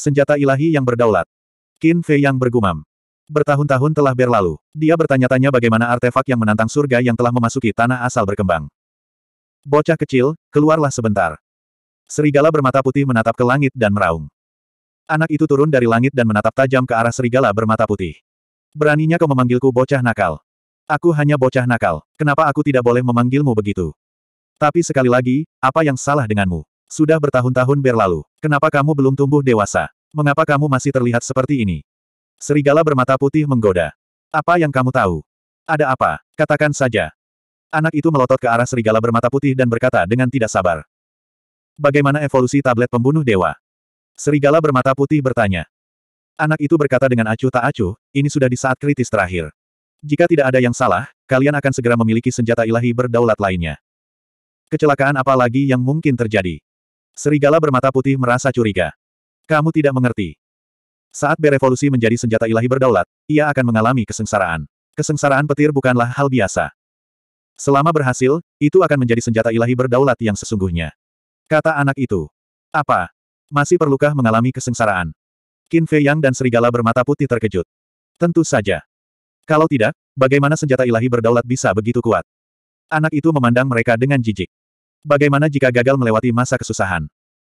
Senjata ilahi yang berdaulat. Qin Fei yang bergumam. Bertahun-tahun telah berlalu. Dia bertanya-tanya bagaimana artefak yang menantang surga yang telah memasuki tanah asal berkembang. Bocah kecil, keluarlah sebentar. Serigala bermata putih menatap ke langit dan meraung. Anak itu turun dari langit dan menatap tajam ke arah serigala bermata putih. Beraninya kau memanggilku bocah nakal. Aku hanya bocah nakal. Kenapa aku tidak boleh memanggilmu begitu? Tapi sekali lagi, apa yang salah denganmu? Sudah bertahun-tahun berlalu. Kenapa kamu belum tumbuh dewasa? Mengapa kamu masih terlihat seperti ini? Serigala bermata putih menggoda. Apa yang kamu tahu? Ada apa? Katakan saja. Anak itu melotot ke arah serigala bermata putih dan berkata dengan tidak sabar. Bagaimana evolusi tablet pembunuh dewa? Serigala bermata putih bertanya. Anak itu berkata dengan acuh tak acuh, ini sudah di saat kritis terakhir. Jika tidak ada yang salah, kalian akan segera memiliki senjata ilahi berdaulat lainnya. Kecelakaan apa lagi yang mungkin terjadi? Serigala bermata putih merasa curiga. Kamu tidak mengerti. Saat berevolusi menjadi senjata ilahi berdaulat, ia akan mengalami kesengsaraan. Kesengsaraan petir bukanlah hal biasa. Selama berhasil, itu akan menjadi senjata ilahi berdaulat yang sesungguhnya. Kata anak itu. Apa? Masih perlukah mengalami kesengsaraan? Qin Fei Yang dan Serigala bermata putih terkejut. Tentu saja. Kalau tidak, bagaimana senjata ilahi berdaulat bisa begitu kuat? Anak itu memandang mereka dengan jijik. Bagaimana jika gagal melewati masa kesusahan?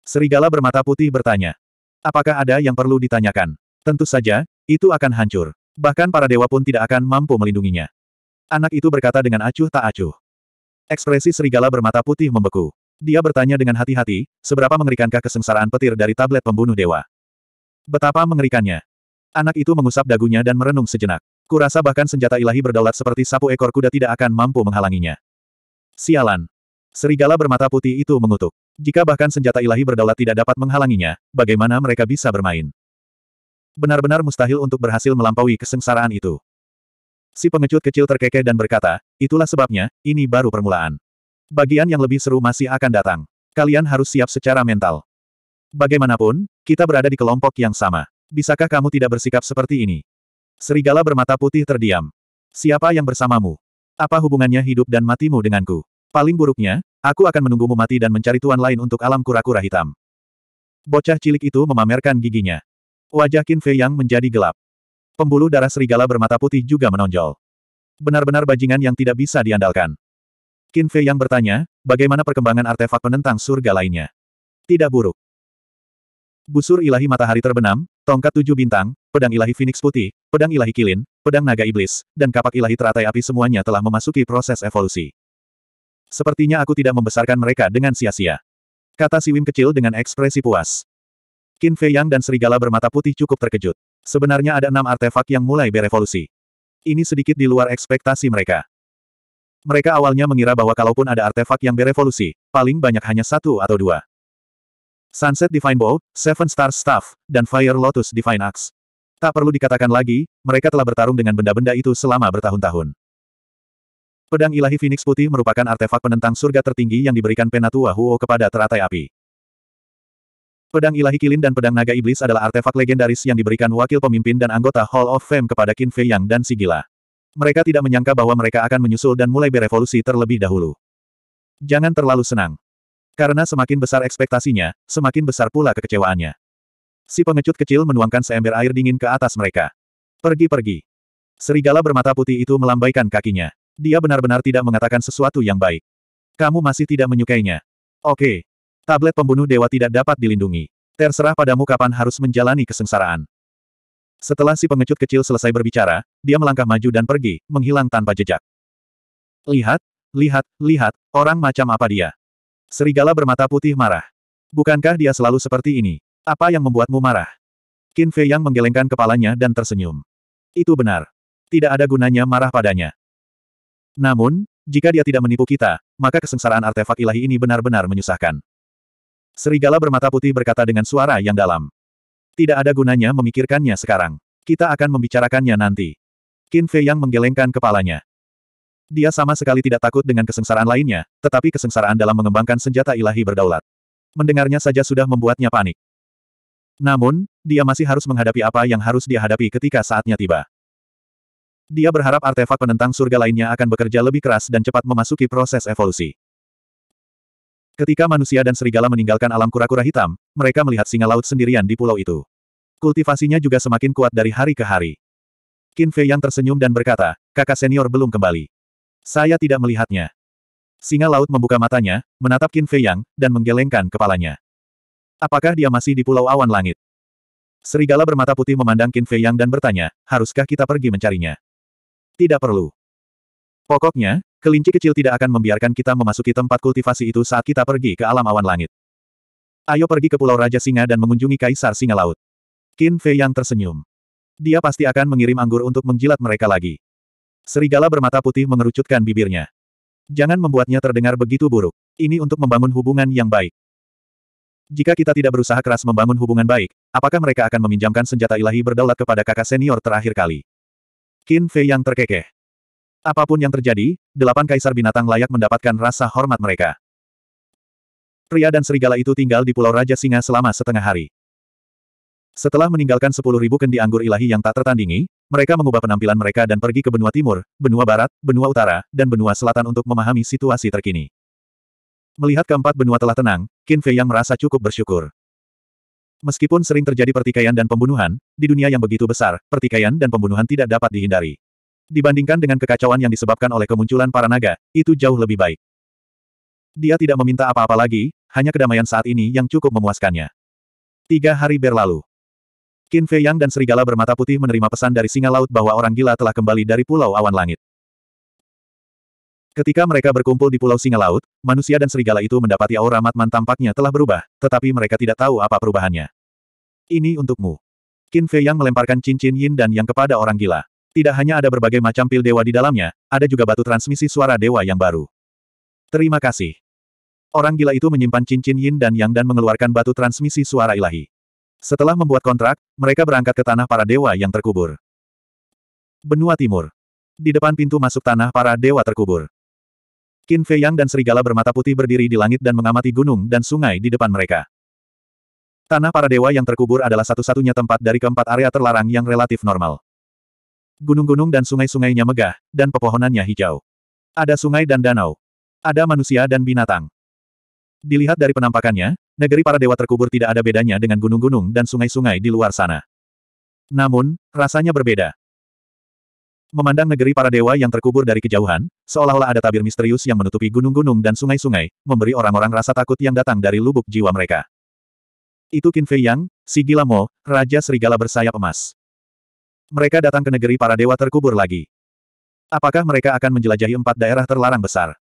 Serigala bermata putih bertanya. Apakah ada yang perlu ditanyakan? Tentu saja, itu akan hancur. Bahkan para dewa pun tidak akan mampu melindunginya. Anak itu berkata dengan acuh tak acuh. Ekspresi serigala bermata putih membeku. Dia bertanya dengan hati-hati, seberapa mengerikankah kesengsaraan petir dari tablet pembunuh dewa? Betapa mengerikannya. Anak itu mengusap dagunya dan merenung sejenak. Kurasa bahkan senjata ilahi berdaulat seperti sapu ekor kuda tidak akan mampu menghalanginya. Sialan, Serigala bermata putih itu mengutuk. Jika bahkan senjata ilahi berdaulat tidak dapat menghalanginya, bagaimana mereka bisa bermain? Benar-benar mustahil untuk berhasil melampaui kesengsaraan itu. Si pengecut kecil terkekeh dan berkata, itulah sebabnya, ini baru permulaan. Bagian yang lebih seru masih akan datang. Kalian harus siap secara mental. Bagaimanapun, kita berada di kelompok yang sama. Bisakah kamu tidak bersikap seperti ini? Serigala bermata putih terdiam. Siapa yang bersamamu? Apa hubungannya hidup dan matimu denganku? Paling buruknya, aku akan menunggumu mati dan mencari tuan lain untuk alam kura-kura hitam. Bocah cilik itu memamerkan giginya. Wajah Qin Fei yang menjadi gelap. Pembuluh darah serigala bermata putih juga menonjol. Benar-benar bajingan yang tidak bisa diandalkan. Qin Fei yang bertanya, bagaimana perkembangan artefak penentang surga lainnya? Tidak buruk. Busur ilahi matahari terbenam, tongkat tujuh bintang, pedang ilahi Phoenix putih, pedang ilahi kilin, pedang naga iblis, dan kapak ilahi teratai api semuanya telah memasuki proses evolusi. Sepertinya aku tidak membesarkan mereka dengan sia-sia. Kata Siwim kecil dengan ekspresi puas. Qin Fei Yang dan serigala bermata putih cukup terkejut. Sebenarnya ada enam artefak yang mulai berevolusi. Ini sedikit di luar ekspektasi mereka. Mereka awalnya mengira bahwa kalaupun ada artefak yang berevolusi, paling banyak hanya satu atau dua. Sunset Divine Bow, Seven Stars Staff, dan Fire Lotus Divine Axe. Tak perlu dikatakan lagi, mereka telah bertarung dengan benda-benda itu selama bertahun-tahun. Pedang ilahi Phoenix Putih merupakan artefak penentang surga tertinggi yang diberikan Penatua Huo kepada teratai api. Pedang ilahi Kilin dan pedang naga iblis adalah artefak legendaris yang diberikan wakil pemimpin dan anggota Hall of Fame kepada Qin Fei Yang dan Sigila. Mereka tidak menyangka bahwa mereka akan menyusul dan mulai berevolusi terlebih dahulu. Jangan terlalu senang. Karena semakin besar ekspektasinya, semakin besar pula kekecewaannya. Si pengecut kecil menuangkan seember air dingin ke atas mereka. Pergi-pergi. Serigala bermata putih itu melambaikan kakinya. Dia benar-benar tidak mengatakan sesuatu yang baik. Kamu masih tidak menyukainya. Oke. Tablet pembunuh dewa tidak dapat dilindungi. Terserah padamu kapan harus menjalani kesengsaraan. Setelah si pengecut kecil selesai berbicara, dia melangkah maju dan pergi, menghilang tanpa jejak. Lihat, lihat, lihat, orang macam apa dia. Serigala bermata putih marah. Bukankah dia selalu seperti ini? Apa yang membuatmu marah? Qin Fei yang menggelengkan kepalanya dan tersenyum. Itu benar. Tidak ada gunanya marah padanya. Namun, jika dia tidak menipu kita, maka kesengsaraan artefak ilahi ini benar-benar menyusahkan. Serigala bermata putih berkata dengan suara yang dalam. Tidak ada gunanya memikirkannya sekarang. Kita akan membicarakannya nanti. Qin Fei yang menggelengkan kepalanya. Dia sama sekali tidak takut dengan kesengsaraan lainnya, tetapi kesengsaraan dalam mengembangkan senjata ilahi berdaulat. Mendengarnya saja sudah membuatnya panik. Namun, dia masih harus menghadapi apa yang harus dihadapi ketika saatnya tiba. Dia berharap artefak penentang surga lainnya akan bekerja lebih keras dan cepat memasuki proses evolusi. Ketika manusia dan serigala meninggalkan alam kura-kura hitam, mereka melihat singa laut sendirian di pulau itu. Kultivasinya juga semakin kuat dari hari ke hari. Qin Fei yang tersenyum dan berkata, kakak senior belum kembali. Saya tidak melihatnya. Singa laut membuka matanya, menatap Qin Fei Yang, dan menggelengkan kepalanya. Apakah dia masih di pulau awan langit? Serigala bermata putih memandang Qin Fei Yang dan bertanya, haruskah kita pergi mencarinya? Tidak perlu. Pokoknya, kelinci kecil tidak akan membiarkan kita memasuki tempat kultivasi itu saat kita pergi ke alam awan langit. Ayo pergi ke Pulau Raja Singa dan mengunjungi Kaisar Singa Laut. Qin Fei yang tersenyum. Dia pasti akan mengirim anggur untuk menjilat mereka lagi. Serigala bermata putih mengerucutkan bibirnya. Jangan membuatnya terdengar begitu buruk. Ini untuk membangun hubungan yang baik. Jika kita tidak berusaha keras membangun hubungan baik, apakah mereka akan meminjamkan senjata ilahi berdaulat kepada kakak senior terakhir kali? Qin Fei yang terkekeh. Apapun yang terjadi, delapan kaisar binatang layak mendapatkan rasa hormat mereka. Pria dan serigala itu tinggal di Pulau Raja Singa selama setengah hari. Setelah meninggalkan sepuluh ribu kendi anggur ilahi yang tak tertandingi, mereka mengubah penampilan mereka dan pergi ke benua timur, benua barat, benua utara, dan benua selatan untuk memahami situasi terkini. Melihat keempat benua telah tenang, Qin Fei yang merasa cukup bersyukur. Meskipun sering terjadi pertikaian dan pembunuhan, di dunia yang begitu besar, pertikaian dan pembunuhan tidak dapat dihindari. Dibandingkan dengan kekacauan yang disebabkan oleh kemunculan para naga, itu jauh lebih baik. Dia tidak meminta apa-apa lagi, hanya kedamaian saat ini yang cukup memuaskannya. Tiga hari berlalu. Qin Fei Yang dan serigala bermata putih menerima pesan dari singa laut bahwa orang gila telah kembali dari pulau awan langit. Ketika mereka berkumpul di Pulau Singa Laut, manusia dan serigala itu mendapati aura Matman tampaknya telah berubah, tetapi mereka tidak tahu apa perubahannya. Ini untukmu. Qin Fei yang melemparkan cincin yin dan yang kepada orang gila. Tidak hanya ada berbagai macam pil dewa di dalamnya, ada juga batu transmisi suara dewa yang baru. Terima kasih. Orang gila itu menyimpan cincin yin dan yang dan mengeluarkan batu transmisi suara ilahi. Setelah membuat kontrak, mereka berangkat ke tanah para dewa yang terkubur. Benua Timur. Di depan pintu masuk tanah para dewa terkubur. Qin Fei Yang dan serigala bermata putih berdiri di langit dan mengamati gunung dan sungai di depan mereka. Tanah para dewa yang terkubur adalah satu-satunya tempat dari keempat area terlarang yang relatif normal. Gunung-gunung dan sungai-sungainya megah, dan pepohonannya hijau. Ada sungai dan danau. Ada manusia dan binatang. Dilihat dari penampakannya, negeri para dewa terkubur tidak ada bedanya dengan gunung-gunung dan sungai-sungai di luar sana. Namun, rasanya berbeda. Memandang negeri para dewa yang terkubur dari kejauhan, seolah-olah ada tabir misterius yang menutupi gunung-gunung dan sungai-sungai, memberi orang-orang rasa takut yang datang dari lubuk jiwa mereka. Itu Qin Fei Yang, si gila Mo, Raja Serigala bersayap emas. Mereka datang ke negeri para dewa terkubur lagi. Apakah mereka akan menjelajahi empat daerah terlarang besar?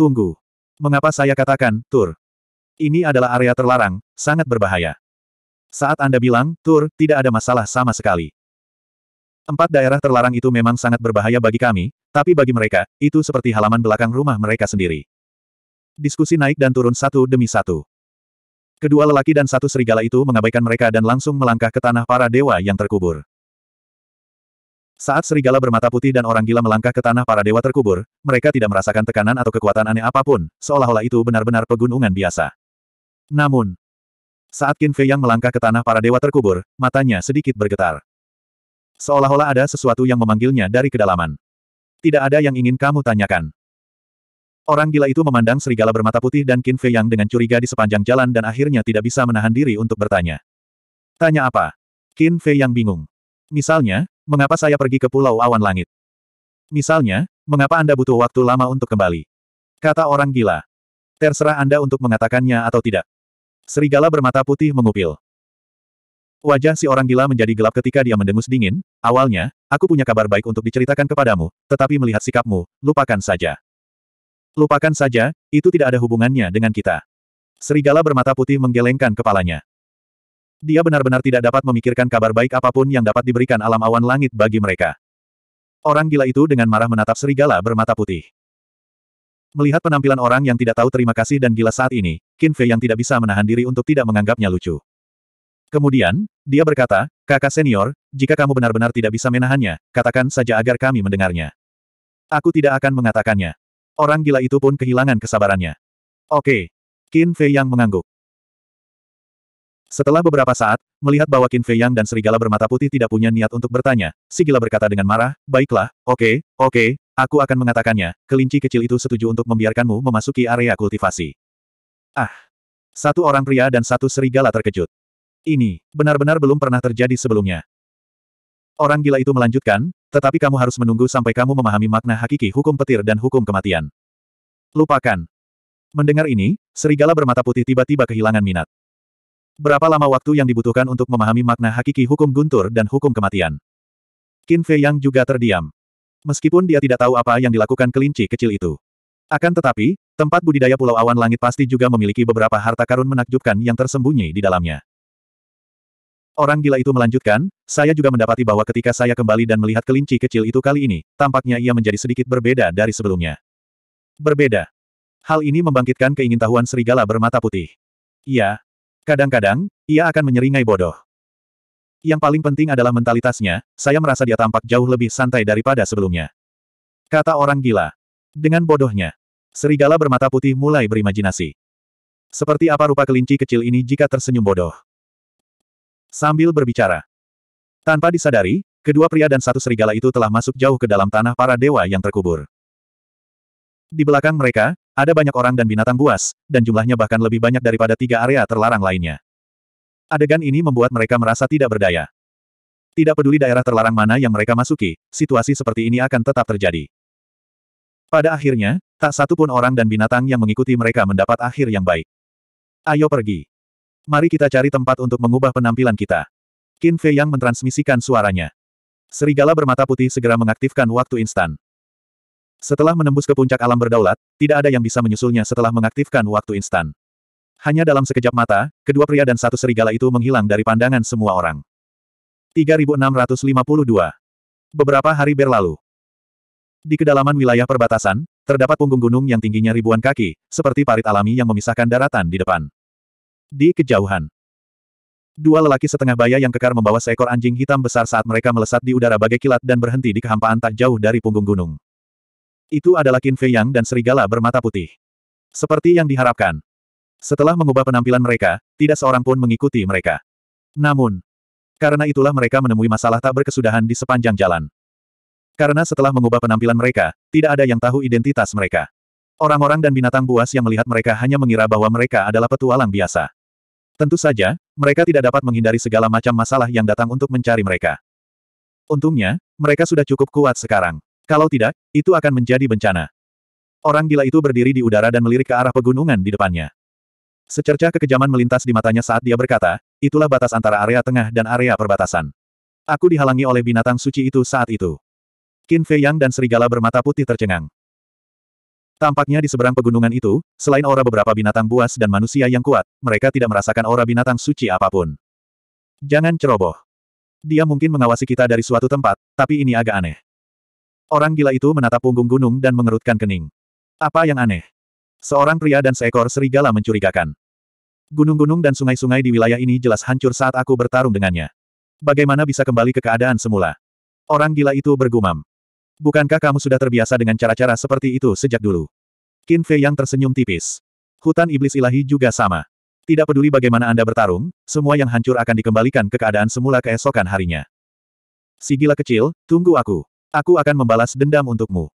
Tunggu. Mengapa saya katakan, Tur? Ini adalah area terlarang, sangat berbahaya. Saat Anda bilang, Tur, tidak ada masalah sama sekali. Empat daerah terlarang itu memang sangat berbahaya bagi kami, tapi bagi mereka, itu seperti halaman belakang rumah mereka sendiri. Diskusi naik dan turun satu demi satu. Kedua lelaki dan satu serigala itu mengabaikan mereka dan langsung melangkah ke tanah para dewa yang terkubur. Saat serigala bermata putih dan orang gila melangkah ke tanah para dewa terkubur, mereka tidak merasakan tekanan atau kekuatan aneh apapun, seolah-olah itu benar-benar pegunungan biasa. Namun, saat Qin Fei yang melangkah ke tanah para dewa terkubur, matanya sedikit bergetar. Seolah-olah ada sesuatu yang memanggilnya dari kedalaman. Tidak ada yang ingin kamu tanyakan. Orang gila itu memandang serigala bermata putih dan Qin Fei Yang dengan curiga di sepanjang jalan dan akhirnya tidak bisa menahan diri untuk bertanya. Tanya apa? Qin Fei Yang bingung. Misalnya, mengapa saya pergi ke Pulau Awan Langit? Misalnya, mengapa Anda butuh waktu lama untuk kembali? Kata orang gila. Terserah Anda untuk mengatakannya atau tidak. Serigala bermata putih mengupil. Wajah si orang gila menjadi gelap ketika dia mendengus dingin, awalnya, aku punya kabar baik untuk diceritakan kepadamu, tetapi melihat sikapmu, lupakan saja. Lupakan saja, itu tidak ada hubungannya dengan kita. Serigala bermata putih menggelengkan kepalanya. Dia benar-benar tidak dapat memikirkan kabar baik apapun yang dapat diberikan alam awan langit bagi mereka. Orang gila itu dengan marah menatap serigala bermata putih. Melihat penampilan orang yang tidak tahu terima kasih dan gila saat ini, Kinfe yang tidak bisa menahan diri untuk tidak menganggapnya lucu. Kemudian, dia berkata, kakak senior, jika kamu benar-benar tidak bisa menahannya, katakan saja agar kami mendengarnya. Aku tidak akan mengatakannya. Orang gila itu pun kehilangan kesabarannya. Oke. Qin Fei Yang mengangguk. Setelah beberapa saat, melihat bahwa Qin Fei Yang dan serigala bermata putih tidak punya niat untuk bertanya, si gila berkata dengan marah, baiklah, oke, oke, aku akan mengatakannya, kelinci kecil itu setuju untuk membiarkanmu memasuki area kultivasi. Ah. Satu orang pria dan satu serigala terkejut. Ini, benar-benar belum pernah terjadi sebelumnya. Orang gila itu melanjutkan, tetapi kamu harus menunggu sampai kamu memahami makna hakiki hukum petir dan hukum kematian. Lupakan. Mendengar ini, serigala bermata putih tiba-tiba kehilangan minat. Berapa lama waktu yang dibutuhkan untuk memahami makna hakiki hukum guntur dan hukum kematian? Qin Fei Yang juga terdiam. Meskipun dia tidak tahu apa yang dilakukan kelinci kecil itu. Akan tetapi, tempat budidaya Pulau Awan Langit pasti juga memiliki beberapa harta karun menakjubkan yang tersembunyi di dalamnya. Orang gila itu melanjutkan, saya juga mendapati bahwa ketika saya kembali dan melihat kelinci kecil itu kali ini, tampaknya ia menjadi sedikit berbeda dari sebelumnya. Berbeda. Hal ini membangkitkan keingintahuan serigala bermata putih. Iya. Kadang-kadang, ia akan menyeringai bodoh. Yang paling penting adalah mentalitasnya, saya merasa dia tampak jauh lebih santai daripada sebelumnya. Kata orang gila. Dengan bodohnya, serigala bermata putih mulai berimajinasi. Seperti apa rupa kelinci kecil ini jika tersenyum bodoh? Sambil berbicara. Tanpa disadari, kedua pria dan satu serigala itu telah masuk jauh ke dalam tanah para dewa yang terkubur. Di belakang mereka, ada banyak orang dan binatang buas, dan jumlahnya bahkan lebih banyak daripada tiga area terlarang lainnya. Adegan ini membuat mereka merasa tidak berdaya. Tidak peduli daerah terlarang mana yang mereka masuki, situasi seperti ini akan tetap terjadi. Pada akhirnya, tak satu pun orang dan binatang yang mengikuti mereka mendapat akhir yang baik. Ayo pergi. Mari kita cari tempat untuk mengubah penampilan kita. Qin Fei yang mentransmisikan suaranya. Serigala bermata putih segera mengaktifkan waktu instan. Setelah menembus ke puncak alam berdaulat, tidak ada yang bisa menyusulnya setelah mengaktifkan waktu instan. Hanya dalam sekejap mata, kedua pria dan satu serigala itu menghilang dari pandangan semua orang. 3652 Beberapa hari berlalu. Di kedalaman wilayah perbatasan, terdapat punggung gunung yang tingginya ribuan kaki, seperti parit alami yang memisahkan daratan di depan. Di kejauhan. Dua lelaki setengah baya yang kekar membawa seekor anjing hitam besar saat mereka melesat di udara bagai kilat dan berhenti di kehampaan tak jauh dari punggung gunung. Itu adalah Qin Fei Yang dan serigala bermata putih. Seperti yang diharapkan. Setelah mengubah penampilan mereka, tidak seorang pun mengikuti mereka. Namun, karena itulah mereka menemui masalah tak berkesudahan di sepanjang jalan. Karena setelah mengubah penampilan mereka, tidak ada yang tahu identitas mereka. Orang-orang dan binatang buas yang melihat mereka hanya mengira bahwa mereka adalah petualang biasa. Tentu saja, mereka tidak dapat menghindari segala macam masalah yang datang untuk mencari mereka. Untungnya, mereka sudah cukup kuat sekarang. Kalau tidak, itu akan menjadi bencana. Orang gila itu berdiri di udara dan melirik ke arah pegunungan di depannya. Secercah kekejaman melintas di matanya saat dia berkata, itulah batas antara area tengah dan area perbatasan. Aku dihalangi oleh binatang suci itu saat itu. Qin Fei Yang dan serigala bermata putih tercengang. Tampaknya di seberang pegunungan itu, selain aura beberapa binatang buas dan manusia yang kuat, mereka tidak merasakan aura binatang suci apapun. Jangan ceroboh. Dia mungkin mengawasi kita dari suatu tempat, tapi ini agak aneh. Orang gila itu menatap punggung gunung dan mengerutkan kening. Apa yang aneh? Seorang pria dan seekor serigala mencurigakan. Gunung-gunung dan sungai-sungai di wilayah ini jelas hancur saat aku bertarung dengannya. Bagaimana bisa kembali ke keadaan semula? Orang gila itu bergumam. Bukankah kamu sudah terbiasa dengan cara-cara seperti itu sejak dulu? Qin Fei yang tersenyum tipis. Hutan iblis ilahi juga sama. Tidak peduli bagaimana Anda bertarung, semua yang hancur akan dikembalikan ke keadaan semula keesokan harinya. Sigila kecil, tunggu aku. Aku akan membalas dendam untukmu.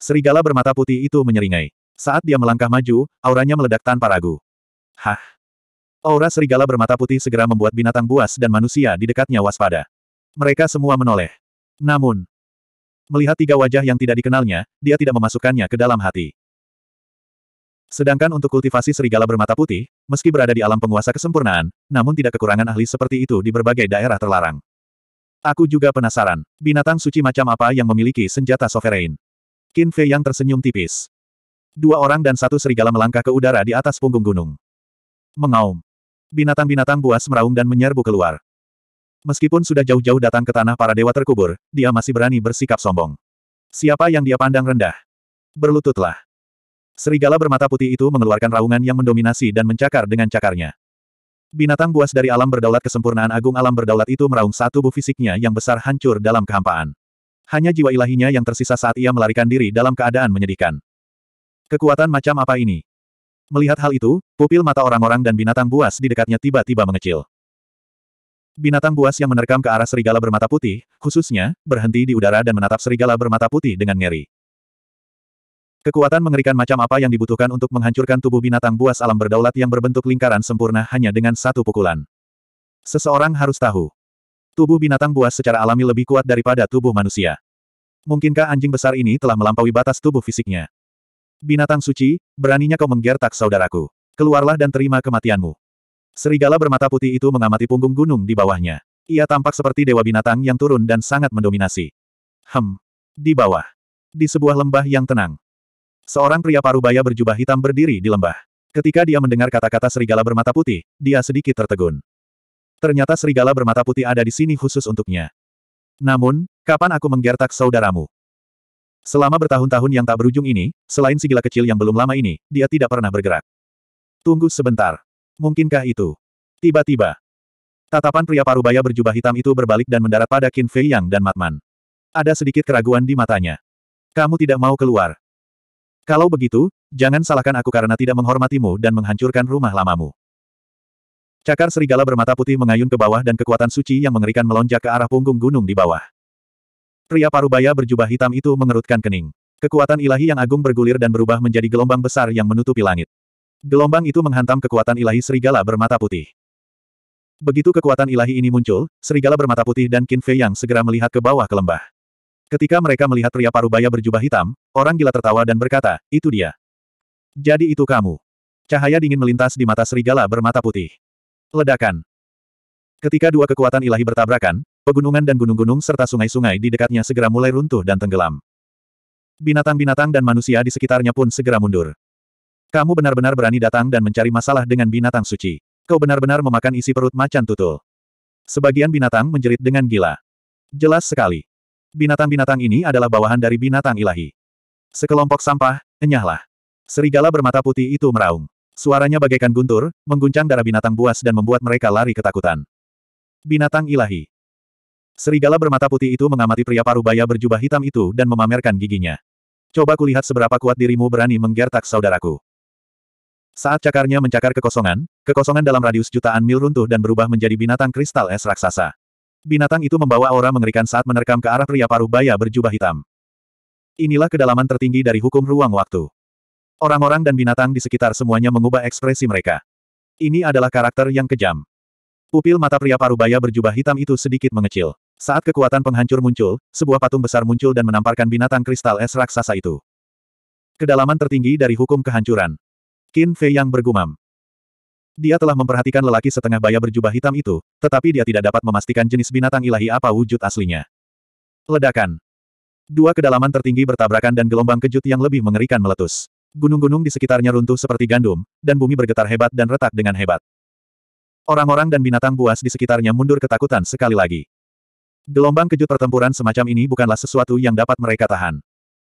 Serigala bermata putih itu menyeringai. Saat dia melangkah maju, auranya meledak tanpa ragu. Hah? Aura serigala bermata putih segera membuat binatang buas dan manusia di dekatnya waspada. Mereka semua menoleh. Namun, Melihat tiga wajah yang tidak dikenalnya, dia tidak memasukkannya ke dalam hati. Sedangkan untuk kultivasi serigala bermata putih, meski berada di alam penguasa kesempurnaan, namun tidak kekurangan ahli seperti itu di berbagai daerah terlarang. Aku juga penasaran, binatang suci macam apa yang memiliki senjata sovereign. Qin Fei yang tersenyum tipis. Dua orang dan satu serigala melangkah ke udara di atas punggung gunung. Mengaum. Binatang-binatang buas meraung dan menyerbu keluar. Meskipun sudah jauh-jauh datang ke tanah para dewa terkubur, dia masih berani bersikap sombong. Siapa yang dia pandang rendah? Berlututlah. Serigala bermata putih itu mengeluarkan raungan yang mendominasi dan mencakar dengan cakarnya. Binatang buas dari alam berdaulat kesempurnaan agung alam berdaulat itu meraung satu bu fisiknya yang besar hancur dalam kehampaan. Hanya jiwa ilahinya yang tersisa saat ia melarikan diri dalam keadaan menyedihkan. Kekuatan macam apa ini? Melihat hal itu, pupil mata orang-orang dan binatang buas di dekatnya tiba-tiba mengecil. Binatang buas yang menerkam ke arah serigala bermata putih, khususnya, berhenti di udara dan menatap serigala bermata putih dengan ngeri. Kekuatan mengerikan macam apa yang dibutuhkan untuk menghancurkan tubuh binatang buas alam berdaulat yang berbentuk lingkaran sempurna hanya dengan satu pukulan. Seseorang harus tahu. Tubuh binatang buas secara alami lebih kuat daripada tubuh manusia. Mungkinkah anjing besar ini telah melampaui batas tubuh fisiknya? Binatang suci, beraninya kau menggertak saudaraku. Keluarlah dan terima kematianmu. Serigala bermata putih itu mengamati punggung gunung di bawahnya. Ia tampak seperti dewa binatang yang turun dan sangat mendominasi. Hem. Di bawah. Di sebuah lembah yang tenang. Seorang pria parubaya berjubah hitam berdiri di lembah. Ketika dia mendengar kata-kata serigala bermata putih, dia sedikit tertegun. Ternyata serigala bermata putih ada di sini khusus untuknya. Namun, kapan aku menggertak saudaramu? Selama bertahun-tahun yang tak berujung ini, selain sigila kecil yang belum lama ini, dia tidak pernah bergerak. Tunggu sebentar. Mungkinkah itu? Tiba-tiba. Tatapan pria parubaya berjubah hitam itu berbalik dan mendarat pada Qin Fei Yang dan Matman. Ada sedikit keraguan di matanya. Kamu tidak mau keluar. Kalau begitu, jangan salahkan aku karena tidak menghormatimu dan menghancurkan rumah lamamu. Cakar serigala bermata putih mengayun ke bawah dan kekuatan suci yang mengerikan melonjak ke arah punggung gunung di bawah. Pria parubaya berjubah hitam itu mengerutkan kening. Kekuatan ilahi yang agung bergulir dan berubah menjadi gelombang besar yang menutupi langit. Gelombang itu menghantam kekuatan ilahi serigala bermata putih. Begitu kekuatan ilahi ini muncul, serigala bermata putih dan Qin Fei yang segera melihat ke bawah ke lembah. Ketika mereka melihat pria parubaya berjubah hitam, orang gila tertawa dan berkata, itu dia. Jadi itu kamu. Cahaya dingin melintas di mata serigala bermata putih. Ledakan. Ketika dua kekuatan ilahi bertabrakan, pegunungan dan gunung-gunung serta sungai-sungai di dekatnya segera mulai runtuh dan tenggelam. Binatang-binatang dan manusia di sekitarnya pun segera mundur. Kamu benar-benar berani datang dan mencari masalah dengan binatang suci. Kau benar-benar memakan isi perut macan tutul. Sebagian binatang menjerit dengan gila. Jelas sekali. Binatang-binatang ini adalah bawahan dari binatang ilahi. Sekelompok sampah, enyahlah. Serigala bermata putih itu meraung. Suaranya bagaikan guntur, mengguncang darah binatang buas dan membuat mereka lari ketakutan. Binatang ilahi. Serigala bermata putih itu mengamati pria parubaya berjubah hitam itu dan memamerkan giginya. Coba kulihat seberapa kuat dirimu berani menggertak saudaraku. Saat cakarnya mencakar kekosongan, kekosongan dalam radius jutaan mil runtuh dan berubah menjadi binatang kristal es raksasa. Binatang itu membawa aura mengerikan saat menerkam ke arah pria paruh baya berjubah hitam. Inilah kedalaman tertinggi dari hukum ruang waktu. Orang-orang dan binatang di sekitar semuanya mengubah ekspresi mereka. Ini adalah karakter yang kejam. Pupil mata pria paruh baya berjubah hitam itu sedikit mengecil. Saat kekuatan penghancur muncul, sebuah patung besar muncul dan menamparkan binatang kristal es raksasa itu. Kedalaman tertinggi dari hukum kehancuran. Qin Fei yang bergumam. Dia telah memperhatikan lelaki setengah baya berjubah hitam itu, tetapi dia tidak dapat memastikan jenis binatang ilahi apa wujud aslinya. Ledakan. Dua kedalaman tertinggi bertabrakan dan gelombang kejut yang lebih mengerikan meletus. Gunung-gunung di sekitarnya runtuh seperti gandum, dan bumi bergetar hebat dan retak dengan hebat. Orang-orang dan binatang buas di sekitarnya mundur ketakutan sekali lagi. Gelombang kejut pertempuran semacam ini bukanlah sesuatu yang dapat mereka tahan.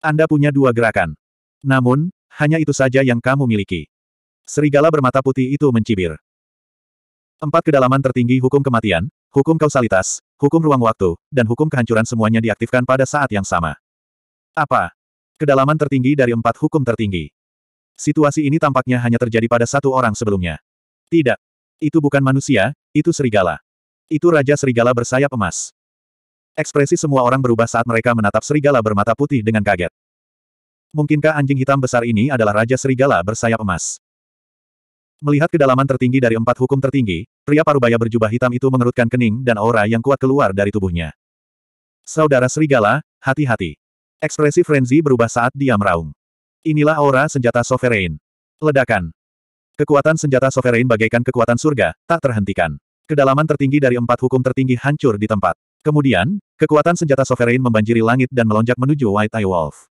Anda punya dua gerakan. Namun, hanya itu saja yang kamu miliki. Serigala bermata putih itu mencibir. Empat kedalaman tertinggi hukum kematian, hukum kausalitas, hukum ruang waktu, dan hukum kehancuran semuanya diaktifkan pada saat yang sama. Apa? Kedalaman tertinggi dari empat hukum tertinggi. Situasi ini tampaknya hanya terjadi pada satu orang sebelumnya. Tidak. Itu bukan manusia, itu serigala. Itu Raja Serigala bersayap emas. Ekspresi semua orang berubah saat mereka menatap serigala bermata putih dengan kaget. Mungkinkah anjing hitam besar ini adalah Raja Serigala bersayap emas? Melihat kedalaman tertinggi dari empat hukum tertinggi, pria parubaya berjubah hitam itu mengerutkan kening dan aura yang kuat keluar dari tubuhnya. Saudara Serigala, hati-hati. Ekspresi Frenzy berubah saat dia meraung. Inilah aura senjata Sovereign. Ledakan. Kekuatan senjata Sovereign bagaikan kekuatan surga, tak terhentikan. Kedalaman tertinggi dari empat hukum tertinggi hancur di tempat. Kemudian, kekuatan senjata Sovereign membanjiri langit dan melonjak menuju White Eye Wolf.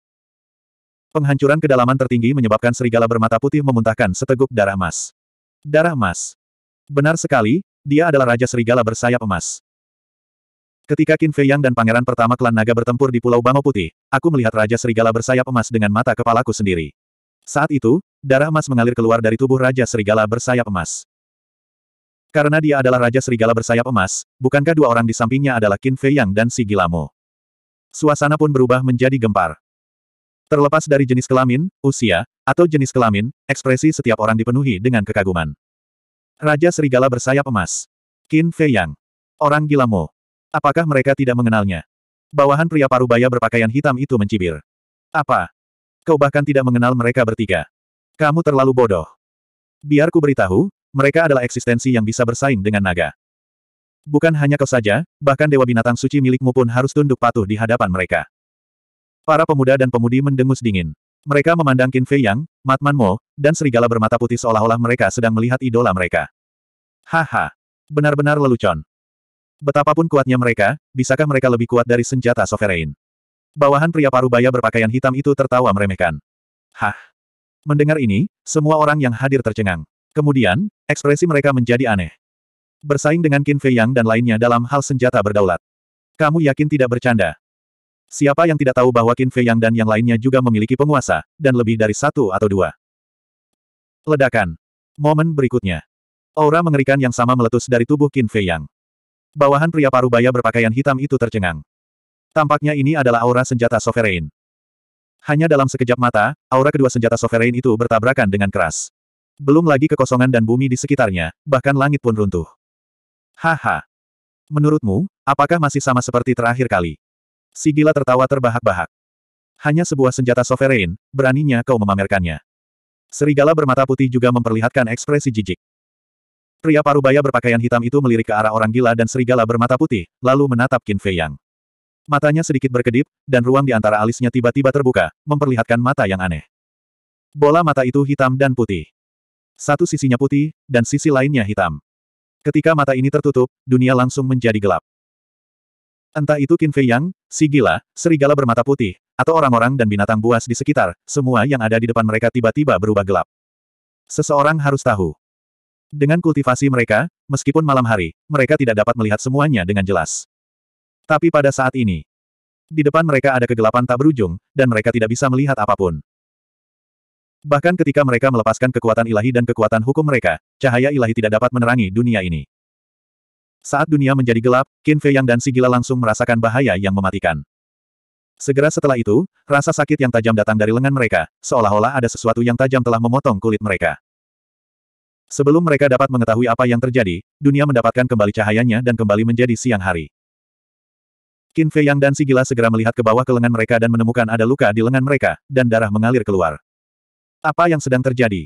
Penghancuran kedalaman tertinggi menyebabkan serigala bermata putih memuntahkan seteguk darah emas. Darah emas. Benar sekali, dia adalah Raja Serigala bersayap emas. Ketika Qin Fei Yang dan pangeran pertama klan naga bertempur di Pulau Bango Putih, aku melihat Raja Serigala bersayap emas dengan mata kepalaku sendiri. Saat itu, darah emas mengalir keluar dari tubuh Raja Serigala bersayap emas. Karena dia adalah Raja Serigala bersayap emas, bukankah dua orang di sampingnya adalah Qin Fei Yang dan si Gilamo? Suasana pun berubah menjadi gempar. Terlepas dari jenis kelamin, usia, atau jenis kelamin, ekspresi setiap orang dipenuhi dengan kekaguman. Raja Serigala bersayap emas. Qin Fei Yang. Orang gila Mo. Apakah mereka tidak mengenalnya? Bawahan pria parubaya berpakaian hitam itu mencibir. Apa? Kau bahkan tidak mengenal mereka bertiga. Kamu terlalu bodoh. Biar ku beritahu, mereka adalah eksistensi yang bisa bersaing dengan naga. Bukan hanya kau saja, bahkan dewa binatang suci milikmu pun harus tunduk patuh di hadapan mereka. Para pemuda dan pemudi mendengus dingin. Mereka memandang Qin Fei Yang, Matman Mo, dan serigala bermata putih seolah-olah mereka sedang melihat idola mereka. Haha. Benar-benar lelucon. Betapapun kuatnya mereka, bisakah mereka lebih kuat dari senjata sovereign? Bawahan pria parubaya berpakaian hitam itu tertawa meremehkan. Hah. Mendengar ini, semua orang yang hadir tercengang. Kemudian, ekspresi mereka menjadi aneh. Bersaing dengan Qin Fei Yang dan lainnya dalam hal senjata berdaulat. Kamu yakin tidak bercanda? Siapa yang tidak tahu bahwa Qin Fei Yang dan yang lainnya juga memiliki penguasa, dan lebih dari satu atau dua. Ledakan. Momen berikutnya. Aura mengerikan yang sama meletus dari tubuh Qin Fei Yang. Bawahan pria parubaya berpakaian hitam itu tercengang. Tampaknya ini adalah aura senjata Sovereign. Hanya dalam sekejap mata, aura kedua senjata Sovereign itu bertabrakan dengan keras. Belum lagi kekosongan dan bumi di sekitarnya, bahkan langit pun runtuh. Haha. Menurutmu, apakah masih sama seperti terakhir kali? Si gila tertawa terbahak-bahak. Hanya sebuah senjata sovereign, beraninya kau memamerkannya. Serigala bermata putih juga memperlihatkan ekspresi jijik. Pria parubaya berpakaian hitam itu melirik ke arah orang gila dan serigala bermata putih, lalu menatap Qin Fei Yang. Matanya sedikit berkedip, dan ruang di antara alisnya tiba-tiba terbuka, memperlihatkan mata yang aneh. Bola mata itu hitam dan putih. Satu sisinya putih, dan sisi lainnya hitam. Ketika mata ini tertutup, dunia langsung menjadi gelap. Entah itu Qin Fei Yang, si serigala bermata putih, atau orang-orang dan binatang buas di sekitar, semua yang ada di depan mereka tiba-tiba berubah gelap. Seseorang harus tahu. Dengan kultivasi mereka, meskipun malam hari, mereka tidak dapat melihat semuanya dengan jelas. Tapi pada saat ini, di depan mereka ada kegelapan tak berujung, dan mereka tidak bisa melihat apapun. Bahkan ketika mereka melepaskan kekuatan ilahi dan kekuatan hukum mereka, cahaya ilahi tidak dapat menerangi dunia ini. Saat dunia menjadi gelap, Qin Fei Yang dan si gila langsung merasakan bahaya yang mematikan. Segera setelah itu, rasa sakit yang tajam datang dari lengan mereka, seolah-olah ada sesuatu yang tajam telah memotong kulit mereka. Sebelum mereka dapat mengetahui apa yang terjadi, dunia mendapatkan kembali cahayanya dan kembali menjadi siang hari. Qin Fei Yang dan si gila segera melihat ke bawah ke lengan mereka dan menemukan ada luka di lengan mereka, dan darah mengalir keluar. Apa yang sedang terjadi?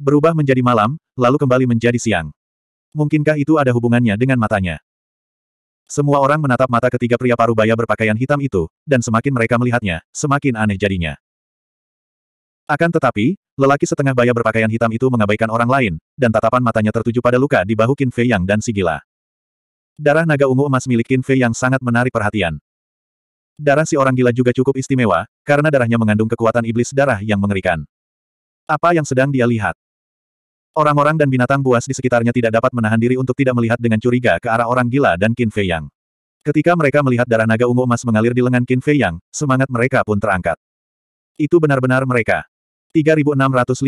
Berubah menjadi malam, lalu kembali menjadi siang. Mungkinkah itu ada hubungannya dengan matanya? Semua orang menatap mata ketiga pria parubaya berpakaian hitam itu, dan semakin mereka melihatnya, semakin aneh jadinya. Akan tetapi, lelaki setengah baya berpakaian hitam itu mengabaikan orang lain, dan tatapan matanya tertuju pada luka di bahu Qin Fei Yang dan Sigila. Darah naga ungu emas milik Qin Fei Yang sangat menarik perhatian. Darah si orang gila juga cukup istimewa, karena darahnya mengandung kekuatan iblis darah yang mengerikan. Apa yang sedang dia lihat? Orang-orang dan binatang buas di sekitarnya tidak dapat menahan diri untuk tidak melihat dengan curiga ke arah orang gila dan Qin Fei Yang. Ketika mereka melihat darah naga ungu emas mengalir di lengan Qin Fei Yang, semangat mereka pun terangkat. Itu benar-benar mereka. 3653.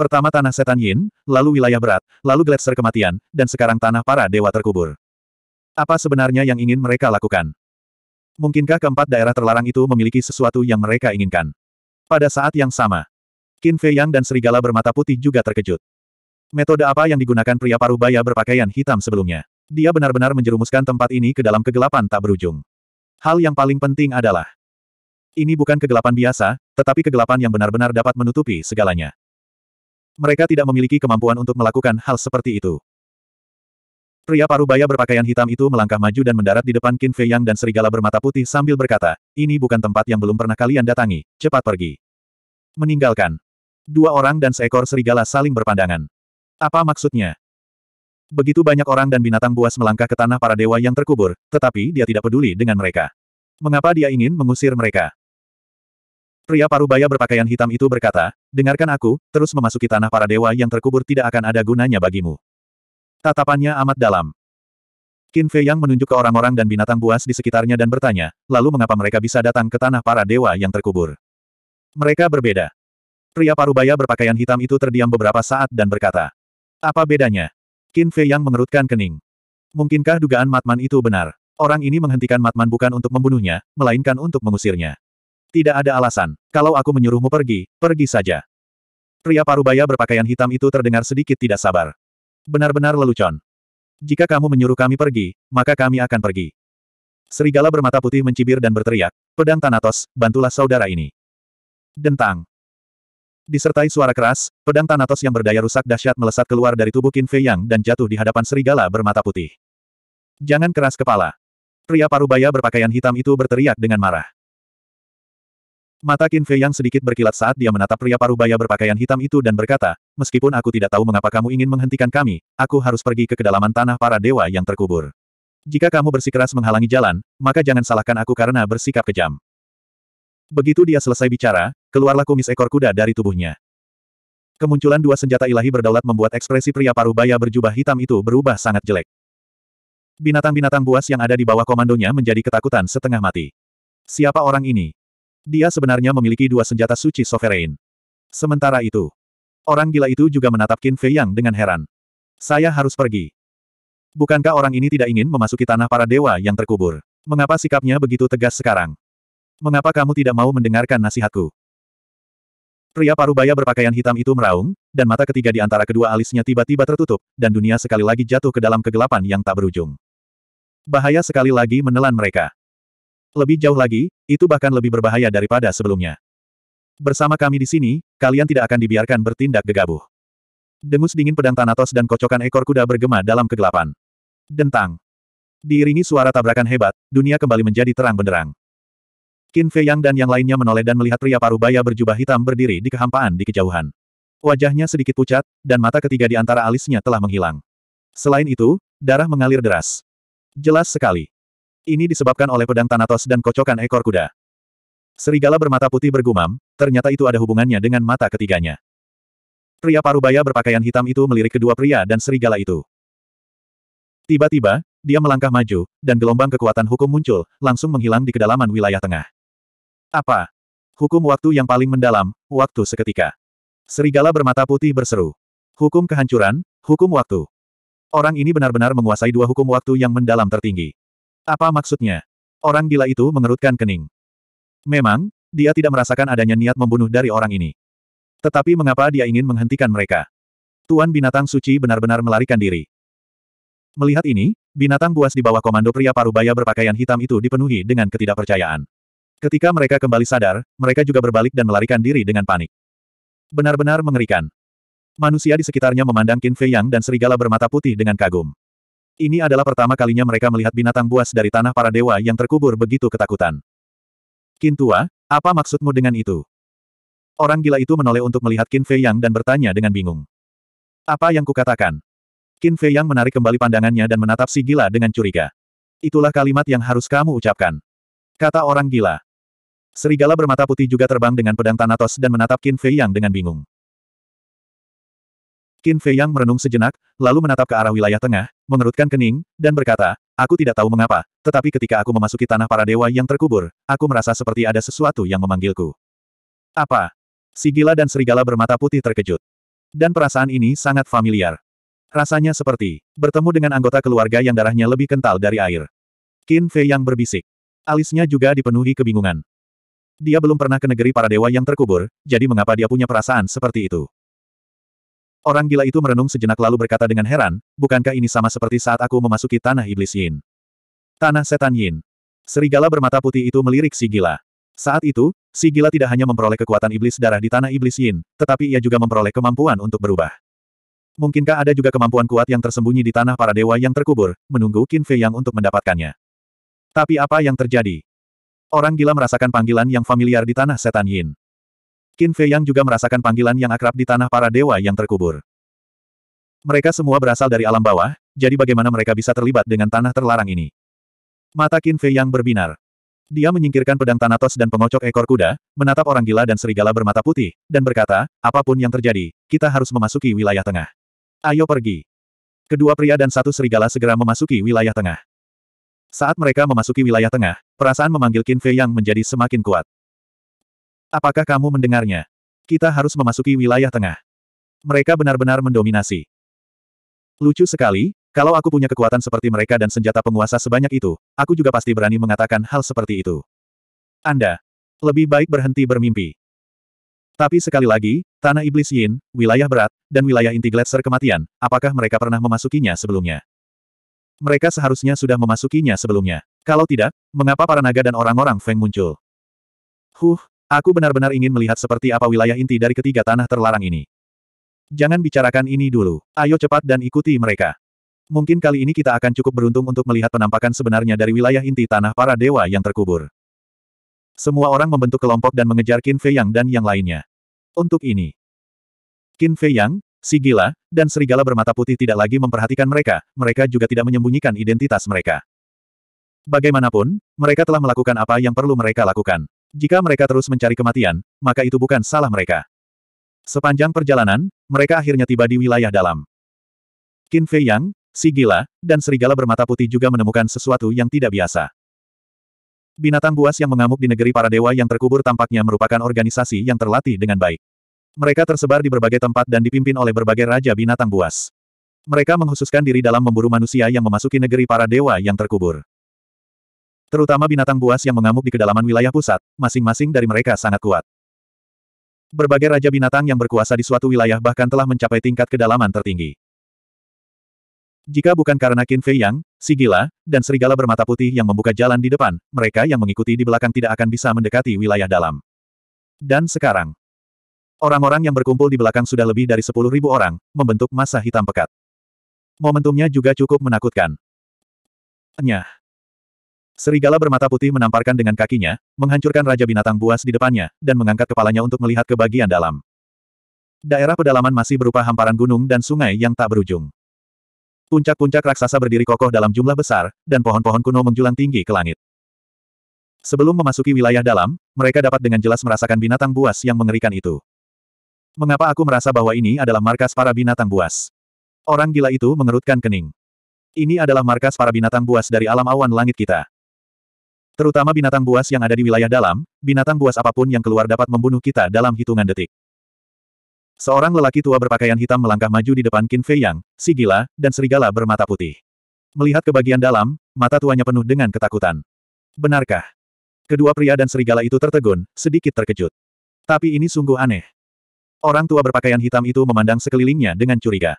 Pertama tanah setan Yin, lalu wilayah berat, lalu gletser kematian, dan sekarang tanah para dewa terkubur. Apa sebenarnya yang ingin mereka lakukan? Mungkinkah keempat daerah terlarang itu memiliki sesuatu yang mereka inginkan? Pada saat yang sama, Qin Fei Yang dan serigala bermata putih juga terkejut. Metode apa yang digunakan pria paruh baya berpakaian hitam sebelumnya? Dia benar-benar menjerumuskan tempat ini ke dalam kegelapan tak berujung. Hal yang paling penting adalah, ini bukan kegelapan biasa, tetapi kegelapan yang benar-benar dapat menutupi segalanya. Mereka tidak memiliki kemampuan untuk melakukan hal seperti itu. Pria paruh baya berpakaian hitam itu melangkah maju dan mendarat di depan Qin Fei Yang dan serigala bermata putih sambil berkata, ini bukan tempat yang belum pernah kalian datangi, cepat pergi. Meninggalkan. Dua orang dan seekor serigala saling berpandangan. Apa maksudnya? Begitu banyak orang dan binatang buas melangkah ke tanah para dewa yang terkubur, tetapi dia tidak peduli dengan mereka. Mengapa dia ingin mengusir mereka? Pria parubaya berpakaian hitam itu berkata, dengarkan aku, terus memasuki tanah para dewa yang terkubur tidak akan ada gunanya bagimu. Tatapannya amat dalam. Qin Fei Yang menunjuk ke orang-orang dan binatang buas di sekitarnya dan bertanya, lalu mengapa mereka bisa datang ke tanah para dewa yang terkubur? Mereka berbeda. Pria parubaya berpakaian hitam itu terdiam beberapa saat dan berkata. Apa bedanya? Qin Fei yang mengerutkan kening. Mungkinkah dugaan Matman itu benar? Orang ini menghentikan Matman bukan untuk membunuhnya, melainkan untuk mengusirnya. Tidak ada alasan. Kalau aku menyuruhmu pergi, pergi saja. Pria parubaya berpakaian hitam itu terdengar sedikit tidak sabar. Benar-benar lelucon. Jika kamu menyuruh kami pergi, maka kami akan pergi. Serigala bermata putih mencibir dan berteriak, pedang Thanatos, bantulah saudara ini. Dentang. Disertai suara keras, pedang Thanatos yang berdaya rusak dahsyat melesat keluar dari tubuh Qin Fei Yang dan jatuh di hadapan serigala bermata putih. Jangan keras kepala. Pria parubaya berpakaian hitam itu berteriak dengan marah. Mata Qin Fei Yang sedikit berkilat saat dia menatap pria parubaya berpakaian hitam itu dan berkata, meskipun aku tidak tahu mengapa kamu ingin menghentikan kami, aku harus pergi ke kedalaman tanah para dewa yang terkubur. Jika kamu bersikeras menghalangi jalan, maka jangan salahkan aku karena bersikap kejam. Begitu dia selesai bicara, Keluarlah kumis ekor kuda dari tubuhnya. Kemunculan dua senjata ilahi berdaulat membuat ekspresi pria paruh baya berjubah hitam itu berubah sangat jelek. Binatang-binatang buas yang ada di bawah komandonya menjadi ketakutan setengah mati. Siapa orang ini? Dia sebenarnya memiliki dua senjata suci sovereign. Sementara itu, orang gila itu juga menatap Qin Fei Yang dengan heran. Saya harus pergi. Bukankah orang ini tidak ingin memasuki tanah para dewa yang terkubur? Mengapa sikapnya begitu tegas sekarang? Mengapa kamu tidak mau mendengarkan nasihatku? Pria paruh baya berpakaian hitam itu meraung, dan mata ketiga di antara kedua alisnya tiba-tiba tertutup, dan dunia sekali lagi jatuh ke dalam kegelapan yang tak berujung. Bahaya sekali lagi menelan mereka. Lebih jauh lagi, itu bahkan lebih berbahaya daripada sebelumnya. Bersama kami di sini, kalian tidak akan dibiarkan bertindak gegabah. Dengus dingin pedang Thanatos dan kocokan ekor kuda bergema dalam kegelapan. Dentang. Diiringi suara tabrakan hebat, dunia kembali menjadi terang benderang. Qin Fei Yang dan yang lainnya menoleh dan melihat pria Parubaya berjubah hitam berdiri di kehampaan di kejauhan. Wajahnya sedikit pucat, dan mata ketiga di antara alisnya telah menghilang. Selain itu, darah mengalir deras. Jelas sekali. Ini disebabkan oleh pedang Thanatos dan kocokan ekor kuda. Serigala bermata putih bergumam, ternyata itu ada hubungannya dengan mata ketiganya. Pria parubaya berpakaian hitam itu melirik kedua pria dan serigala itu. Tiba-tiba, dia melangkah maju, dan gelombang kekuatan hukum muncul, langsung menghilang di kedalaman wilayah tengah. Apa? Hukum waktu yang paling mendalam, waktu seketika. Serigala bermata putih berseru. Hukum kehancuran, hukum waktu. Orang ini benar-benar menguasai dua hukum waktu yang mendalam tertinggi. Apa maksudnya? Orang gila itu mengerutkan kening. Memang, dia tidak merasakan adanya niat membunuh dari orang ini. Tetapi mengapa dia ingin menghentikan mereka? Tuan binatang suci benar-benar melarikan diri. Melihat ini, binatang buas di bawah komando pria parubaya berpakaian hitam itu dipenuhi dengan ketidakpercayaan. Ketika mereka kembali sadar, mereka juga berbalik dan melarikan diri dengan panik. Benar-benar mengerikan. Manusia di sekitarnya memandang Qin Fei Yang dan serigala bermata putih dengan kagum. Ini adalah pertama kalinya mereka melihat binatang buas dari tanah para dewa yang terkubur begitu ketakutan. Qin Tua, apa maksudmu dengan itu? Orang gila itu menoleh untuk melihat Qin Fei Yang dan bertanya dengan bingung. Apa yang kukatakan? Qin Fei Yang menarik kembali pandangannya dan menatap si gila dengan curiga. Itulah kalimat yang harus kamu ucapkan. Kata orang gila. Serigala bermata putih juga terbang dengan pedang Thanatos dan menatap Qin Fei Yang dengan bingung. Qin Fei Yang merenung sejenak, lalu menatap ke arah wilayah tengah, mengerutkan kening, dan berkata, Aku tidak tahu mengapa, tetapi ketika aku memasuki tanah para dewa yang terkubur, aku merasa seperti ada sesuatu yang memanggilku. Apa? Sigila dan Serigala bermata putih terkejut. Dan perasaan ini sangat familiar. Rasanya seperti bertemu dengan anggota keluarga yang darahnya lebih kental dari air. Qin Fei Yang berbisik. Alisnya juga dipenuhi kebingungan. Dia belum pernah ke negeri para dewa yang terkubur, jadi mengapa dia punya perasaan seperti itu? Orang gila itu merenung sejenak lalu berkata dengan heran, bukankah ini sama seperti saat aku memasuki tanah iblis Yin? Tanah setan Yin. Serigala bermata putih itu melirik si gila. Saat itu, si gila tidak hanya memperoleh kekuatan iblis darah di tanah iblis Yin, tetapi ia juga memperoleh kemampuan untuk berubah. Mungkinkah ada juga kemampuan kuat yang tersembunyi di tanah para dewa yang terkubur, menunggu Qin Fei Yang untuk mendapatkannya. Tapi apa yang terjadi? Orang gila merasakan panggilan yang familiar di tanah setan Yin. Qin Fei Yang juga merasakan panggilan yang akrab di tanah para dewa yang terkubur. Mereka semua berasal dari alam bawah, jadi bagaimana mereka bisa terlibat dengan tanah terlarang ini? Mata Qin Fei Yang berbinar. Dia menyingkirkan pedang Thanatos dan pengocok ekor kuda, menatap orang gila dan serigala bermata putih, dan berkata, apapun yang terjadi, kita harus memasuki wilayah tengah. Ayo pergi. Kedua pria dan satu serigala segera memasuki wilayah tengah. Saat mereka memasuki wilayah tengah, perasaan memanggil Qin Fei yang menjadi semakin kuat. Apakah kamu mendengarnya? Kita harus memasuki wilayah tengah. Mereka benar-benar mendominasi. Lucu sekali, kalau aku punya kekuatan seperti mereka dan senjata penguasa sebanyak itu, aku juga pasti berani mengatakan hal seperti itu. Anda, lebih baik berhenti bermimpi. Tapi sekali lagi, Tanah Iblis Yin, wilayah berat, dan wilayah inti Gletser kematian, apakah mereka pernah memasukinya sebelumnya? Mereka seharusnya sudah memasukinya sebelumnya. Kalau tidak, mengapa para naga dan orang-orang Feng muncul? Huh, aku benar-benar ingin melihat seperti apa wilayah inti dari ketiga tanah terlarang ini. Jangan bicarakan ini dulu. Ayo cepat dan ikuti mereka. Mungkin kali ini kita akan cukup beruntung untuk melihat penampakan sebenarnya dari wilayah inti tanah para dewa yang terkubur. Semua orang membentuk kelompok dan mengejar Qin Fei Yang dan yang lainnya. Untuk ini, Qin Fei Yang, Sigila dan serigala bermata putih tidak lagi memperhatikan mereka, mereka juga tidak menyembunyikan identitas mereka. Bagaimanapun, mereka telah melakukan apa yang perlu mereka lakukan. Jika mereka terus mencari kematian, maka itu bukan salah mereka. Sepanjang perjalanan, mereka akhirnya tiba di wilayah dalam. Qin Fei Yang, si dan serigala bermata putih juga menemukan sesuatu yang tidak biasa. Binatang buas yang mengamuk di negeri para dewa yang terkubur tampaknya merupakan organisasi yang terlatih dengan baik. Mereka tersebar di berbagai tempat dan dipimpin oleh berbagai raja binatang buas. Mereka menghususkan diri dalam memburu manusia yang memasuki negeri para dewa yang terkubur. Terutama binatang buas yang mengamuk di kedalaman wilayah pusat, masing-masing dari mereka sangat kuat. Berbagai raja binatang yang berkuasa di suatu wilayah bahkan telah mencapai tingkat kedalaman tertinggi. Jika bukan karena Qin Fei Yang, sigila, dan serigala bermata putih yang membuka jalan di depan, mereka yang mengikuti di belakang tidak akan bisa mendekati wilayah dalam. Dan sekarang, Orang-orang yang berkumpul di belakang sudah lebih dari sepuluh ribu orang, membentuk masa hitam pekat. Momentumnya juga cukup menakutkan. Nyah. Serigala bermata putih menamparkan dengan kakinya, menghancurkan Raja Binatang Buas di depannya, dan mengangkat kepalanya untuk melihat ke bagian dalam. Daerah pedalaman masih berupa hamparan gunung dan sungai yang tak berujung. Puncak-puncak raksasa berdiri kokoh dalam jumlah besar, dan pohon-pohon kuno menjulang tinggi ke langit. Sebelum memasuki wilayah dalam, mereka dapat dengan jelas merasakan binatang buas yang mengerikan itu. Mengapa aku merasa bahwa ini adalah markas para binatang buas? Orang gila itu mengerutkan kening. Ini adalah markas para binatang buas dari alam awan langit kita. Terutama binatang buas yang ada di wilayah dalam, binatang buas apapun yang keluar dapat membunuh kita dalam hitungan detik. Seorang lelaki tua berpakaian hitam melangkah maju di depan Qin Fei Yang, si gila, dan serigala bermata putih. Melihat ke bagian dalam, mata tuanya penuh dengan ketakutan. Benarkah? Kedua pria dan serigala itu tertegun, sedikit terkejut. Tapi ini sungguh aneh. Orang tua berpakaian hitam itu memandang sekelilingnya dengan curiga.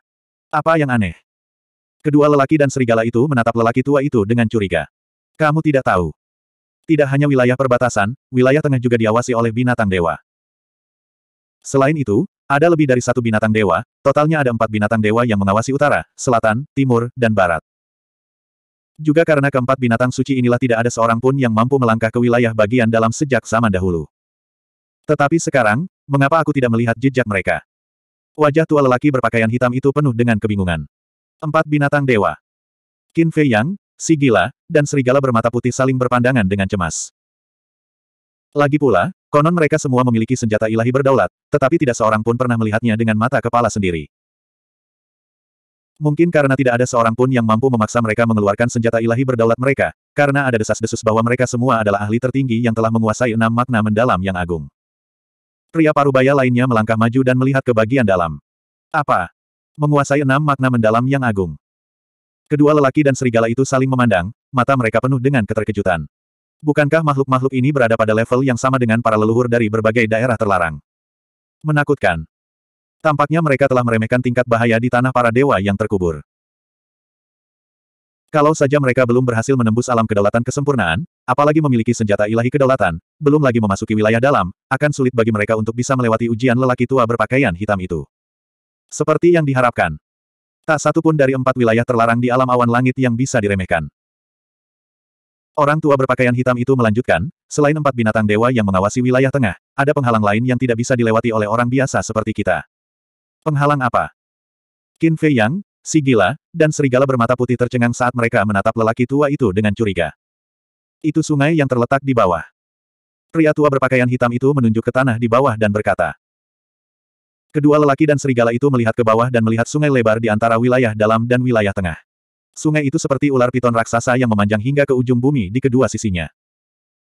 Apa yang aneh? Kedua lelaki dan serigala itu menatap lelaki tua itu dengan curiga. Kamu tidak tahu. Tidak hanya wilayah perbatasan, wilayah tengah juga diawasi oleh binatang dewa. Selain itu, ada lebih dari satu binatang dewa, totalnya ada empat binatang dewa yang mengawasi utara, selatan, timur, dan barat. Juga karena keempat binatang suci inilah tidak ada seorang pun yang mampu melangkah ke wilayah bagian dalam sejak zaman dahulu. Tetapi sekarang, Mengapa aku tidak melihat jejak mereka? Wajah tua lelaki berpakaian hitam itu penuh dengan kebingungan. Empat binatang dewa. Qin Fei Yang, si gila, dan serigala bermata putih saling berpandangan dengan cemas. Lagi pula, konon mereka semua memiliki senjata ilahi berdaulat, tetapi tidak seorang pun pernah melihatnya dengan mata kepala sendiri. Mungkin karena tidak ada seorang pun yang mampu memaksa mereka mengeluarkan senjata ilahi berdaulat mereka, karena ada desas-desus bahwa mereka semua adalah ahli tertinggi yang telah menguasai enam makna mendalam yang agung. Pria parubaya lainnya melangkah maju dan melihat ke bagian dalam. Apa? Menguasai enam makna mendalam yang agung. Kedua lelaki dan serigala itu saling memandang, mata mereka penuh dengan keterkejutan. Bukankah makhluk-makhluk ini berada pada level yang sama dengan para leluhur dari berbagai daerah terlarang? Menakutkan. Tampaknya mereka telah meremehkan tingkat bahaya di tanah para dewa yang terkubur. Kalau saja mereka belum berhasil menembus alam kedaulatan kesempurnaan, apalagi memiliki senjata ilahi kedaulatan, belum lagi memasuki wilayah dalam, akan sulit bagi mereka untuk bisa melewati ujian lelaki tua berpakaian hitam itu. Seperti yang diharapkan. Tak satu pun dari empat wilayah terlarang di alam awan langit yang bisa diremehkan. Orang tua berpakaian hitam itu melanjutkan, selain empat binatang dewa yang mengawasi wilayah tengah, ada penghalang lain yang tidak bisa dilewati oleh orang biasa seperti kita. Penghalang apa? Qin Fei Yang, Sigila dan serigala bermata putih tercengang saat mereka menatap lelaki tua itu dengan curiga. Itu sungai yang terletak di bawah. Pria tua berpakaian hitam itu menunjuk ke tanah di bawah dan berkata. Kedua lelaki dan serigala itu melihat ke bawah dan melihat sungai lebar di antara wilayah dalam dan wilayah tengah. Sungai itu seperti ular piton raksasa yang memanjang hingga ke ujung bumi di kedua sisinya.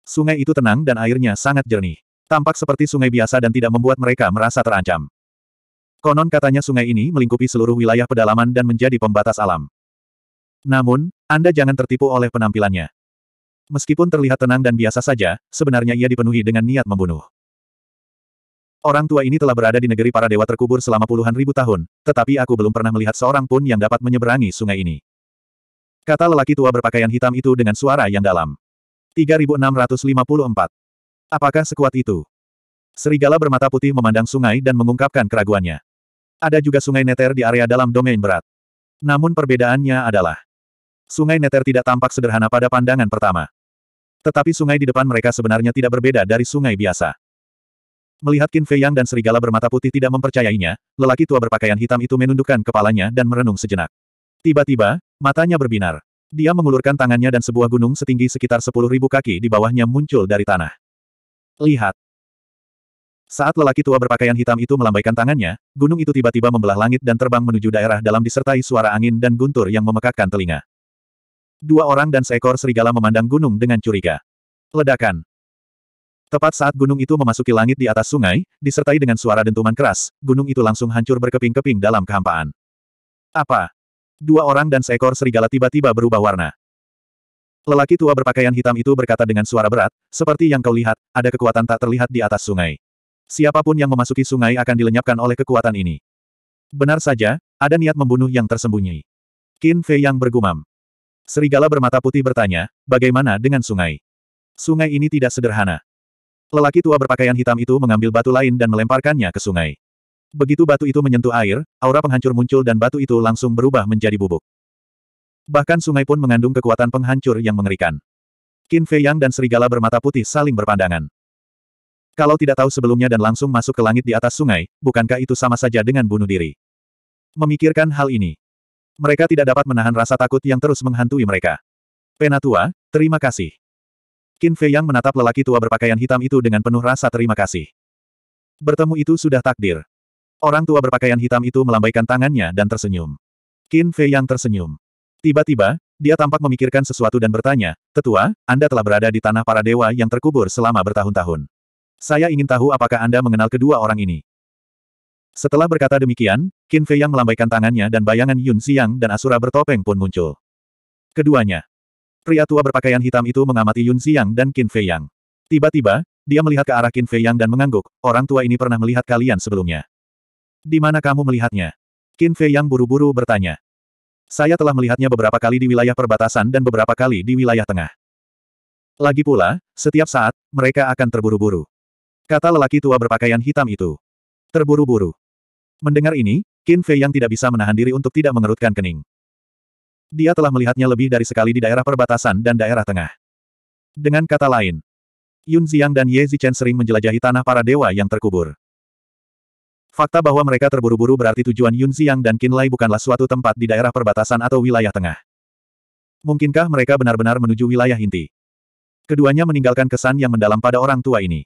Sungai itu tenang dan airnya sangat jernih. Tampak seperti sungai biasa dan tidak membuat mereka merasa terancam. Konon katanya sungai ini melingkupi seluruh wilayah pedalaman dan menjadi pembatas alam. Namun, Anda jangan tertipu oleh penampilannya. Meskipun terlihat tenang dan biasa saja, sebenarnya ia dipenuhi dengan niat membunuh. Orang tua ini telah berada di negeri para dewa terkubur selama puluhan ribu tahun, tetapi aku belum pernah melihat seorang pun yang dapat menyeberangi sungai ini. Kata lelaki tua berpakaian hitam itu dengan suara yang dalam. 3654. Apakah sekuat itu? Serigala bermata putih memandang sungai dan mengungkapkan keraguannya. Ada juga sungai Neter di area dalam domain berat. Namun perbedaannya adalah sungai Neter tidak tampak sederhana pada pandangan pertama. Tetapi sungai di depan mereka sebenarnya tidak berbeda dari sungai biasa. Melihat Qin Fei Yang dan serigala bermata putih tidak mempercayainya, lelaki tua berpakaian hitam itu menundukkan kepalanya dan merenung sejenak. Tiba-tiba, matanya berbinar. Dia mengulurkan tangannya dan sebuah gunung setinggi sekitar 10.000 kaki di bawahnya muncul dari tanah. Lihat, saat lelaki tua berpakaian hitam itu melambaikan tangannya, gunung itu tiba-tiba membelah langit dan terbang menuju daerah dalam disertai suara angin dan guntur yang memekakkan telinga. Dua orang dan seekor serigala memandang gunung dengan curiga. Ledakan. Tepat saat gunung itu memasuki langit di atas sungai, disertai dengan suara dentuman keras, gunung itu langsung hancur berkeping-keping dalam kehampaan. Apa? Dua orang dan seekor serigala tiba-tiba berubah warna. Lelaki tua berpakaian hitam itu berkata dengan suara berat, seperti yang kau lihat, ada kekuatan tak terlihat di atas sungai. Siapapun yang memasuki sungai akan dilenyapkan oleh kekuatan ini. Benar saja, ada niat membunuh yang tersembunyi. Qin Fei yang bergumam. Serigala bermata putih bertanya, bagaimana dengan sungai? Sungai ini tidak sederhana. Lelaki tua berpakaian hitam itu mengambil batu lain dan melemparkannya ke sungai. Begitu batu itu menyentuh air, aura penghancur muncul dan batu itu langsung berubah menjadi bubuk. Bahkan sungai pun mengandung kekuatan penghancur yang mengerikan. Qin Fei Yang dan serigala bermata putih saling berpandangan. Kalau tidak tahu sebelumnya dan langsung masuk ke langit di atas sungai, bukankah itu sama saja dengan bunuh diri? Memikirkan hal ini, mereka tidak dapat menahan rasa takut yang terus menghantui mereka. Penatua, terima kasih. Qin Fei Yang menatap lelaki tua berpakaian hitam itu dengan penuh rasa terima kasih. Bertemu itu sudah takdir. Orang tua berpakaian hitam itu melambaikan tangannya dan tersenyum. Qin Fei Yang tersenyum. Tiba-tiba, dia tampak memikirkan sesuatu dan bertanya, Tetua, Anda telah berada di tanah para dewa yang terkubur selama bertahun-tahun. Saya ingin tahu apakah Anda mengenal kedua orang ini. Setelah berkata demikian, Qin Fei yang melambaikan tangannya dan bayangan Yun Xiang dan Asura bertopeng pun muncul. Keduanya. Pria tua berpakaian hitam itu mengamati Yun Xiang dan Qin Fei yang. Tiba-tiba, dia melihat ke arah Qin Fei yang dan mengangguk, orang tua ini pernah melihat kalian sebelumnya. Di mana kamu melihatnya? Qin Fei yang buru-buru bertanya. Saya telah melihatnya beberapa kali di wilayah perbatasan dan beberapa kali di wilayah tengah. Lagi pula, setiap saat, mereka akan terburu-buru. Kata lelaki tua berpakaian hitam itu. Terburu-buru. Mendengar ini, Qin Fei yang tidak bisa menahan diri untuk tidak mengerutkan kening. Dia telah melihatnya lebih dari sekali di daerah perbatasan dan daerah tengah. Dengan kata lain, Yun Xiang dan Ye Zichen sering menjelajahi tanah para dewa yang terkubur. Fakta bahwa mereka terburu-buru berarti tujuan Yun Xiang dan Qin Lai bukanlah suatu tempat di daerah perbatasan atau wilayah tengah. Mungkinkah mereka benar-benar menuju wilayah inti? Keduanya meninggalkan kesan yang mendalam pada orang tua ini.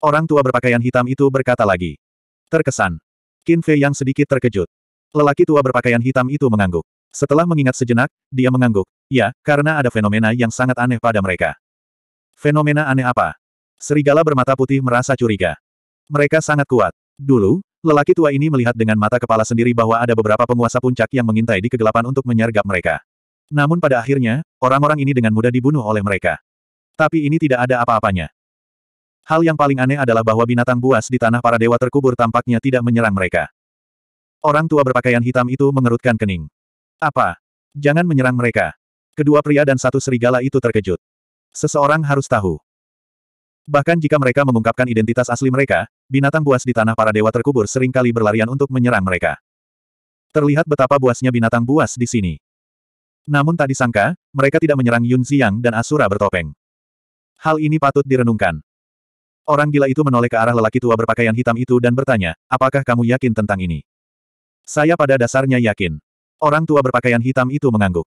Orang tua berpakaian hitam itu berkata lagi. Terkesan. Qin Fei yang sedikit terkejut. Lelaki tua berpakaian hitam itu mengangguk. Setelah mengingat sejenak, dia mengangguk. Ya, karena ada fenomena yang sangat aneh pada mereka. Fenomena aneh apa? Serigala bermata putih merasa curiga. Mereka sangat kuat. Dulu, lelaki tua ini melihat dengan mata kepala sendiri bahwa ada beberapa penguasa puncak yang mengintai di kegelapan untuk menyergap mereka. Namun pada akhirnya, orang-orang ini dengan mudah dibunuh oleh mereka. Tapi ini tidak ada apa-apanya. Hal yang paling aneh adalah bahwa binatang buas di tanah para dewa terkubur tampaknya tidak menyerang mereka. Orang tua berpakaian hitam itu mengerutkan kening. Apa? Jangan menyerang mereka. Kedua pria dan satu serigala itu terkejut. Seseorang harus tahu. Bahkan jika mereka mengungkapkan identitas asli mereka, binatang buas di tanah para dewa terkubur seringkali berlarian untuk menyerang mereka. Terlihat betapa buasnya binatang buas di sini. Namun tak disangka, mereka tidak menyerang Yun Xiang dan Asura bertopeng. Hal ini patut direnungkan. Orang gila itu menoleh ke arah lelaki tua berpakaian hitam itu dan bertanya, apakah kamu yakin tentang ini? Saya pada dasarnya yakin. Orang tua berpakaian hitam itu mengangguk.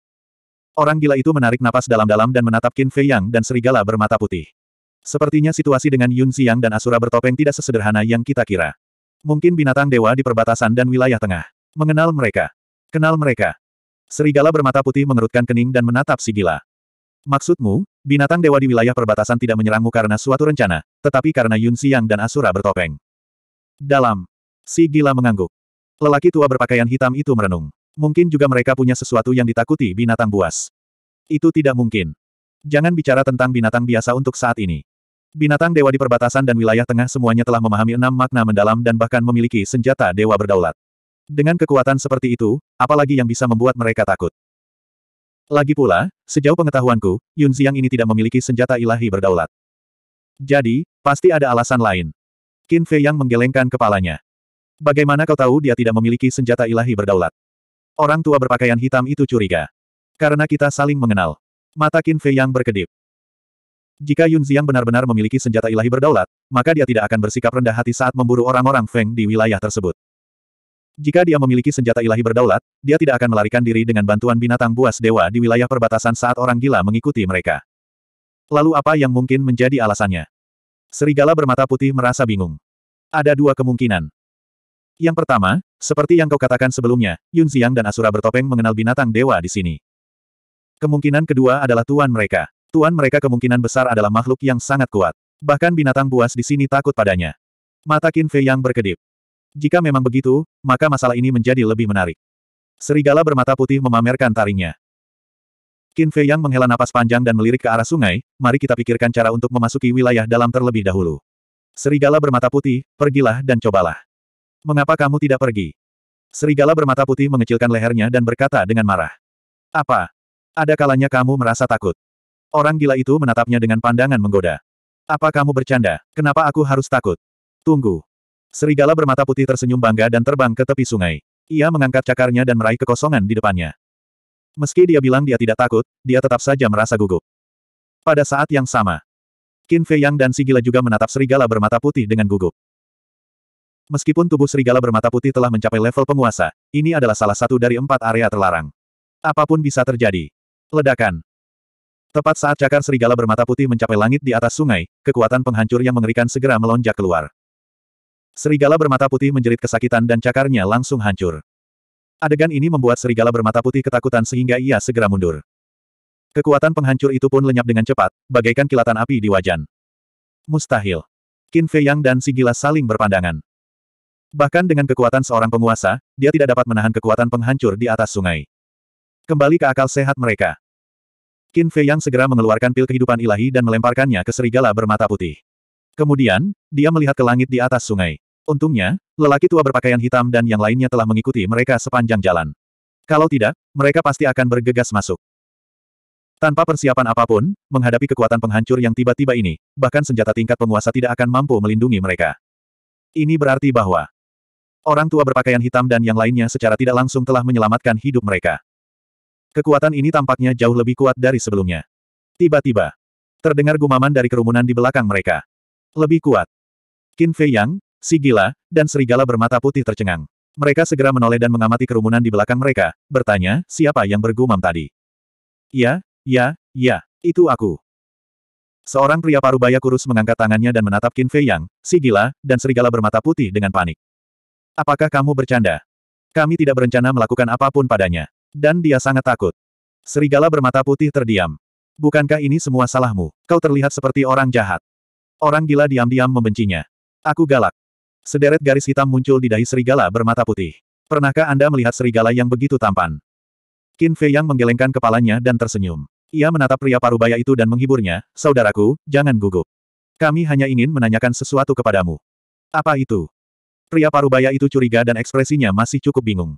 Orang gila itu menarik napas dalam-dalam dan menatap Qin Fei Yang dan serigala bermata putih. Sepertinya situasi dengan Yun Xiang dan Asura bertopeng tidak sesederhana yang kita kira. Mungkin binatang dewa di perbatasan dan wilayah tengah. Mengenal mereka. Kenal mereka. Serigala bermata putih mengerutkan kening dan menatap si gila. Maksudmu, Binatang dewa di wilayah perbatasan tidak menyerangmu karena suatu rencana, tetapi karena Yun Xiang dan Asura bertopeng. Dalam. Si gila mengangguk. Lelaki tua berpakaian hitam itu merenung. Mungkin juga mereka punya sesuatu yang ditakuti binatang buas. Itu tidak mungkin. Jangan bicara tentang binatang biasa untuk saat ini. Binatang dewa di perbatasan dan wilayah tengah semuanya telah memahami enam makna mendalam dan bahkan memiliki senjata dewa berdaulat. Dengan kekuatan seperti itu, apalagi yang bisa membuat mereka takut. Lagi pula, sejauh pengetahuanku, Yun Xiang ini tidak memiliki senjata ilahi berdaulat. Jadi, pasti ada alasan lain. Qin Fei Yang menggelengkan kepalanya. Bagaimana kau tahu dia tidak memiliki senjata ilahi berdaulat? Orang tua berpakaian hitam itu curiga. Karena kita saling mengenal. Mata Qin Fei Yang berkedip. Jika Yun Xiang benar-benar memiliki senjata ilahi berdaulat, maka dia tidak akan bersikap rendah hati saat memburu orang-orang Feng di wilayah tersebut. Jika dia memiliki senjata ilahi berdaulat, dia tidak akan melarikan diri dengan bantuan binatang buas dewa di wilayah perbatasan saat orang gila mengikuti mereka. Lalu apa yang mungkin menjadi alasannya? Serigala bermata putih merasa bingung. Ada dua kemungkinan. Yang pertama, seperti yang kau katakan sebelumnya, Yun Xiang dan Asura bertopeng mengenal binatang dewa di sini. Kemungkinan kedua adalah tuan mereka. Tuan mereka kemungkinan besar adalah makhluk yang sangat kuat. Bahkan binatang buas di sini takut padanya. Mata Qin Fei yang berkedip. Jika memang begitu, maka masalah ini menjadi lebih menarik. Serigala bermata putih memamerkan taringnya. Qin Fei Yang menghela napas panjang dan melirik ke arah sungai, mari kita pikirkan cara untuk memasuki wilayah dalam terlebih dahulu. Serigala bermata putih, pergilah dan cobalah. Mengapa kamu tidak pergi? Serigala bermata putih mengecilkan lehernya dan berkata dengan marah. Apa? Ada kalanya kamu merasa takut. Orang gila itu menatapnya dengan pandangan menggoda. Apa kamu bercanda? Kenapa aku harus takut? Tunggu. Serigala bermata putih tersenyum bangga dan terbang ke tepi sungai. Ia mengangkat cakarnya dan meraih kekosongan di depannya. Meski dia bilang dia tidak takut, dia tetap saja merasa gugup. Pada saat yang sama, Qin Fei Yang dan si gila juga menatap serigala bermata putih dengan gugup. Meskipun tubuh serigala bermata putih telah mencapai level penguasa, ini adalah salah satu dari empat area terlarang. Apapun bisa terjadi. Ledakan. Tepat saat cakar serigala bermata putih mencapai langit di atas sungai, kekuatan penghancur yang mengerikan segera melonjak keluar. Serigala bermata putih menjerit kesakitan dan cakarnya langsung hancur. Adegan ini membuat serigala bermata putih ketakutan sehingga ia segera mundur. Kekuatan penghancur itu pun lenyap dengan cepat, bagaikan kilatan api di wajan. Mustahil. Qin Fei Yang dan si saling berpandangan. Bahkan dengan kekuatan seorang penguasa, dia tidak dapat menahan kekuatan penghancur di atas sungai. Kembali ke akal sehat mereka. Qin Fei Yang segera mengeluarkan pil kehidupan ilahi dan melemparkannya ke serigala bermata putih. Kemudian, dia melihat ke langit di atas sungai. Untungnya, lelaki tua berpakaian hitam dan yang lainnya telah mengikuti mereka sepanjang jalan. Kalau tidak, mereka pasti akan bergegas masuk. Tanpa persiapan apapun, menghadapi kekuatan penghancur yang tiba-tiba ini, bahkan senjata tingkat penguasa tidak akan mampu melindungi mereka. Ini berarti bahwa orang tua berpakaian hitam dan yang lainnya secara tidak langsung telah menyelamatkan hidup mereka. Kekuatan ini tampaknya jauh lebih kuat dari sebelumnya. Tiba-tiba, terdengar gumaman dari kerumunan di belakang mereka. Lebih kuat. Qin Fei Yang, si gila, dan serigala bermata putih tercengang. Mereka segera menoleh dan mengamati kerumunan di belakang mereka, bertanya, siapa yang bergumam tadi? Ya, ya, ya, itu aku. Seorang pria parubaya kurus mengangkat tangannya dan menatap Qin Fei Yang, si gila, dan serigala bermata putih dengan panik. Apakah kamu bercanda? Kami tidak berencana melakukan apapun padanya. Dan dia sangat takut. Serigala bermata putih terdiam. Bukankah ini semua salahmu? Kau terlihat seperti orang jahat. Orang gila diam-diam membencinya. Aku galak. Sederet garis hitam muncul di dahi serigala bermata putih. Pernahkah Anda melihat serigala yang begitu tampan? Qin Fei yang menggelengkan kepalanya dan tersenyum. Ia menatap pria parubaya itu dan menghiburnya, Saudaraku, jangan gugup. Kami hanya ingin menanyakan sesuatu kepadamu. Apa itu? Pria parubaya itu curiga dan ekspresinya masih cukup bingung.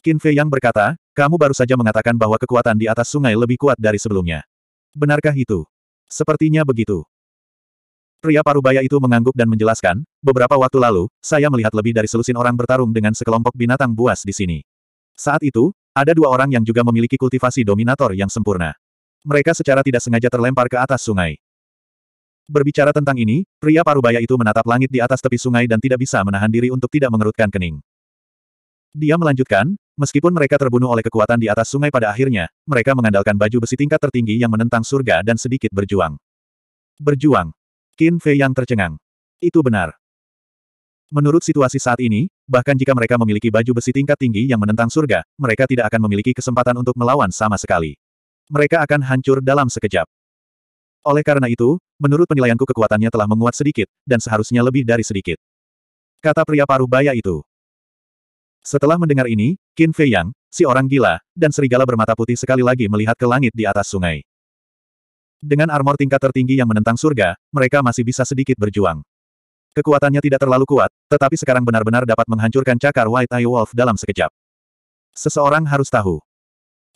Qin Fei yang berkata, kamu baru saja mengatakan bahwa kekuatan di atas sungai lebih kuat dari sebelumnya. Benarkah itu? Sepertinya begitu. Pria parubaya itu mengangguk dan menjelaskan, beberapa waktu lalu, saya melihat lebih dari selusin orang bertarung dengan sekelompok binatang buas di sini. Saat itu, ada dua orang yang juga memiliki kultivasi dominator yang sempurna. Mereka secara tidak sengaja terlempar ke atas sungai. Berbicara tentang ini, pria parubaya itu menatap langit di atas tepi sungai dan tidak bisa menahan diri untuk tidak mengerutkan kening. Dia melanjutkan, meskipun mereka terbunuh oleh kekuatan di atas sungai pada akhirnya, mereka mengandalkan baju besi tingkat tertinggi yang menentang surga dan sedikit berjuang. Berjuang. Qin Fei yang tercengang. Itu benar. Menurut situasi saat ini, bahkan jika mereka memiliki baju besi tingkat tinggi yang menentang surga, mereka tidak akan memiliki kesempatan untuk melawan sama sekali. Mereka akan hancur dalam sekejap. Oleh karena itu, menurut penilaianku kekuatannya telah menguat sedikit, dan seharusnya lebih dari sedikit. Kata pria paruh baya itu. Setelah mendengar ini, Qin Fei Yang, si orang gila, dan serigala bermata putih sekali lagi melihat ke langit di atas sungai. Dengan armor tingkat tertinggi yang menentang surga, mereka masih bisa sedikit berjuang. Kekuatannya tidak terlalu kuat, tetapi sekarang benar-benar dapat menghancurkan cakar White Eye Wolf dalam sekejap. Seseorang harus tahu.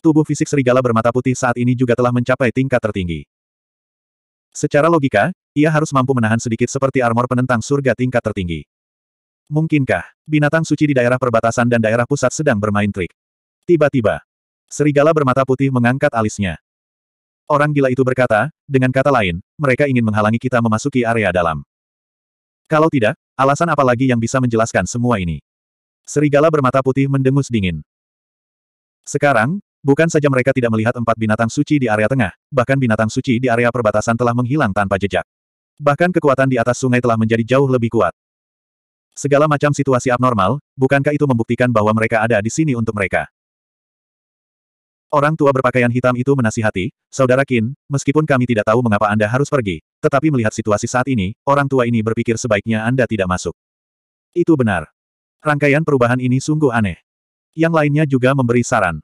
Tubuh fisik serigala bermata putih saat ini juga telah mencapai tingkat tertinggi. Secara logika, ia harus mampu menahan sedikit seperti armor penentang surga tingkat tertinggi. Mungkinkah, binatang suci di daerah perbatasan dan daerah pusat sedang bermain trik? Tiba-tiba, serigala bermata putih mengangkat alisnya. Orang gila itu berkata, dengan kata lain, mereka ingin menghalangi kita memasuki area dalam. Kalau tidak, alasan apa lagi yang bisa menjelaskan semua ini? Serigala bermata putih mendengus dingin. Sekarang, bukan saja mereka tidak melihat empat binatang suci di area tengah, bahkan binatang suci di area perbatasan telah menghilang tanpa jejak. Bahkan kekuatan di atas sungai telah menjadi jauh lebih kuat. Segala macam situasi abnormal, bukankah itu membuktikan bahwa mereka ada di sini untuk mereka? Orang tua berpakaian hitam itu menasihati, Saudara Qin, meskipun kami tidak tahu mengapa Anda harus pergi, tetapi melihat situasi saat ini, orang tua ini berpikir sebaiknya Anda tidak masuk. Itu benar. Rangkaian perubahan ini sungguh aneh. Yang lainnya juga memberi saran.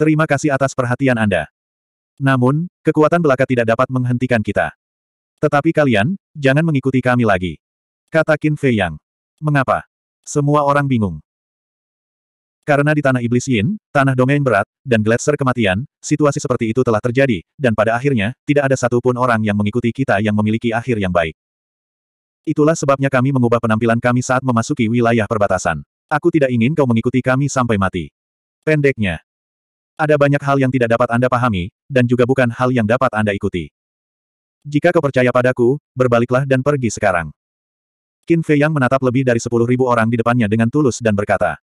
Terima kasih atas perhatian Anda. Namun, kekuatan belaka tidak dapat menghentikan kita. Tetapi kalian, jangan mengikuti kami lagi. Kata Qin Fei Yang. Mengapa? Semua orang bingung. Karena di tanah iblis Yin, tanah domain berat, dan gletser kematian, situasi seperti itu telah terjadi, dan pada akhirnya, tidak ada satupun orang yang mengikuti kita yang memiliki akhir yang baik. Itulah sebabnya kami mengubah penampilan kami saat memasuki wilayah perbatasan. Aku tidak ingin kau mengikuti kami sampai mati. Pendeknya. Ada banyak hal yang tidak dapat Anda pahami, dan juga bukan hal yang dapat Anda ikuti. Jika kau percaya padaku, berbaliklah dan pergi sekarang. Qin Fei Yang menatap lebih dari sepuluh ribu orang di depannya dengan tulus dan berkata,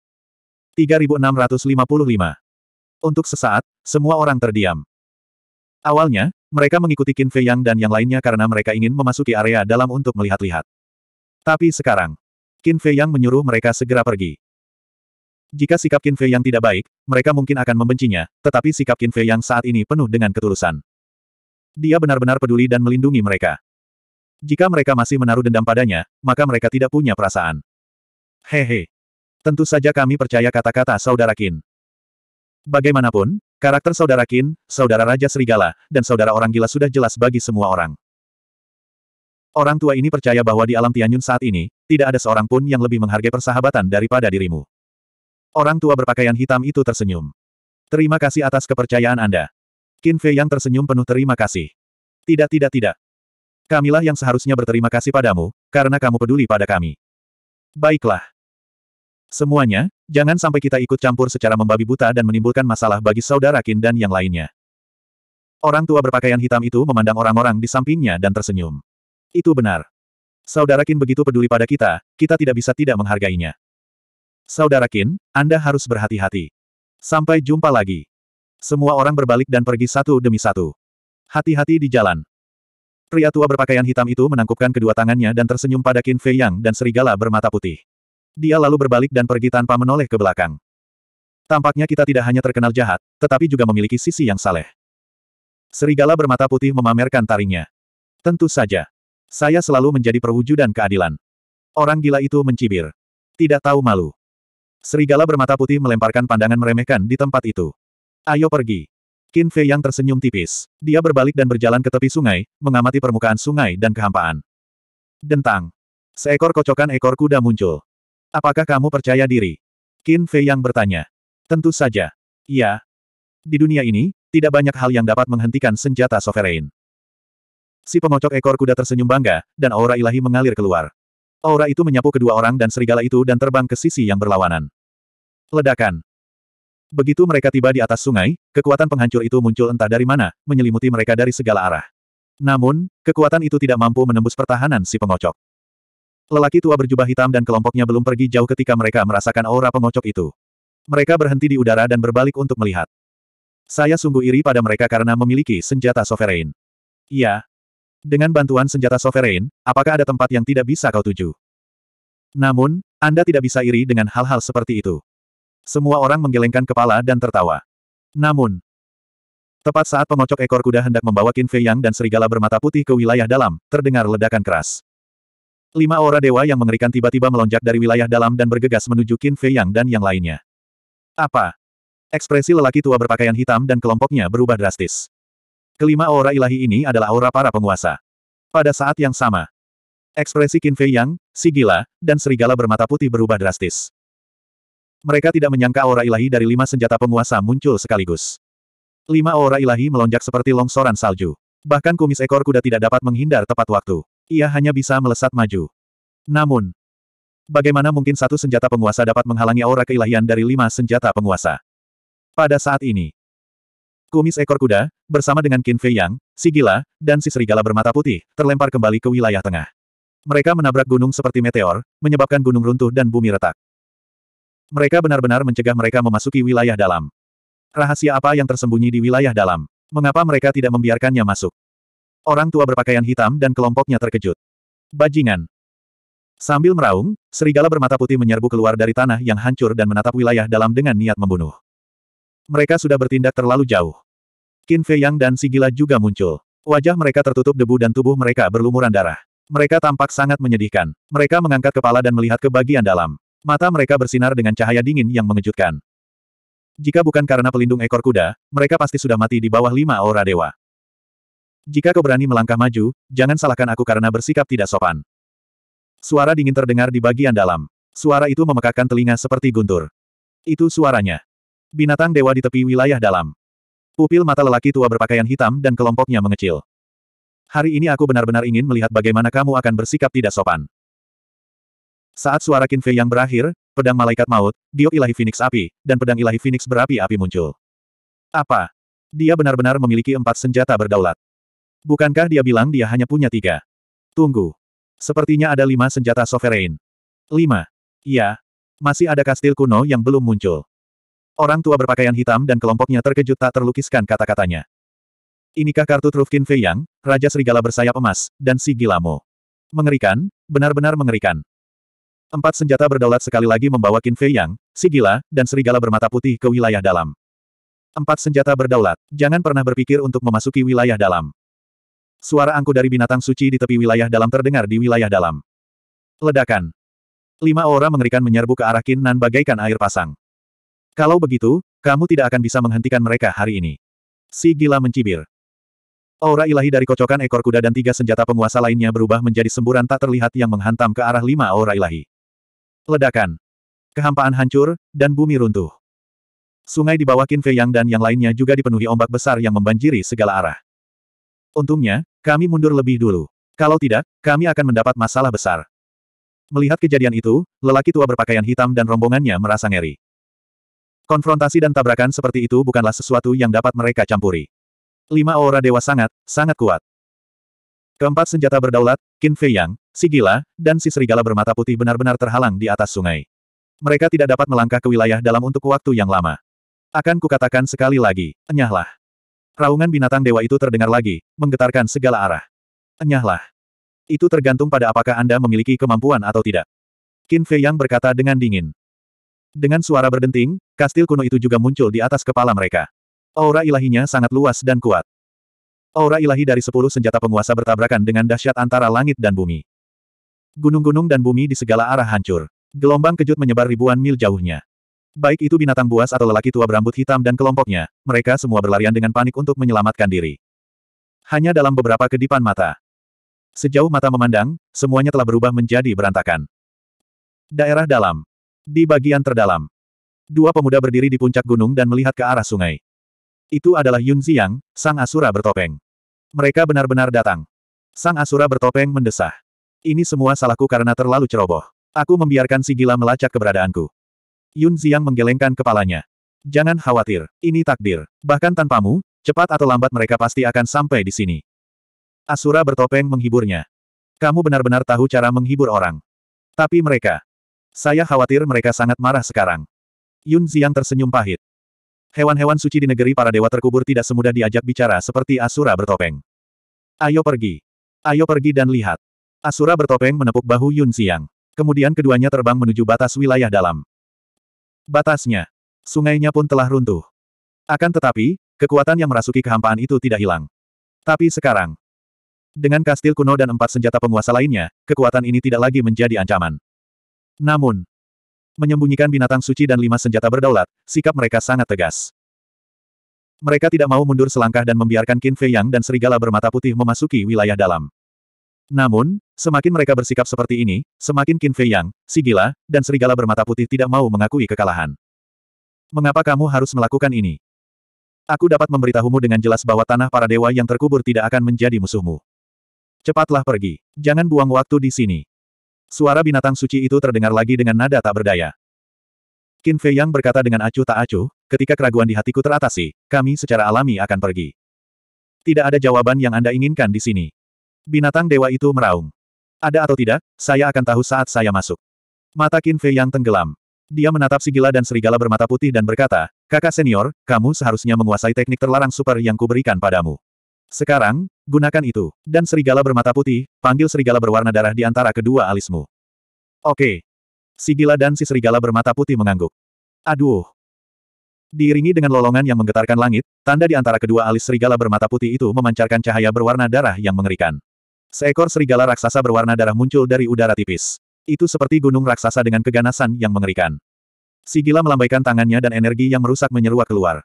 3655. Untuk sesaat, semua orang terdiam. Awalnya, mereka mengikuti Qin Fei Yang dan yang lainnya karena mereka ingin memasuki area dalam untuk melihat-lihat. Tapi sekarang, Qin Fei Yang menyuruh mereka segera pergi. Jika sikap Qin Fei Yang tidak baik, mereka mungkin akan membencinya, tetapi sikap Qin Fei Yang saat ini penuh dengan ketulusan. Dia benar-benar peduli dan melindungi mereka. Jika mereka masih menaruh dendam padanya, maka mereka tidak punya perasaan. Hehe. Tentu saja kami percaya kata-kata Saudara Qin. Bagaimanapun, karakter Saudara Qin, Saudara Raja Serigala, dan Saudara Orang Gila sudah jelas bagi semua orang. Orang tua ini percaya bahwa di alam Tianyun saat ini, tidak ada seorang pun yang lebih menghargai persahabatan daripada dirimu. Orang tua berpakaian hitam itu tersenyum. Terima kasih atas kepercayaan Anda. Qin Fei yang tersenyum penuh terima kasih. Tidak tidak tidak. Kamilah yang seharusnya berterima kasih padamu, karena kamu peduli pada kami. Baiklah. Semuanya, jangan sampai kita ikut campur secara membabi buta dan menimbulkan masalah bagi saudara Qin dan yang lainnya. Orang tua berpakaian hitam itu memandang orang-orang di sampingnya dan tersenyum. Itu benar. Saudara Qin begitu peduli pada kita, kita tidak bisa tidak menghargainya. Saudara Qin, Anda harus berhati-hati. Sampai jumpa lagi. Semua orang berbalik dan pergi satu demi satu. Hati-hati di jalan. Pria tua berpakaian hitam itu menangkupkan kedua tangannya dan tersenyum pada Qin Fei Yang dan serigala bermata putih. Dia lalu berbalik dan pergi tanpa menoleh ke belakang. Tampaknya kita tidak hanya terkenal jahat, tetapi juga memiliki sisi yang saleh. Serigala bermata putih memamerkan taringnya. Tentu saja. Saya selalu menjadi perwujudan keadilan. Orang gila itu mencibir. Tidak tahu malu. Serigala bermata putih melemparkan pandangan meremehkan di tempat itu. Ayo pergi. Qin Fei yang tersenyum tipis. Dia berbalik dan berjalan ke tepi sungai, mengamati permukaan sungai dan kehampaan. Dentang. Seekor kocokan ekor kuda muncul. Apakah kamu percaya diri? Qin Fei yang bertanya. Tentu saja. Ya. Di dunia ini, tidak banyak hal yang dapat menghentikan senjata sovereign. Si pengocok ekor kuda tersenyum bangga, dan aura ilahi mengalir keluar. Aura itu menyapu kedua orang dan serigala itu dan terbang ke sisi yang berlawanan. Ledakan. Begitu mereka tiba di atas sungai, kekuatan penghancur itu muncul entah dari mana, menyelimuti mereka dari segala arah. Namun, kekuatan itu tidak mampu menembus pertahanan si pengocok. Lelaki tua berjubah hitam dan kelompoknya belum pergi jauh ketika mereka merasakan aura pengocok itu. Mereka berhenti di udara dan berbalik untuk melihat. Saya sungguh iri pada mereka karena memiliki senjata sovereign. Iya. Dengan bantuan senjata sovereign, apakah ada tempat yang tidak bisa kau tuju? Namun, Anda tidak bisa iri dengan hal-hal seperti itu. Semua orang menggelengkan kepala dan tertawa. Namun, tepat saat pengocok ekor kuda hendak membawa Qin Fei Yang dan serigala bermata putih ke wilayah dalam, terdengar ledakan keras. Lima aura dewa yang mengerikan tiba-tiba melonjak dari wilayah dalam dan bergegas menuju Qin Fei Yang dan yang lainnya. Apa? Ekspresi lelaki tua berpakaian hitam dan kelompoknya berubah drastis. Kelima aura ilahi ini adalah aura para penguasa. Pada saat yang sama, ekspresi Qin Fei Yang, Sigila, dan serigala bermata putih berubah drastis. Mereka tidak menyangka aura ilahi dari lima senjata penguasa muncul sekaligus. Lima aura ilahi melonjak seperti longsoran salju. Bahkan kumis ekor kuda tidak dapat menghindar tepat waktu. Ia hanya bisa melesat maju. Namun, bagaimana mungkin satu senjata penguasa dapat menghalangi aura keilahian dari lima senjata penguasa? Pada saat ini, kumis ekor kuda, bersama dengan Qin Fei Yang, Sigila, dan si serigala bermata putih, terlempar kembali ke wilayah tengah. Mereka menabrak gunung seperti meteor, menyebabkan gunung runtuh dan bumi retak. Mereka benar-benar mencegah mereka memasuki wilayah dalam. Rahasia apa yang tersembunyi di wilayah dalam? Mengapa mereka tidak membiarkannya masuk? Orang tua berpakaian hitam dan kelompoknya terkejut. Bajingan. Sambil meraung, serigala bermata putih menyerbu keluar dari tanah yang hancur dan menatap wilayah dalam dengan niat membunuh. Mereka sudah bertindak terlalu jauh. Qin Fei Yang dan Sigila juga muncul. Wajah mereka tertutup debu dan tubuh mereka berlumuran darah. Mereka tampak sangat menyedihkan. Mereka mengangkat kepala dan melihat ke bagian dalam. Mata mereka bersinar dengan cahaya dingin yang mengejutkan. Jika bukan karena pelindung ekor kuda, mereka pasti sudah mati di bawah lima aura dewa. Jika kau berani melangkah maju, jangan salahkan aku karena bersikap tidak sopan. Suara dingin terdengar di bagian dalam. Suara itu memekakkan telinga seperti guntur. Itu suaranya. Binatang dewa di tepi wilayah dalam. Pupil mata lelaki tua berpakaian hitam dan kelompoknya mengecil. Hari ini aku benar-benar ingin melihat bagaimana kamu akan bersikap tidak sopan. Saat suara Kinfei yang berakhir, pedang malaikat maut, diok ilahi Phoenix api, dan pedang ilahi Phoenix berapi-api muncul. Apa? Dia benar-benar memiliki empat senjata berdaulat. Bukankah dia bilang dia hanya punya tiga? Tunggu. Sepertinya ada lima senjata sovereign. Lima. Iya. Masih ada kastil kuno yang belum muncul. Orang tua berpakaian hitam dan kelompoknya terkejut tak terlukiskan kata-katanya. Inikah kartu Trufkin Fei Yang, Raja Serigala Bersayap Emas, dan si Gilamo. Mengerikan, benar-benar mengerikan. Empat senjata berdaulat sekali lagi membawa Kin Fei Yang, si gila, dan serigala bermata putih ke wilayah dalam. Empat senjata berdaulat, jangan pernah berpikir untuk memasuki wilayah dalam. Suara angku dari binatang suci di tepi wilayah dalam terdengar di wilayah dalam. Ledakan. Lima aura mengerikan menyerbu ke arah Kinnan bagaikan air pasang. Kalau begitu, kamu tidak akan bisa menghentikan mereka hari ini. Si gila mencibir. Aura ilahi dari kocokan ekor kuda dan tiga senjata penguasa lainnya berubah menjadi semburan tak terlihat yang menghantam ke arah lima aura ilahi. Ledakan. Kehampaan hancur, dan bumi runtuh. Sungai di bawah Kinfe Yang dan yang lainnya juga dipenuhi ombak besar yang membanjiri segala arah. Untungnya, kami mundur lebih dulu. Kalau tidak, kami akan mendapat masalah besar. Melihat kejadian itu, lelaki tua berpakaian hitam dan rombongannya merasa ngeri. Konfrontasi dan tabrakan seperti itu bukanlah sesuatu yang dapat mereka campuri. Lima aura dewa sangat, sangat kuat. Keempat senjata berdaulat, Qin Fei Yang, Sigila, dan si serigala bermata putih benar-benar terhalang di atas sungai. Mereka tidak dapat melangkah ke wilayah dalam untuk waktu yang lama. Akan kukatakan sekali lagi, enyahlah. Raungan binatang dewa itu terdengar lagi, menggetarkan segala arah. Enyahlah. Itu tergantung pada apakah Anda memiliki kemampuan atau tidak. Qin Fei Yang berkata dengan dingin. Dengan suara berdenting, kastil kuno itu juga muncul di atas kepala mereka. Aura ilahinya sangat luas dan kuat. Aura ilahi dari sepuluh senjata penguasa bertabrakan dengan dahsyat antara langit dan bumi. Gunung-gunung dan bumi di segala arah hancur. Gelombang kejut menyebar ribuan mil jauhnya. Baik itu binatang buas atau lelaki tua berambut hitam dan kelompoknya, mereka semua berlarian dengan panik untuk menyelamatkan diri. Hanya dalam beberapa kedipan mata. Sejauh mata memandang, semuanya telah berubah menjadi berantakan. Daerah dalam. Di bagian terdalam. Dua pemuda berdiri di puncak gunung dan melihat ke arah sungai. Itu adalah Yun Ziang, sang Asura bertopeng. Mereka benar-benar datang. Sang Asura bertopeng mendesah. Ini semua salahku karena terlalu ceroboh. Aku membiarkan si gila melacak keberadaanku. Yun Xiang menggelengkan kepalanya. Jangan khawatir, ini takdir. Bahkan tanpamu, cepat atau lambat mereka pasti akan sampai di sini. Asura bertopeng menghiburnya. Kamu benar-benar tahu cara menghibur orang. Tapi mereka. Saya khawatir mereka sangat marah sekarang. Yun Xiang tersenyum pahit. Hewan-hewan suci di negeri para dewa terkubur tidak semudah diajak bicara seperti Asura bertopeng. Ayo pergi. Ayo pergi dan lihat. Asura bertopeng menepuk bahu Yun Xiang. Kemudian keduanya terbang menuju batas wilayah dalam batasnya. Sungainya pun telah runtuh. Akan tetapi, kekuatan yang merasuki kehampaan itu tidak hilang. Tapi sekarang, dengan kastil kuno dan empat senjata penguasa lainnya, kekuatan ini tidak lagi menjadi ancaman. Namun, menyembunyikan binatang suci dan lima senjata berdaulat, sikap mereka sangat tegas. Mereka tidak mau mundur selangkah dan membiarkan Qin Fei Yang dan serigala bermata putih memasuki wilayah dalam. Namun, semakin mereka bersikap seperti ini, semakin Qin Fei Yang, si dan serigala bermata putih tidak mau mengakui kekalahan. Mengapa kamu harus melakukan ini? Aku dapat memberitahumu dengan jelas bahwa tanah para dewa yang terkubur tidak akan menjadi musuhmu. Cepatlah pergi. Jangan buang waktu di sini. Suara binatang suci itu terdengar lagi dengan nada tak berdaya. Qin Fei Yang berkata dengan acuh tak acuh, ketika keraguan di hatiku teratasi, kami secara alami akan pergi. Tidak ada jawaban yang Anda inginkan di sini. Binatang dewa itu meraung. Ada atau tidak, saya akan tahu saat saya masuk. Mata Qin Fei yang tenggelam. Dia menatap Sigila dan Serigala bermata putih dan berkata, Kakak senior, kamu seharusnya menguasai teknik terlarang super yang kuberikan padamu. Sekarang, gunakan itu. Dan Serigala bermata putih, panggil Serigala berwarna darah di antara kedua alismu. Oke. Sigila dan si Serigala bermata putih mengangguk. Aduh. Diiringi dengan lolongan yang menggetarkan langit, tanda di antara kedua alis Serigala bermata putih itu memancarkan cahaya berwarna darah yang mengerikan. Seekor serigala raksasa berwarna darah muncul dari udara tipis. Itu seperti gunung raksasa dengan keganasan yang mengerikan. Sigila melambaikan tangannya dan energi yang merusak menyeruak keluar.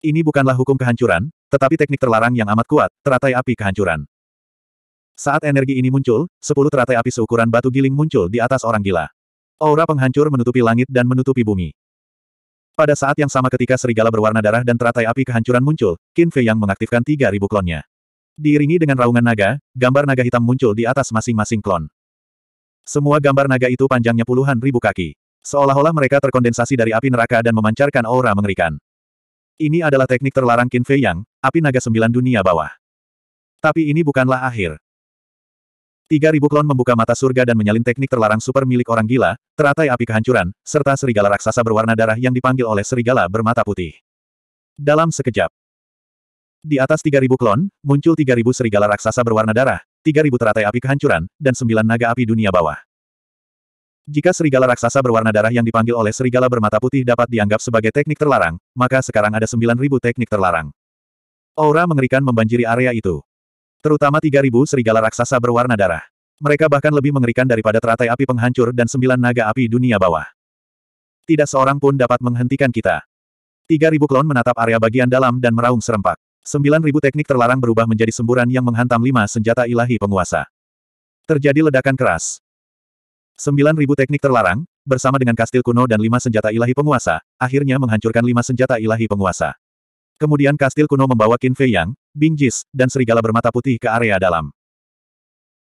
Ini bukanlah hukum kehancuran, tetapi teknik terlarang yang amat kuat, teratai api kehancuran. Saat energi ini muncul, sepuluh teratai api seukuran batu giling muncul di atas orang gila. Aura penghancur menutupi langit dan menutupi bumi. Pada saat yang sama ketika serigala berwarna darah dan teratai api kehancuran muncul, Qin Fei yang mengaktifkan 3.000 klonnya. Diiringi dengan raungan naga, gambar naga hitam muncul di atas masing-masing klon. Semua gambar naga itu panjangnya puluhan ribu kaki. Seolah-olah mereka terkondensasi dari api neraka dan memancarkan aura mengerikan. Ini adalah teknik terlarang Qin Fei Yang, api naga sembilan dunia bawah. Tapi ini bukanlah akhir. Tiga ribu klon membuka mata surga dan menyalin teknik terlarang super milik orang gila, teratai api kehancuran, serta serigala raksasa berwarna darah yang dipanggil oleh serigala bermata putih. Dalam sekejap, di atas 3.000 klon, muncul 3.000 serigala raksasa berwarna darah, 3.000 teratai api kehancuran, dan 9 naga api dunia bawah. Jika serigala raksasa berwarna darah yang dipanggil oleh serigala bermata putih dapat dianggap sebagai teknik terlarang, maka sekarang ada 9.000 teknik terlarang. Aura mengerikan membanjiri area itu. Terutama 3.000 serigala raksasa berwarna darah. Mereka bahkan lebih mengerikan daripada teratai api penghancur dan 9 naga api dunia bawah. Tidak seorang pun dapat menghentikan kita. 3.000 klon menatap area bagian dalam dan meraung serempak. Sembilan ribu teknik terlarang berubah menjadi semburan yang menghantam lima senjata ilahi penguasa. Terjadi ledakan keras. Sembilan ribu teknik terlarang, bersama dengan kastil kuno dan lima senjata ilahi penguasa, akhirnya menghancurkan lima senjata ilahi penguasa. Kemudian kastil kuno membawa Qin Fei Yang, Bing Jis, dan serigala bermata putih ke area dalam.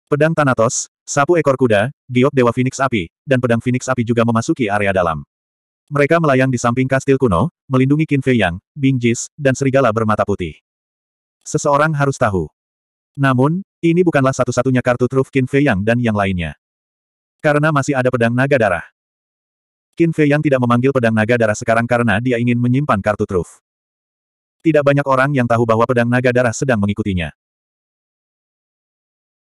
Pedang Thanatos, sapu ekor kuda, giok dewa Phoenix api, dan pedang Phoenix api juga memasuki area dalam. Mereka melayang di samping kastil kuno, melindungi Qin Fei Yang, Bing Jis, dan serigala bermata putih. Seseorang harus tahu. Namun, ini bukanlah satu-satunya kartu truf Qin Fei Yang dan yang lainnya. Karena masih ada pedang naga darah. Qin Fei Yang tidak memanggil pedang naga darah sekarang karena dia ingin menyimpan kartu truf. Tidak banyak orang yang tahu bahwa pedang naga darah sedang mengikutinya.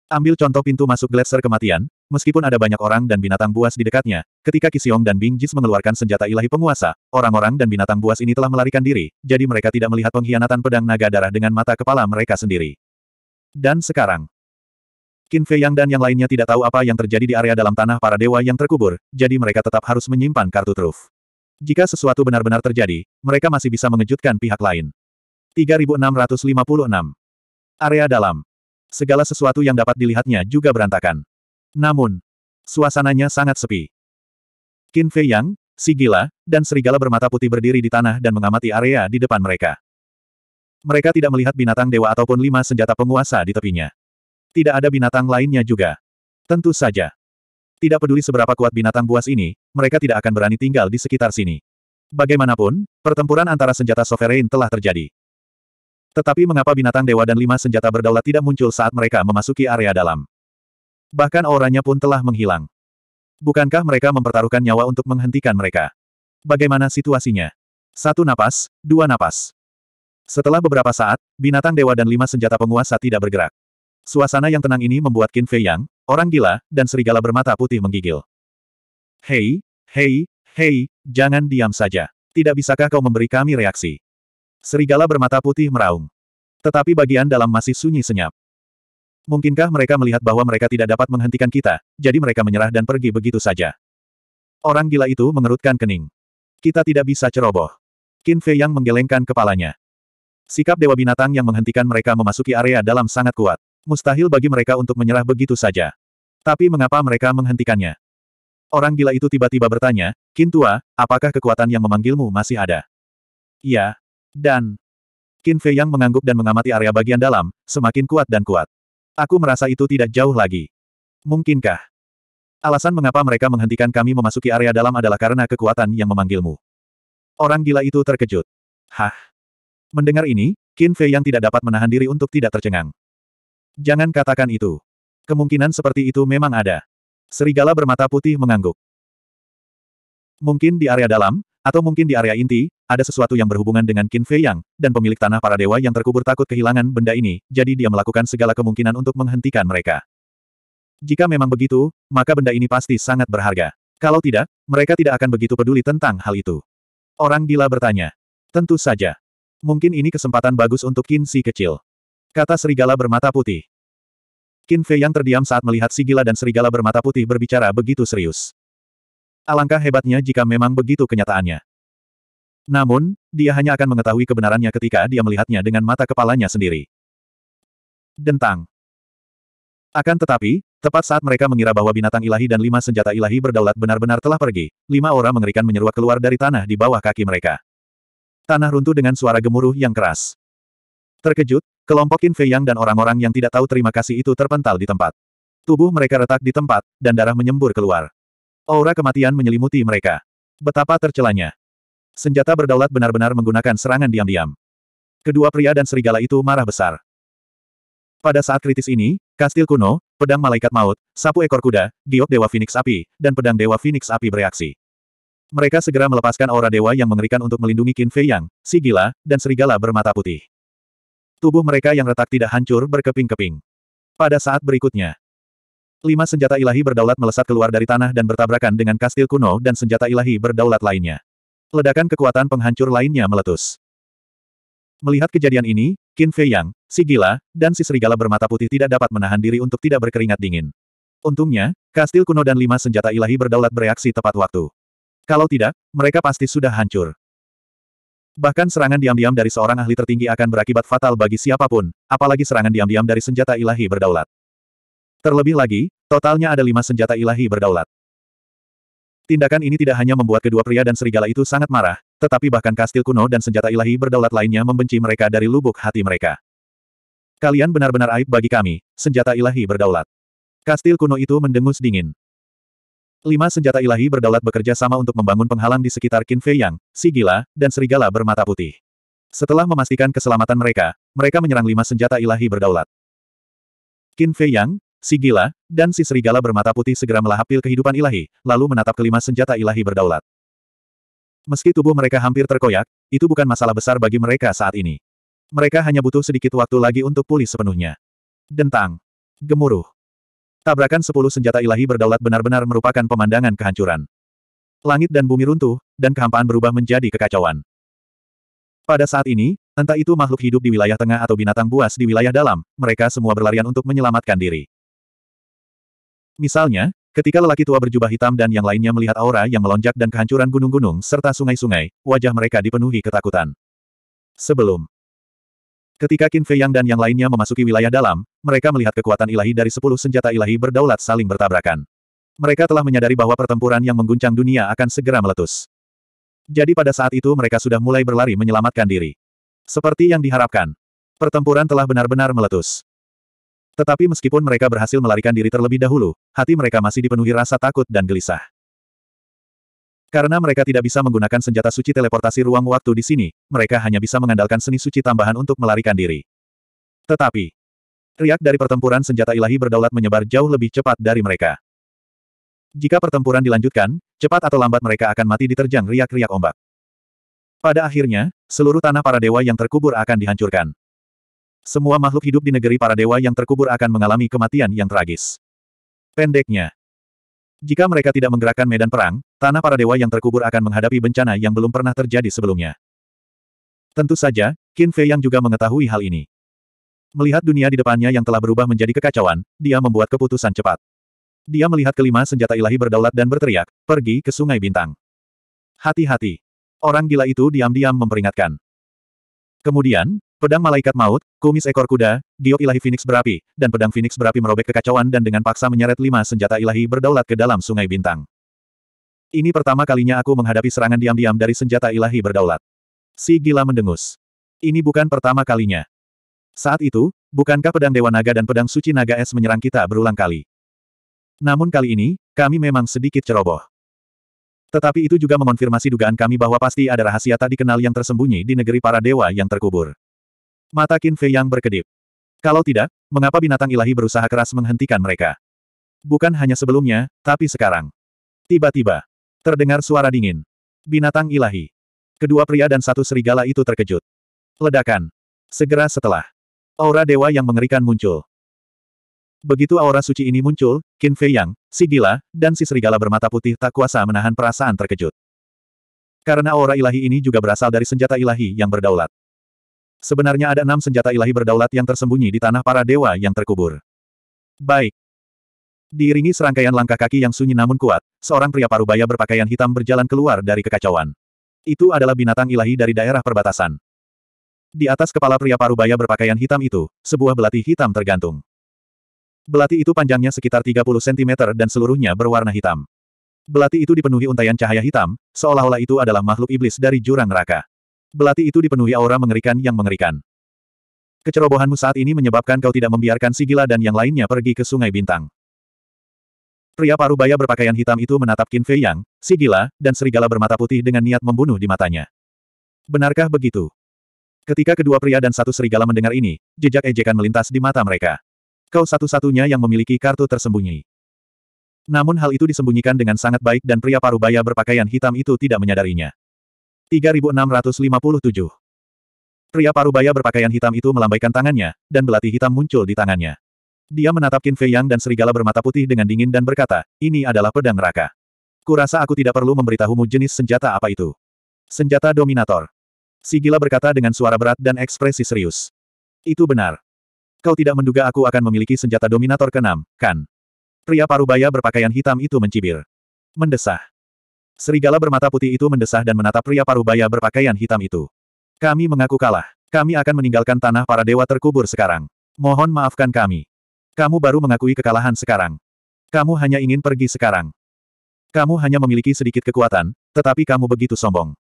Ambil contoh pintu masuk gletser kematian, meskipun ada banyak orang dan binatang buas di dekatnya, ketika Kisiong dan Bing Jis mengeluarkan senjata ilahi penguasa, orang-orang dan binatang buas ini telah melarikan diri, jadi mereka tidak melihat pengkhianatan pedang naga darah dengan mata kepala mereka sendiri. Dan sekarang, Qin Fei Yang dan yang lainnya tidak tahu apa yang terjadi di area dalam tanah para dewa yang terkubur, jadi mereka tetap harus menyimpan kartu truf. Jika sesuatu benar-benar terjadi, mereka masih bisa mengejutkan pihak lain. 3656 Area dalam Segala sesuatu yang dapat dilihatnya juga berantakan. Namun, suasananya sangat sepi. Qin Fei Yang, Sigila, dan serigala bermata putih berdiri di tanah dan mengamati area di depan mereka. Mereka tidak melihat binatang dewa ataupun lima senjata penguasa di tepinya. Tidak ada binatang lainnya juga. Tentu saja. Tidak peduli seberapa kuat binatang buas ini, mereka tidak akan berani tinggal di sekitar sini. Bagaimanapun, pertempuran antara senjata sovereign telah terjadi. Tetapi mengapa binatang dewa dan lima senjata berdaulat tidak muncul saat mereka memasuki area dalam? Bahkan auranya pun telah menghilang. Bukankah mereka mempertaruhkan nyawa untuk menghentikan mereka? Bagaimana situasinya? Satu napas, dua napas. Setelah beberapa saat, binatang dewa dan lima senjata penguasa tidak bergerak. Suasana yang tenang ini membuat Qin Fei Yang, orang gila, dan serigala bermata putih menggigil. Hei, hei, hei, jangan diam saja. Tidak bisakah kau memberi kami reaksi? Serigala bermata putih meraung. Tetapi bagian dalam masih sunyi senyap. Mungkinkah mereka melihat bahwa mereka tidak dapat menghentikan kita, jadi mereka menyerah dan pergi begitu saja. Orang gila itu mengerutkan kening. Kita tidak bisa ceroboh. Qin Fei yang menggelengkan kepalanya. Sikap Dewa Binatang yang menghentikan mereka memasuki area dalam sangat kuat. Mustahil bagi mereka untuk menyerah begitu saja. Tapi mengapa mereka menghentikannya? Orang gila itu tiba-tiba bertanya, Tua, apakah kekuatan yang memanggilmu masih ada? Iya, dan Qin Fei Yang mengangguk dan mengamati area bagian dalam, semakin kuat dan kuat. Aku merasa itu tidak jauh lagi. Mungkinkah? Alasan mengapa mereka menghentikan kami memasuki area dalam adalah karena kekuatan yang memanggilmu. Orang gila itu terkejut. Hah? Mendengar ini, Qin Fei Yang tidak dapat menahan diri untuk tidak tercengang. Jangan katakan itu. Kemungkinan seperti itu memang ada. Serigala bermata putih mengangguk. Mungkin di area dalam, atau mungkin di area inti, ada sesuatu yang berhubungan dengan Qin Fei Yang, dan pemilik tanah para dewa yang terkubur takut kehilangan benda ini, jadi dia melakukan segala kemungkinan untuk menghentikan mereka. Jika memang begitu, maka benda ini pasti sangat berharga. Kalau tidak, mereka tidak akan begitu peduli tentang hal itu. Orang gila bertanya. Tentu saja. Mungkin ini kesempatan bagus untuk Qin Si kecil. Kata serigala bermata putih. Qin Fei Yang terdiam saat melihat si gila dan serigala bermata putih berbicara begitu serius. Alangkah hebatnya jika memang begitu kenyataannya. Namun, dia hanya akan mengetahui kebenarannya ketika dia melihatnya dengan mata kepalanya sendiri. Dentang. Akan tetapi, tepat saat mereka mengira bahwa binatang ilahi dan lima senjata ilahi berdaulat benar-benar telah pergi, lima orang mengerikan menyeruak keluar dari tanah di bawah kaki mereka. Tanah runtuh dengan suara gemuruh yang keras. Terkejut, kelompok Qin Fei Yang dan orang-orang yang tidak tahu terima kasih itu terpental di tempat. Tubuh mereka retak di tempat, dan darah menyembur keluar. Aura kematian menyelimuti mereka. Betapa tercelanya. Senjata berdaulat benar-benar menggunakan serangan diam-diam. Kedua pria dan serigala itu marah besar. Pada saat kritis ini, kastil kuno, pedang malaikat maut, sapu ekor kuda, giok dewa Phoenix api, dan pedang dewa Phoenix api bereaksi. Mereka segera melepaskan aura dewa yang mengerikan untuk melindungi Qin Fei Yang, si gila, dan serigala bermata putih. Tubuh mereka yang retak tidak hancur berkeping-keping. Pada saat berikutnya, lima senjata ilahi berdaulat melesat keluar dari tanah dan bertabrakan dengan kastil kuno dan senjata ilahi berdaulat lainnya. Ledakan kekuatan penghancur lainnya meletus. Melihat kejadian ini, Qin Fei Yang, si gila, dan si serigala bermata putih tidak dapat menahan diri untuk tidak berkeringat dingin. Untungnya, kastil kuno dan lima senjata ilahi berdaulat bereaksi tepat waktu. Kalau tidak, mereka pasti sudah hancur. Bahkan serangan diam-diam dari seorang ahli tertinggi akan berakibat fatal bagi siapapun, apalagi serangan diam-diam dari senjata ilahi berdaulat. Terlebih lagi, totalnya ada lima senjata ilahi berdaulat. Tindakan ini tidak hanya membuat kedua pria dan serigala itu sangat marah, tetapi bahkan kastil kuno dan senjata ilahi berdaulat lainnya membenci mereka dari lubuk hati mereka. Kalian benar-benar aib bagi kami, senjata ilahi berdaulat. Kastil kuno itu mendengus dingin. Lima senjata ilahi berdaulat bekerja sama untuk membangun penghalang di sekitar Qin Fei Yang, Sigila, dan serigala bermata putih. Setelah memastikan keselamatan mereka, mereka menyerang lima senjata ilahi berdaulat. Qin Fei Yang, Si gila, dan si serigala bermata putih segera melahap pil kehidupan ilahi, lalu menatap kelima senjata ilahi berdaulat. Meski tubuh mereka hampir terkoyak, itu bukan masalah besar bagi mereka saat ini. Mereka hanya butuh sedikit waktu lagi untuk pulih sepenuhnya. Dentang. Gemuruh. Tabrakan sepuluh senjata ilahi berdaulat benar-benar merupakan pemandangan kehancuran. Langit dan bumi runtuh, dan kehampaan berubah menjadi kekacauan. Pada saat ini, entah itu makhluk hidup di wilayah tengah atau binatang buas di wilayah dalam, mereka semua berlarian untuk menyelamatkan diri. Misalnya, ketika lelaki tua berjubah hitam dan yang lainnya melihat aura yang melonjak dan kehancuran gunung-gunung serta sungai-sungai, wajah mereka dipenuhi ketakutan. Sebelum Ketika Qin Fei Yang dan yang lainnya memasuki wilayah dalam, mereka melihat kekuatan ilahi dari sepuluh senjata ilahi berdaulat saling bertabrakan. Mereka telah menyadari bahwa pertempuran yang mengguncang dunia akan segera meletus. Jadi pada saat itu mereka sudah mulai berlari menyelamatkan diri. Seperti yang diharapkan. Pertempuran telah benar-benar meletus. Tetapi meskipun mereka berhasil melarikan diri terlebih dahulu, hati mereka masih dipenuhi rasa takut dan gelisah. Karena mereka tidak bisa menggunakan senjata suci teleportasi ruang waktu di sini, mereka hanya bisa mengandalkan seni suci tambahan untuk melarikan diri. Tetapi, riak dari pertempuran senjata ilahi berdaulat menyebar jauh lebih cepat dari mereka. Jika pertempuran dilanjutkan, cepat atau lambat mereka akan mati diterjang riak-riak ombak. Pada akhirnya, seluruh tanah para dewa yang terkubur akan dihancurkan. Semua makhluk hidup di negeri para dewa yang terkubur akan mengalami kematian yang tragis. Pendeknya. Jika mereka tidak menggerakkan medan perang, tanah para dewa yang terkubur akan menghadapi bencana yang belum pernah terjadi sebelumnya. Tentu saja, Qin Fei yang juga mengetahui hal ini. Melihat dunia di depannya yang telah berubah menjadi kekacauan, dia membuat keputusan cepat. Dia melihat kelima senjata ilahi berdaulat dan berteriak, pergi ke Sungai Bintang. Hati-hati. Orang gila itu diam-diam memperingatkan. Kemudian, Pedang malaikat maut, kumis ekor kuda, giok ilahi Phoenix berapi, dan pedang Phoenix berapi merobek kekacauan dan dengan paksa menyeret lima senjata ilahi berdaulat ke dalam sungai bintang. Ini pertama kalinya aku menghadapi serangan diam-diam dari senjata ilahi berdaulat. Si gila mendengus. Ini bukan pertama kalinya. Saat itu, bukankah pedang Dewa Naga dan pedang Suci Naga Es menyerang kita berulang kali? Namun kali ini, kami memang sedikit ceroboh. Tetapi itu juga mengonfirmasi dugaan kami bahwa pasti ada rahasia tak dikenal yang tersembunyi di negeri para dewa yang terkubur. Mata Qin Fei yang berkedip. Kalau tidak, mengapa binatang ilahi berusaha keras menghentikan mereka? Bukan hanya sebelumnya, tapi sekarang. Tiba-tiba, terdengar suara dingin. Binatang ilahi. Kedua pria dan satu serigala itu terkejut. Ledakan. Segera setelah. Aura dewa yang mengerikan muncul. Begitu aura suci ini muncul, Qin Fei Yang, si gila, dan si serigala bermata putih tak kuasa menahan perasaan terkejut. Karena aura ilahi ini juga berasal dari senjata ilahi yang berdaulat. Sebenarnya ada enam senjata ilahi berdaulat yang tersembunyi di tanah para dewa yang terkubur. Baik. Diiringi serangkaian langkah kaki yang sunyi namun kuat, seorang pria parubaya berpakaian hitam berjalan keluar dari kekacauan. Itu adalah binatang ilahi dari daerah perbatasan. Di atas kepala pria parubaya berpakaian hitam itu, sebuah belati hitam tergantung. Belati itu panjangnya sekitar 30 cm dan seluruhnya berwarna hitam. Belati itu dipenuhi untaian cahaya hitam, seolah-olah itu adalah makhluk iblis dari jurang neraka belati itu dipenuhi aura mengerikan yang mengerikan. Kecerobohanmu saat ini menyebabkan kau tidak membiarkan si dan yang lainnya pergi ke Sungai Bintang. Pria parubaya berpakaian hitam itu menatap Qin Fei Yang, si dan serigala bermata putih dengan niat membunuh di matanya. Benarkah begitu? Ketika kedua pria dan satu serigala mendengar ini, jejak ejekan melintas di mata mereka. Kau satu-satunya yang memiliki kartu tersembunyi. Namun hal itu disembunyikan dengan sangat baik dan pria parubaya berpakaian hitam itu tidak menyadarinya. 3657. Pria parubaya berpakaian hitam itu melambaikan tangannya, dan belati hitam muncul di tangannya. Dia menatap Qin Fei Yang dan serigala bermata putih dengan dingin dan berkata, ini adalah pedang neraka. Kurasa aku tidak perlu memberitahumu jenis senjata apa itu. Senjata Dominator. Sigila berkata dengan suara berat dan ekspresi serius. Itu benar. Kau tidak menduga aku akan memiliki senjata Dominator keenam, kan? Pria parubaya berpakaian hitam itu mencibir. Mendesah. Serigala bermata putih itu mendesah dan menatap pria parubaya berpakaian hitam itu. Kami mengaku kalah. Kami akan meninggalkan tanah para dewa terkubur sekarang. Mohon maafkan kami. Kamu baru mengakui kekalahan sekarang. Kamu hanya ingin pergi sekarang. Kamu hanya memiliki sedikit kekuatan, tetapi kamu begitu sombong.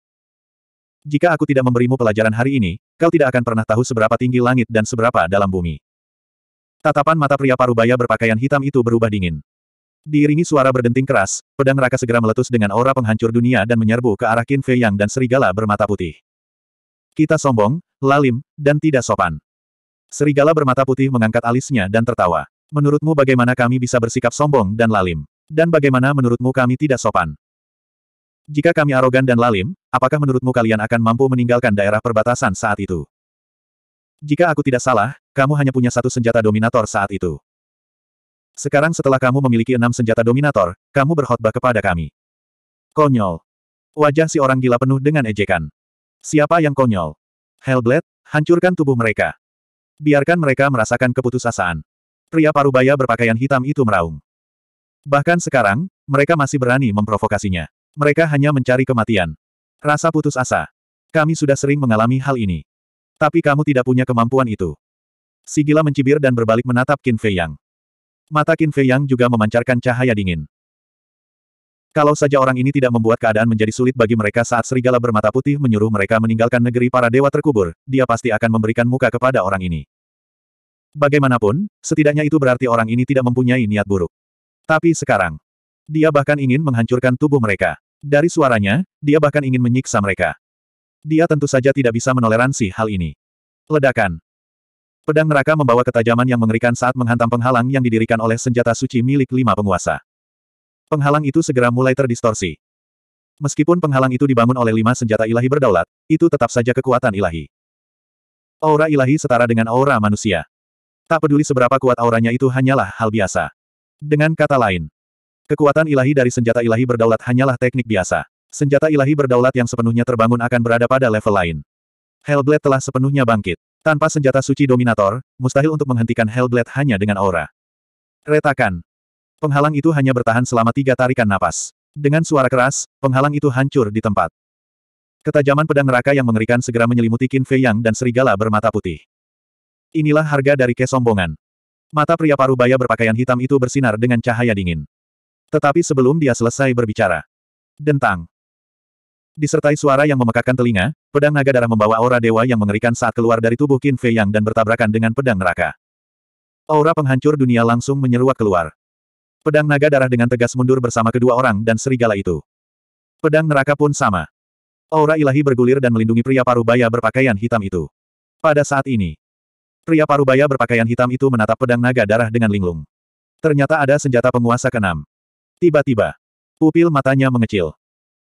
Jika aku tidak memberimu pelajaran hari ini, kau tidak akan pernah tahu seberapa tinggi langit dan seberapa dalam bumi. Tatapan mata pria parubaya berpakaian hitam itu berubah dingin. Diiringi suara berdenting keras, pedang raka segera meletus dengan aura penghancur dunia dan menyerbu ke arah Qin Fei Yang dan serigala bermata putih. Kita sombong, lalim, dan tidak sopan. Serigala bermata putih mengangkat alisnya dan tertawa. Menurutmu bagaimana kami bisa bersikap sombong dan lalim? Dan bagaimana menurutmu kami tidak sopan? Jika kami arogan dan lalim, apakah menurutmu kalian akan mampu meninggalkan daerah perbatasan saat itu? Jika aku tidak salah, kamu hanya punya satu senjata dominator saat itu. Sekarang setelah kamu memiliki enam senjata dominator, kamu berkhotbah kepada kami. Konyol. Wajah si orang gila penuh dengan ejekan. Siapa yang konyol? Hellblade, hancurkan tubuh mereka. Biarkan mereka merasakan keputusasaan. Pria parubaya berpakaian hitam itu meraung. Bahkan sekarang, mereka masih berani memprovokasinya. Mereka hanya mencari kematian. Rasa putus asa. Kami sudah sering mengalami hal ini. Tapi kamu tidak punya kemampuan itu. Si gila mencibir dan berbalik menatap Qin Fei Yang. Mata Qin Fei Yang juga memancarkan cahaya dingin. Kalau saja orang ini tidak membuat keadaan menjadi sulit bagi mereka saat serigala bermata putih menyuruh mereka meninggalkan negeri para dewa terkubur, dia pasti akan memberikan muka kepada orang ini. Bagaimanapun, setidaknya itu berarti orang ini tidak mempunyai niat buruk. Tapi sekarang, dia bahkan ingin menghancurkan tubuh mereka. Dari suaranya, dia bahkan ingin menyiksa mereka. Dia tentu saja tidak bisa menoleransi hal ini. Ledakan. Pedang neraka membawa ketajaman yang mengerikan saat menghantam penghalang yang didirikan oleh senjata suci milik lima penguasa. Penghalang itu segera mulai terdistorsi. Meskipun penghalang itu dibangun oleh lima senjata ilahi berdaulat, itu tetap saja kekuatan ilahi. Aura ilahi setara dengan aura manusia. Tak peduli seberapa kuat auranya itu hanyalah hal biasa. Dengan kata lain, kekuatan ilahi dari senjata ilahi berdaulat hanyalah teknik biasa. Senjata ilahi berdaulat yang sepenuhnya terbangun akan berada pada level lain. Hellblade telah sepenuhnya bangkit. Tanpa senjata suci Dominator, mustahil untuk menghentikan Hellblade hanya dengan aura. Retakan. Penghalang itu hanya bertahan selama tiga tarikan napas. Dengan suara keras, penghalang itu hancur di tempat. Ketajaman pedang neraka yang mengerikan segera menyelimuti Qin Fei Yang dan serigala bermata putih. Inilah harga dari kesombongan. Mata pria parubaya berpakaian hitam itu bersinar dengan cahaya dingin. Tetapi sebelum dia selesai berbicara, dentang. Disertai suara yang memekakan telinga, pedang naga darah membawa aura dewa yang mengerikan saat keluar dari tubuh Qin Fei Yang dan bertabrakan dengan pedang neraka. Aura penghancur dunia langsung menyeruak keluar. Pedang naga darah dengan tegas mundur bersama kedua orang dan serigala itu. Pedang neraka pun sama. Aura ilahi bergulir dan melindungi pria parubaya berpakaian hitam itu. Pada saat ini, pria parubaya berpakaian hitam itu menatap pedang naga darah dengan linglung. Ternyata ada senjata penguasa keenam. Tiba-tiba, pupil matanya mengecil.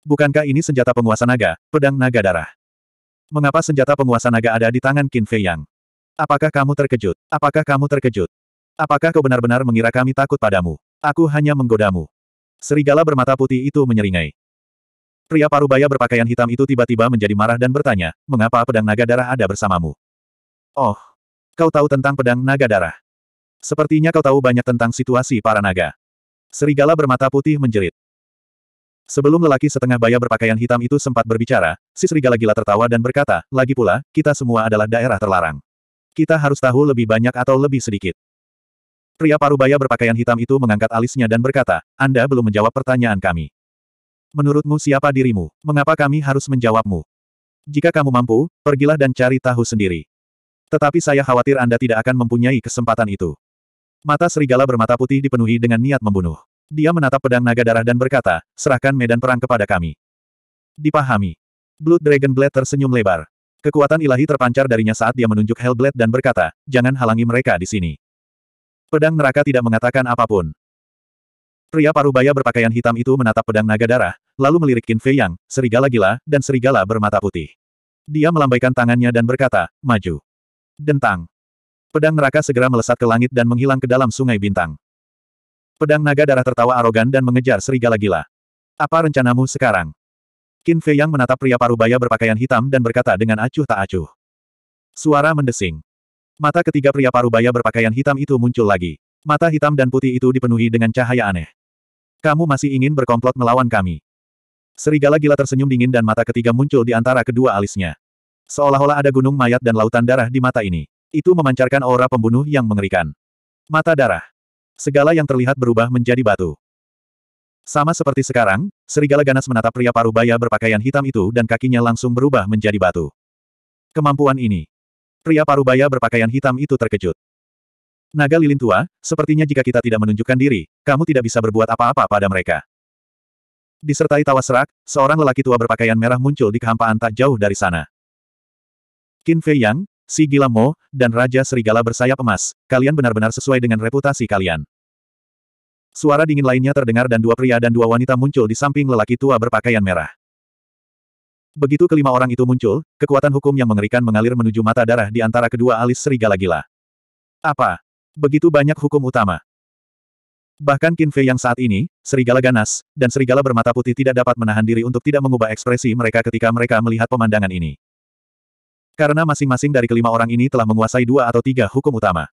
Bukankah ini senjata penguasa naga, pedang naga darah? Mengapa senjata penguasa naga ada di tangan Qin Fei Yang? Apakah kamu terkejut? Apakah kamu terkejut? Apakah kau benar-benar mengira kami takut padamu? Aku hanya menggodamu. Serigala bermata putih itu menyeringai. Pria parubaya berpakaian hitam itu tiba-tiba menjadi marah dan bertanya, mengapa pedang naga darah ada bersamamu? Oh, kau tahu tentang pedang naga darah. Sepertinya kau tahu banyak tentang situasi para naga. Serigala bermata putih menjerit. Sebelum lelaki setengah baya berpakaian hitam itu sempat berbicara, si serigala gila tertawa dan berkata, lagi pula, kita semua adalah daerah terlarang. Kita harus tahu lebih banyak atau lebih sedikit. Pria parubaya berpakaian hitam itu mengangkat alisnya dan berkata, Anda belum menjawab pertanyaan kami. Menurutmu siapa dirimu? Mengapa kami harus menjawabmu? Jika kamu mampu, pergilah dan cari tahu sendiri. Tetapi saya khawatir Anda tidak akan mempunyai kesempatan itu. Mata serigala bermata putih dipenuhi dengan niat membunuh. Dia menatap pedang naga darah dan berkata, serahkan medan perang kepada kami. Dipahami. Blood Dragon Blade tersenyum lebar. Kekuatan ilahi terpancar darinya saat dia menunjuk Hellblade dan berkata, jangan halangi mereka di sini. Pedang neraka tidak mengatakan apapun. Pria baya berpakaian hitam itu menatap pedang naga darah, lalu melirik Qin Fei Yang, serigala gila, dan serigala bermata putih. Dia melambaikan tangannya dan berkata, maju. Dentang. Pedang neraka segera melesat ke langit dan menghilang ke dalam sungai bintang. Pedang naga darah tertawa arogan dan mengejar serigala gila. Apa rencanamu sekarang? Qin Fei Yang menatap pria parubaya berpakaian hitam dan berkata dengan acuh tak acuh. Suara mendesing. Mata ketiga pria parubaya berpakaian hitam itu muncul lagi. Mata hitam dan putih itu dipenuhi dengan cahaya aneh. Kamu masih ingin berkomplot melawan kami. Serigala gila tersenyum dingin dan mata ketiga muncul di antara kedua alisnya. Seolah-olah ada gunung mayat dan lautan darah di mata ini. Itu memancarkan aura pembunuh yang mengerikan. Mata darah. Segala yang terlihat berubah menjadi batu. Sama seperti sekarang, serigala ganas menatap pria parubaya berpakaian hitam itu dan kakinya langsung berubah menjadi batu. Kemampuan ini. Pria parubaya berpakaian hitam itu terkejut. Naga lilin tua, sepertinya jika kita tidak menunjukkan diri, kamu tidak bisa berbuat apa-apa pada mereka. Disertai tawa serak, seorang lelaki tua berpakaian merah muncul di kehampaan tak jauh dari sana. Qin Fei Yang, si Gila Mo, dan Raja Serigala bersayap emas, kalian benar-benar sesuai dengan reputasi kalian. Suara dingin lainnya terdengar dan dua pria dan dua wanita muncul di samping lelaki tua berpakaian merah. Begitu kelima orang itu muncul, kekuatan hukum yang mengerikan mengalir menuju mata darah di antara kedua alis serigala gila. Apa? Begitu banyak hukum utama. Bahkan Kinfe yang saat ini, serigala ganas, dan serigala bermata putih tidak dapat menahan diri untuk tidak mengubah ekspresi mereka ketika mereka melihat pemandangan ini. Karena masing-masing dari kelima orang ini telah menguasai dua atau tiga hukum utama.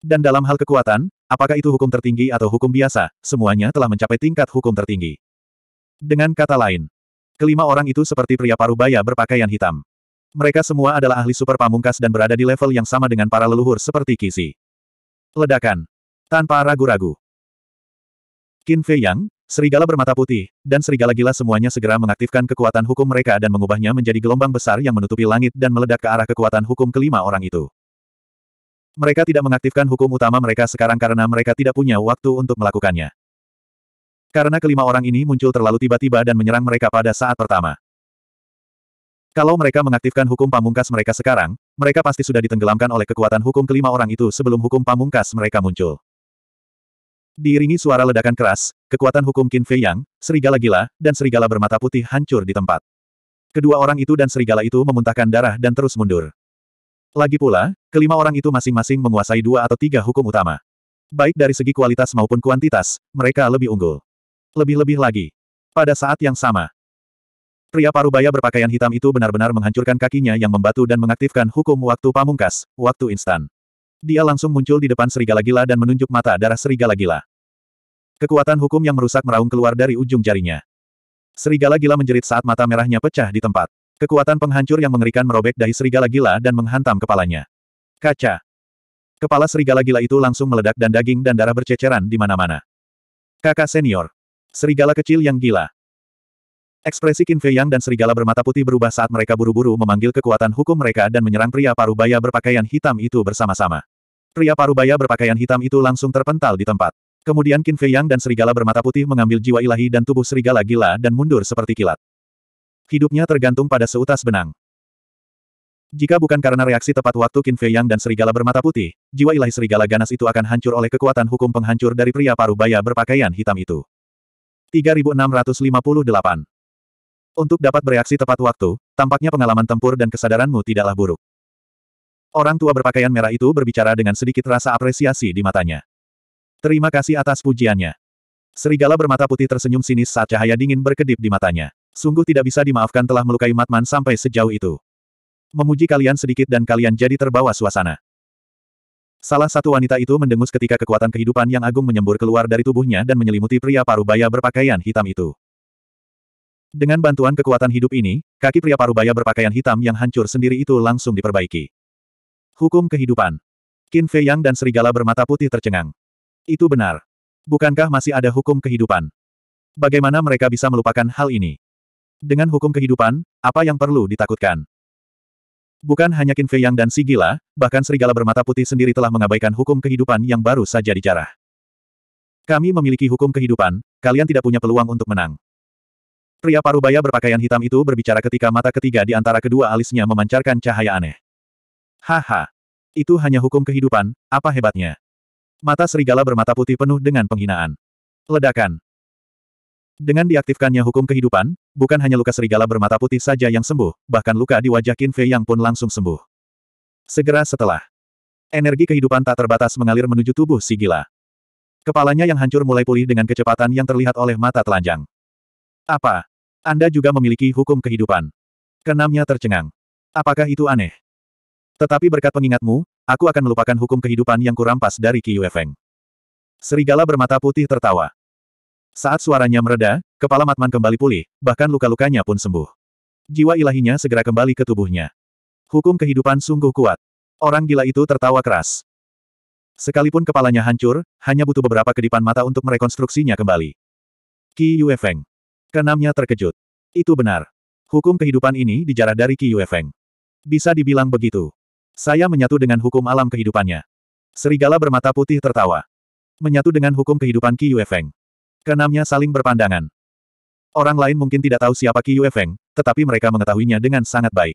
Dan dalam hal kekuatan, apakah itu hukum tertinggi atau hukum biasa, semuanya telah mencapai tingkat hukum tertinggi. Dengan kata lain, kelima orang itu seperti pria parubaya berpakaian hitam. Mereka semua adalah ahli super pamungkas dan berada di level yang sama dengan para leluhur seperti Kisi. Ledakan. Tanpa ragu-ragu. Qin Fei Yang, Serigala bermata putih, dan serigala gila semuanya segera mengaktifkan kekuatan hukum mereka dan mengubahnya menjadi gelombang besar yang menutupi langit dan meledak ke arah kekuatan hukum kelima orang itu. Mereka tidak mengaktifkan hukum utama mereka sekarang karena mereka tidak punya waktu untuk melakukannya. Karena kelima orang ini muncul terlalu tiba-tiba dan menyerang mereka pada saat pertama. Kalau mereka mengaktifkan hukum pamungkas mereka sekarang, mereka pasti sudah ditenggelamkan oleh kekuatan hukum kelima orang itu sebelum hukum pamungkas mereka muncul. Diiringi suara ledakan keras, kekuatan hukum Qin Fei Yang, serigala gila, dan serigala bermata putih hancur di tempat. Kedua orang itu dan serigala itu memuntahkan darah dan terus mundur. Lagi pula, kelima orang itu masing-masing menguasai dua atau tiga hukum utama. Baik dari segi kualitas maupun kuantitas, mereka lebih unggul. Lebih-lebih lagi. Pada saat yang sama, pria parubaya berpakaian hitam itu benar-benar menghancurkan kakinya yang membatu dan mengaktifkan hukum waktu pamungkas, waktu instan. Dia langsung muncul di depan serigala gila dan menunjuk mata darah serigala gila. Kekuatan hukum yang merusak meraung keluar dari ujung jarinya. Serigala gila menjerit saat mata merahnya pecah di tempat. Kekuatan penghancur yang mengerikan merobek dahi serigala gila dan menghantam kepalanya. Kaca. Kepala serigala gila itu langsung meledak dan daging dan darah berceceran di mana-mana. Kakak senior. Serigala kecil yang gila. Ekspresi Qin Fei Yang dan serigala bermata putih berubah saat mereka buru-buru memanggil kekuatan hukum mereka dan menyerang pria parubaya berpakaian hitam itu bersama-sama. Pria parubaya berpakaian hitam itu langsung terpental di tempat. Kemudian Qin Fei Yang dan serigala bermata putih mengambil jiwa ilahi dan tubuh serigala gila dan mundur seperti kilat. Hidupnya tergantung pada seutas benang. Jika bukan karena reaksi tepat waktu Qin Fei Yang dan serigala bermata putih, jiwa ilahi serigala ganas itu akan hancur oleh kekuatan hukum penghancur dari pria paruh baya berpakaian hitam itu. 3658 Untuk dapat bereaksi tepat waktu, tampaknya pengalaman tempur dan kesadaranmu tidaklah buruk. Orang tua berpakaian merah itu berbicara dengan sedikit rasa apresiasi di matanya. Terima kasih atas pujiannya. Serigala bermata putih tersenyum sinis saat cahaya dingin berkedip di matanya. Sungguh tidak bisa dimaafkan telah melukai Matman sampai sejauh itu. Memuji kalian sedikit dan kalian jadi terbawa suasana. Salah satu wanita itu mendengus ketika kekuatan kehidupan yang agung menyembur keluar dari tubuhnya dan menyelimuti pria parubaya berpakaian hitam itu. Dengan bantuan kekuatan hidup ini, kaki pria parubaya berpakaian hitam yang hancur sendiri itu langsung diperbaiki. Hukum kehidupan. Qin Fei Yang dan serigala bermata putih tercengang. Itu benar. Bukankah masih ada hukum kehidupan? Bagaimana mereka bisa melupakan hal ini? Dengan hukum kehidupan, apa yang perlu ditakutkan? Bukan hanya Qin Fei Yang dan si gila, bahkan serigala bermata putih sendiri telah mengabaikan hukum kehidupan yang baru saja dijarah. Kami memiliki hukum kehidupan, kalian tidak punya peluang untuk menang. Pria parubaya berpakaian hitam itu berbicara ketika mata ketiga di antara kedua alisnya memancarkan cahaya aneh. Haha. Itu hanya hukum kehidupan, apa hebatnya? Mata serigala bermata putih penuh dengan penghinaan. Ledakan. Dengan diaktifkannya hukum kehidupan, bukan hanya luka serigala bermata putih saja yang sembuh, bahkan luka di wajah Qin Fei yang pun langsung sembuh. Segera setelah, energi kehidupan tak terbatas mengalir menuju tubuh si gila. Kepalanya yang hancur mulai pulih dengan kecepatan yang terlihat oleh mata telanjang. Apa? Anda juga memiliki hukum kehidupan. Kenamnya tercengang. Apakah itu aneh? Tetapi berkat pengingatmu, Aku akan melupakan hukum kehidupan yang kurampas dari Qi Feng. Serigala bermata putih tertawa. Saat suaranya mereda, kepala Matman kembali pulih, bahkan luka-lukanya pun sembuh. Jiwa ilahinya segera kembali ke tubuhnya. Hukum kehidupan sungguh kuat. Orang gila itu tertawa keras. Sekalipun kepalanya hancur, hanya butuh beberapa kedipan mata untuk merekonstruksinya kembali. Qi Feng. Kenamnya terkejut. Itu benar. Hukum kehidupan ini dijarah dari Qi Feng. Bisa dibilang begitu. Saya menyatu dengan hukum alam kehidupannya. Serigala bermata putih tertawa. Menyatu dengan hukum kehidupan Qi Yuefeng. Keenamnya saling berpandangan. Orang lain mungkin tidak tahu siapa Qi Yuefeng, tetapi mereka mengetahuinya dengan sangat baik.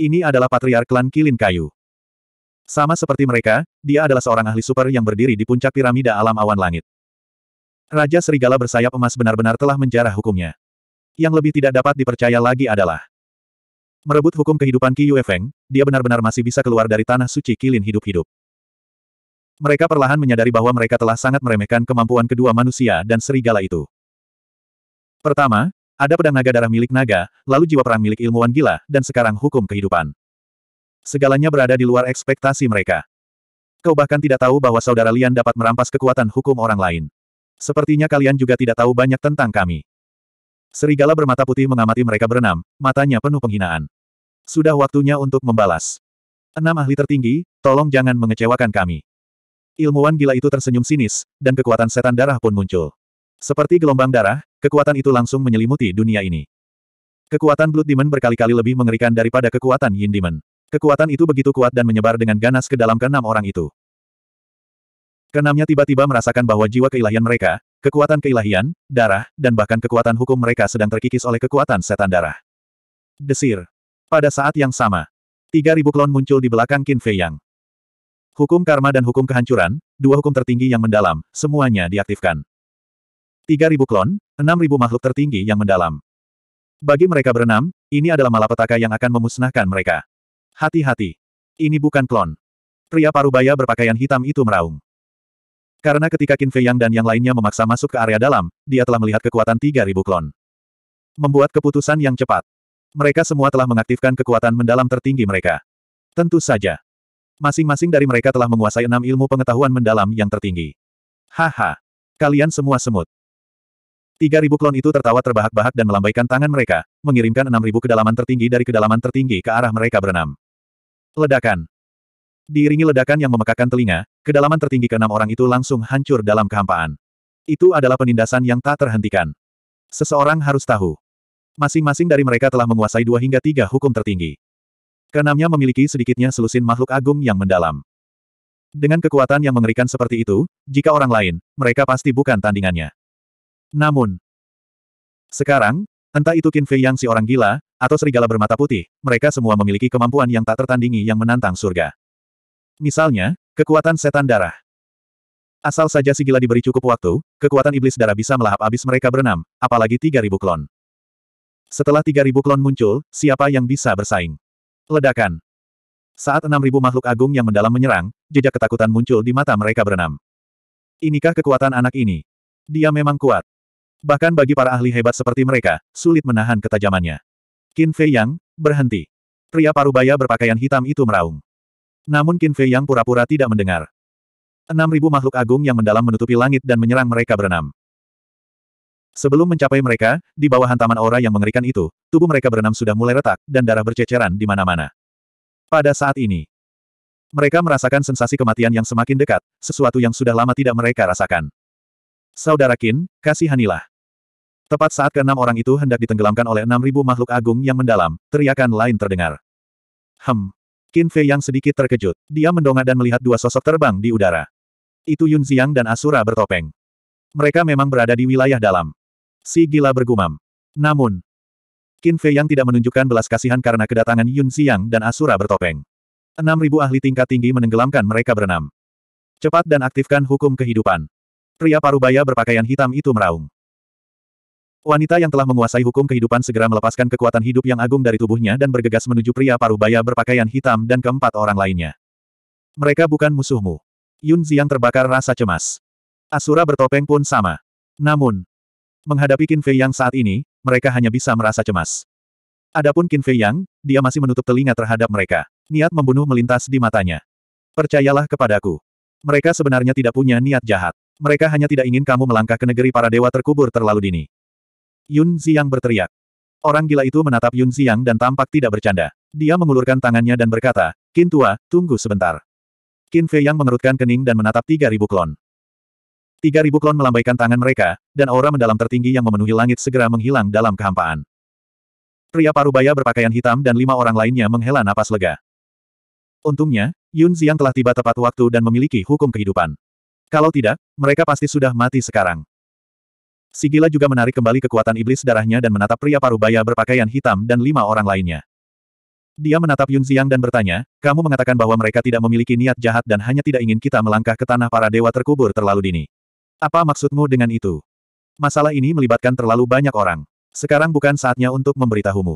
Ini adalah patriar klan Kilin Kayu. Sama seperti mereka, dia adalah seorang ahli super yang berdiri di puncak piramida alam awan langit. Raja Serigala bersayap emas benar-benar telah menjarah hukumnya. Yang lebih tidak dapat dipercaya lagi adalah Merebut hukum kehidupan Qi Yuefeng, dia benar-benar masih bisa keluar dari tanah suci kilin hidup-hidup. Mereka perlahan menyadari bahwa mereka telah sangat meremehkan kemampuan kedua manusia dan serigala itu. Pertama, ada pedang naga darah milik naga, lalu jiwa perang milik ilmuwan gila, dan sekarang hukum kehidupan. Segalanya berada di luar ekspektasi mereka. Kau bahkan tidak tahu bahwa saudara Lian dapat merampas kekuatan hukum orang lain. Sepertinya kalian juga tidak tahu banyak tentang kami. Serigala bermata putih mengamati mereka berenam, matanya penuh penghinaan. Sudah waktunya untuk membalas. Enam ahli tertinggi, tolong jangan mengecewakan kami. Ilmuwan gila itu tersenyum sinis, dan kekuatan setan darah pun muncul. Seperti gelombang darah, kekuatan itu langsung menyelimuti dunia ini. Kekuatan Blood Demon berkali-kali lebih mengerikan daripada kekuatan Yin Demon. Kekuatan itu begitu kuat dan menyebar dengan ganas ke dalam keenam orang itu. Kenamnya tiba-tiba merasakan bahwa jiwa keilahian mereka, kekuatan keilahian, darah, dan bahkan kekuatan hukum mereka sedang terkikis oleh kekuatan setan darah. Desir. Pada saat yang sama, 3.000 klon muncul di belakang Qin Fei Yang. Hukum karma dan hukum kehancuran, dua hukum tertinggi yang mendalam, semuanya diaktifkan. 3.000 klon, 6.000 makhluk tertinggi yang mendalam. Bagi mereka berenam, ini adalah malapetaka yang akan memusnahkan mereka. Hati-hati. Ini bukan klon. Pria parubaya berpakaian hitam itu meraung. Karena ketika Qin Fei Yang dan yang lainnya memaksa masuk ke area dalam, dia telah melihat kekuatan 3.000 klon. Membuat keputusan yang cepat. Mereka semua telah mengaktifkan kekuatan mendalam tertinggi mereka. Tentu saja. Masing-masing dari mereka telah menguasai enam ilmu pengetahuan mendalam yang tertinggi. Haha. Kalian semua semut. Tiga ribu klon itu tertawa terbahak-bahak dan melambaikan tangan mereka, mengirimkan enam ribu kedalaman tertinggi dari kedalaman tertinggi ke arah mereka berenam. Ledakan. Diiringi ledakan yang memekakan telinga, kedalaman tertinggi keenam orang itu langsung hancur dalam kehampaan. Itu adalah penindasan yang tak terhentikan. Seseorang harus tahu. Masing-masing dari mereka telah menguasai dua hingga tiga hukum tertinggi. Keenamnya memiliki sedikitnya selusin makhluk agung yang mendalam. Dengan kekuatan yang mengerikan seperti itu, jika orang lain, mereka pasti bukan tandingannya. Namun, sekarang, entah itu Qin Fei yang si orang gila, atau serigala bermata putih, mereka semua memiliki kemampuan yang tak tertandingi yang menantang surga. Misalnya, kekuatan setan darah. Asal saja si gila diberi cukup waktu, kekuatan iblis darah bisa melahap abis mereka berenam, apalagi 3000 klon. Setelah 3.000 klon muncul, siapa yang bisa bersaing? Ledakan. Saat 6.000 makhluk agung yang mendalam menyerang, jejak ketakutan muncul di mata mereka berenam. Inikah kekuatan anak ini? Dia memang kuat. Bahkan bagi para ahli hebat seperti mereka, sulit menahan ketajamannya. Qin Fei Yang, berhenti. Pria parubaya berpakaian hitam itu meraung. Namun Qin Fei Yang pura-pura tidak mendengar. 6.000 makhluk agung yang mendalam menutupi langit dan menyerang mereka berenam. Sebelum mencapai mereka, di bawah hantaman aura yang mengerikan itu, tubuh mereka berenam sudah mulai retak, dan darah berceceran di mana-mana. Pada saat ini, mereka merasakan sensasi kematian yang semakin dekat, sesuatu yang sudah lama tidak mereka rasakan. Saudara Kin, kasihanilah. Tepat saat keenam orang itu hendak ditenggelamkan oleh enam ribu makhluk agung yang mendalam, teriakan lain terdengar. Hem. Qin Fei yang sedikit terkejut. Dia mendongak dan melihat dua sosok terbang di udara. Itu Yun Ziang dan Asura bertopeng. Mereka memang berada di wilayah dalam. Si gila bergumam. Namun, Qin Fei Yang tidak menunjukkan belas kasihan karena kedatangan Yun Xiang dan Asura bertopeng. Enam ribu ahli tingkat tinggi menenggelamkan mereka berenam. Cepat dan aktifkan hukum kehidupan. Pria parubaya berpakaian hitam itu meraung. Wanita yang telah menguasai hukum kehidupan segera melepaskan kekuatan hidup yang agung dari tubuhnya dan bergegas menuju pria parubaya berpakaian hitam dan keempat orang lainnya. Mereka bukan musuhmu. Yun Ziang terbakar rasa cemas. Asura bertopeng pun sama. Namun, Menghadapi Qin Fei Yang saat ini, mereka hanya bisa merasa cemas. Adapun Qin Fei Yang, dia masih menutup telinga terhadap mereka. Niat membunuh melintas di matanya. Percayalah kepadaku. Mereka sebenarnya tidak punya niat jahat. Mereka hanya tidak ingin kamu melangkah ke negeri para dewa terkubur terlalu dini. Yun Ziyang berteriak. Orang gila itu menatap Yun Ziyang dan tampak tidak bercanda. Dia mengulurkan tangannya dan berkata, Qin Tua, tunggu sebentar. Qin Fei Yang mengerutkan kening dan menatap 3.000 klon. Tiga ribu klon melambaikan tangan mereka, dan aura mendalam tertinggi yang memenuhi langit segera menghilang dalam kehampaan. Pria parubaya berpakaian hitam dan lima orang lainnya menghela napas lega. Untungnya, Yun Ziang telah tiba tepat waktu dan memiliki hukum kehidupan. Kalau tidak, mereka pasti sudah mati sekarang. Sigila juga menarik kembali kekuatan iblis darahnya dan menatap pria parubaya berpakaian hitam dan lima orang lainnya. Dia menatap Yun Ziang dan bertanya, kamu mengatakan bahwa mereka tidak memiliki niat jahat dan hanya tidak ingin kita melangkah ke tanah para dewa terkubur terlalu dini. Apa maksudmu dengan itu? Masalah ini melibatkan terlalu banyak orang. Sekarang bukan saatnya untuk memberitahumu.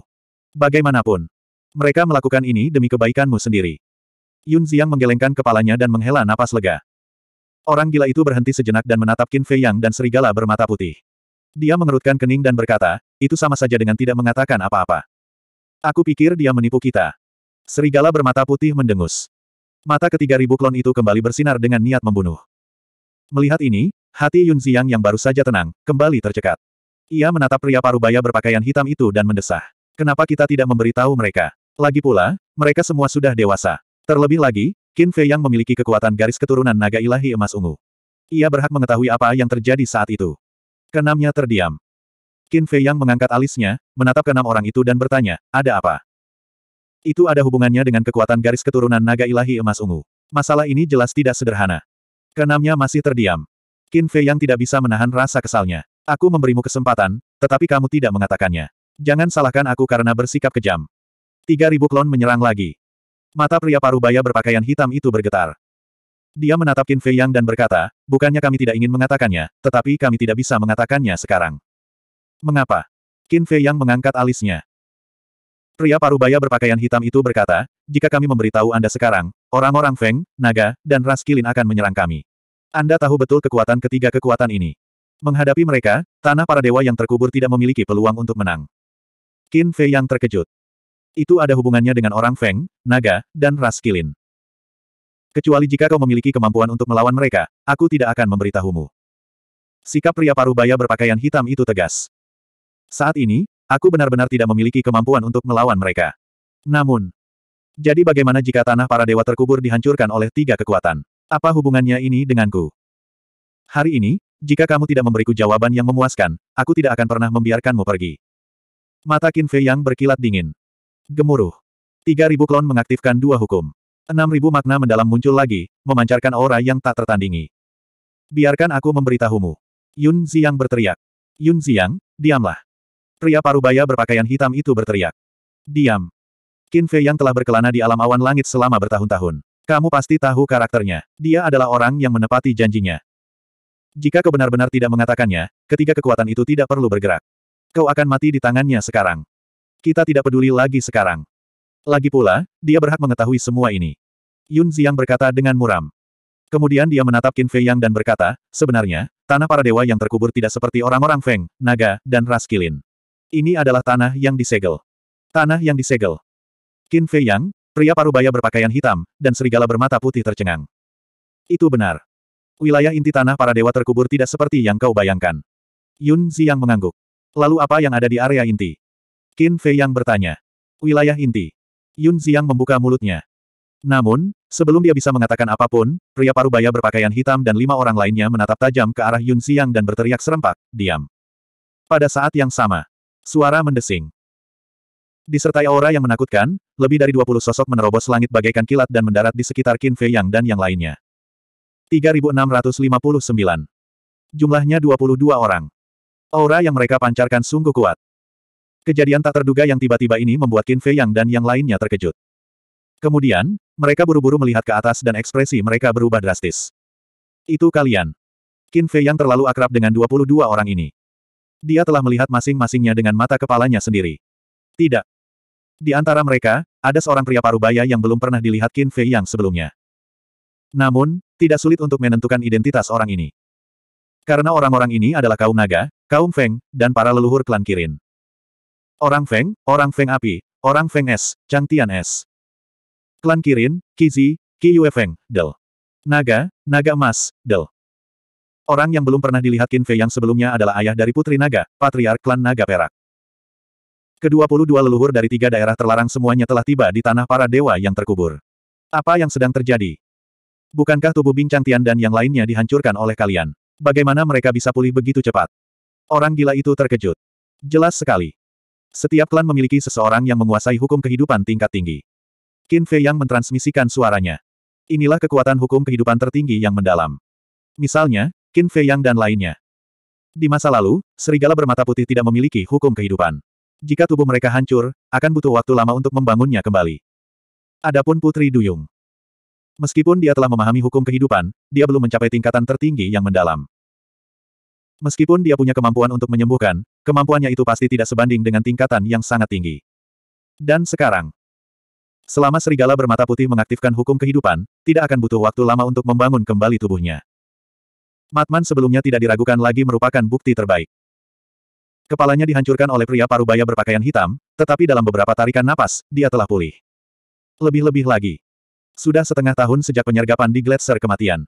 Bagaimanapun, mereka melakukan ini demi kebaikanmu sendiri. Yun Ziang menggelengkan kepalanya dan menghela napas lega. Orang gila itu berhenti sejenak dan menatap Qin Fei Yang dan serigala bermata putih. Dia mengerutkan kening dan berkata, itu sama saja dengan tidak mengatakan apa-apa. Aku pikir dia menipu kita. Serigala bermata putih mendengus. Mata ketiga ribu klon itu kembali bersinar dengan niat membunuh. Melihat ini, Hati Yun Ziyang yang baru saja tenang, kembali tercekat. Ia menatap pria parubaya berpakaian hitam itu dan mendesah. Kenapa kita tidak memberitahu mereka? Lagi pula, mereka semua sudah dewasa. Terlebih lagi, Qin Fei yang memiliki kekuatan garis keturunan naga ilahi emas ungu. Ia berhak mengetahui apa yang terjadi saat itu. Kenamnya terdiam. Qin Fei yang mengangkat alisnya, menatap keenam orang itu dan bertanya, ada apa? Itu ada hubungannya dengan kekuatan garis keturunan naga ilahi emas ungu. Masalah ini jelas tidak sederhana. Kenamnya masih terdiam. Qin Fei yang tidak bisa menahan rasa kesalnya. Aku memberimu kesempatan, tetapi kamu tidak mengatakannya. Jangan salahkan aku karena bersikap kejam. 3000 klon menyerang lagi. Mata pria parubaya berpakaian hitam itu bergetar. Dia menatap Qin Fei Yang dan berkata, bukannya kami tidak ingin mengatakannya, tetapi kami tidak bisa mengatakannya sekarang. Mengapa? Qin Fei Yang mengangkat alisnya. Pria parubaya berpakaian hitam itu berkata, jika kami memberitahu Anda sekarang, orang-orang Feng, Naga, dan Ras akan menyerang kami. Anda tahu betul kekuatan ketiga kekuatan ini. Menghadapi mereka, tanah para dewa yang terkubur tidak memiliki peluang untuk menang. Qin Fei yang terkejut. Itu ada hubungannya dengan orang Feng, naga, dan ras kilin. Kecuali jika kau memiliki kemampuan untuk melawan mereka, aku tidak akan memberitahumu. Sikap pria paruh baya berpakaian hitam itu tegas. Saat ini, aku benar-benar tidak memiliki kemampuan untuk melawan mereka. Namun, jadi bagaimana jika tanah para dewa terkubur dihancurkan oleh tiga kekuatan? Apa hubungannya ini denganku? Hari ini, jika kamu tidak memberiku jawaban yang memuaskan, aku tidak akan pernah membiarkanmu pergi. Mata Qin Fei yang berkilat dingin. Gemuruh. 3000 klon mengaktifkan dua hukum. 6000 makna mendalam muncul lagi, memancarkan aura yang tak tertandingi. Biarkan aku memberitahumu. Yun Ziang berteriak. Yun Ziang, diamlah. Pria parubaya berpakaian hitam itu berteriak. Diam. Qin Fei yang telah berkelana di alam awan langit selama bertahun-tahun. Kamu pasti tahu karakternya. Dia adalah orang yang menepati janjinya. Jika kau benar-benar tidak mengatakannya, ketiga kekuatan itu tidak perlu bergerak. Kau akan mati di tangannya sekarang. Kita tidak peduli lagi sekarang. Lagi pula, dia berhak mengetahui semua ini. Yun Ziang berkata dengan muram. Kemudian dia menatap Qin Fei Yang dan berkata, sebenarnya, tanah para dewa yang terkubur tidak seperti orang-orang Feng, Naga, dan Ras Kilin. Ini adalah tanah yang disegel. Tanah yang disegel. Qin Fei Yang, Pria parubaya berpakaian hitam, dan serigala bermata putih tercengang. Itu benar. Wilayah inti tanah para dewa terkubur tidak seperti yang kau bayangkan. Yun Ziyang mengangguk. Lalu apa yang ada di area inti? Qin Fei yang bertanya. Wilayah inti. Yun Ziyang membuka mulutnya. Namun, sebelum dia bisa mengatakan apapun, pria parubaya berpakaian hitam dan lima orang lainnya menatap tajam ke arah Yun Ziyang dan berteriak serempak, diam. Pada saat yang sama, suara mendesing. Disertai aura yang menakutkan, lebih dari 20 sosok menerobos langit bagaikan kilat dan mendarat di sekitar Qin Fei Yang dan yang lainnya. 3659. Jumlahnya 22 orang. Aura yang mereka pancarkan sungguh kuat. Kejadian tak terduga yang tiba-tiba ini membuat Qin Fei Yang dan yang lainnya terkejut. Kemudian, mereka buru-buru melihat ke atas dan ekspresi mereka berubah drastis. Itu kalian. Qin Fei Yang terlalu akrab dengan 22 orang ini. Dia telah melihat masing-masingnya dengan mata kepalanya sendiri. Tidak, di antara mereka, ada seorang pria parubaya yang belum pernah dilihat Qin Fei yang sebelumnya. Namun, tidak sulit untuk menentukan identitas orang ini. Karena orang-orang ini adalah kaum naga, kaum Feng, dan para leluhur klan Kirin. Orang Feng, orang Feng api, orang Feng es, Chang Tian es. Klan Kirin, Kizi, Ki Yue Feng, Del. Naga, Naga Emas, Del. Orang yang belum pernah dilihat Qin Fei yang sebelumnya adalah ayah dari Putri Naga, Patriark Klan Naga Perak. Kedua puluh dua leluhur dari tiga daerah terlarang semuanya telah tiba di tanah para dewa yang terkubur. Apa yang sedang terjadi? Bukankah tubuh Bing Tian dan yang lainnya dihancurkan oleh kalian? Bagaimana mereka bisa pulih begitu cepat? Orang gila itu terkejut. Jelas sekali. Setiap klan memiliki seseorang yang menguasai hukum kehidupan tingkat tinggi. Qin Fei yang mentransmisikan suaranya. Inilah kekuatan hukum kehidupan tertinggi yang mendalam. Misalnya, Qin Fei yang dan lainnya. Di masa lalu, serigala bermata putih tidak memiliki hukum kehidupan. Jika tubuh mereka hancur, akan butuh waktu lama untuk membangunnya kembali. Adapun Putri Duyung. Meskipun dia telah memahami hukum kehidupan, dia belum mencapai tingkatan tertinggi yang mendalam. Meskipun dia punya kemampuan untuk menyembuhkan, kemampuannya itu pasti tidak sebanding dengan tingkatan yang sangat tinggi. Dan sekarang, selama serigala bermata putih mengaktifkan hukum kehidupan, tidak akan butuh waktu lama untuk membangun kembali tubuhnya. Matman sebelumnya tidak diragukan lagi merupakan bukti terbaik. Kepalanya dihancurkan oleh pria parubaya berpakaian hitam, tetapi dalam beberapa tarikan napas, dia telah pulih. Lebih-lebih lagi. Sudah setengah tahun sejak penyergapan di Gletser kematian.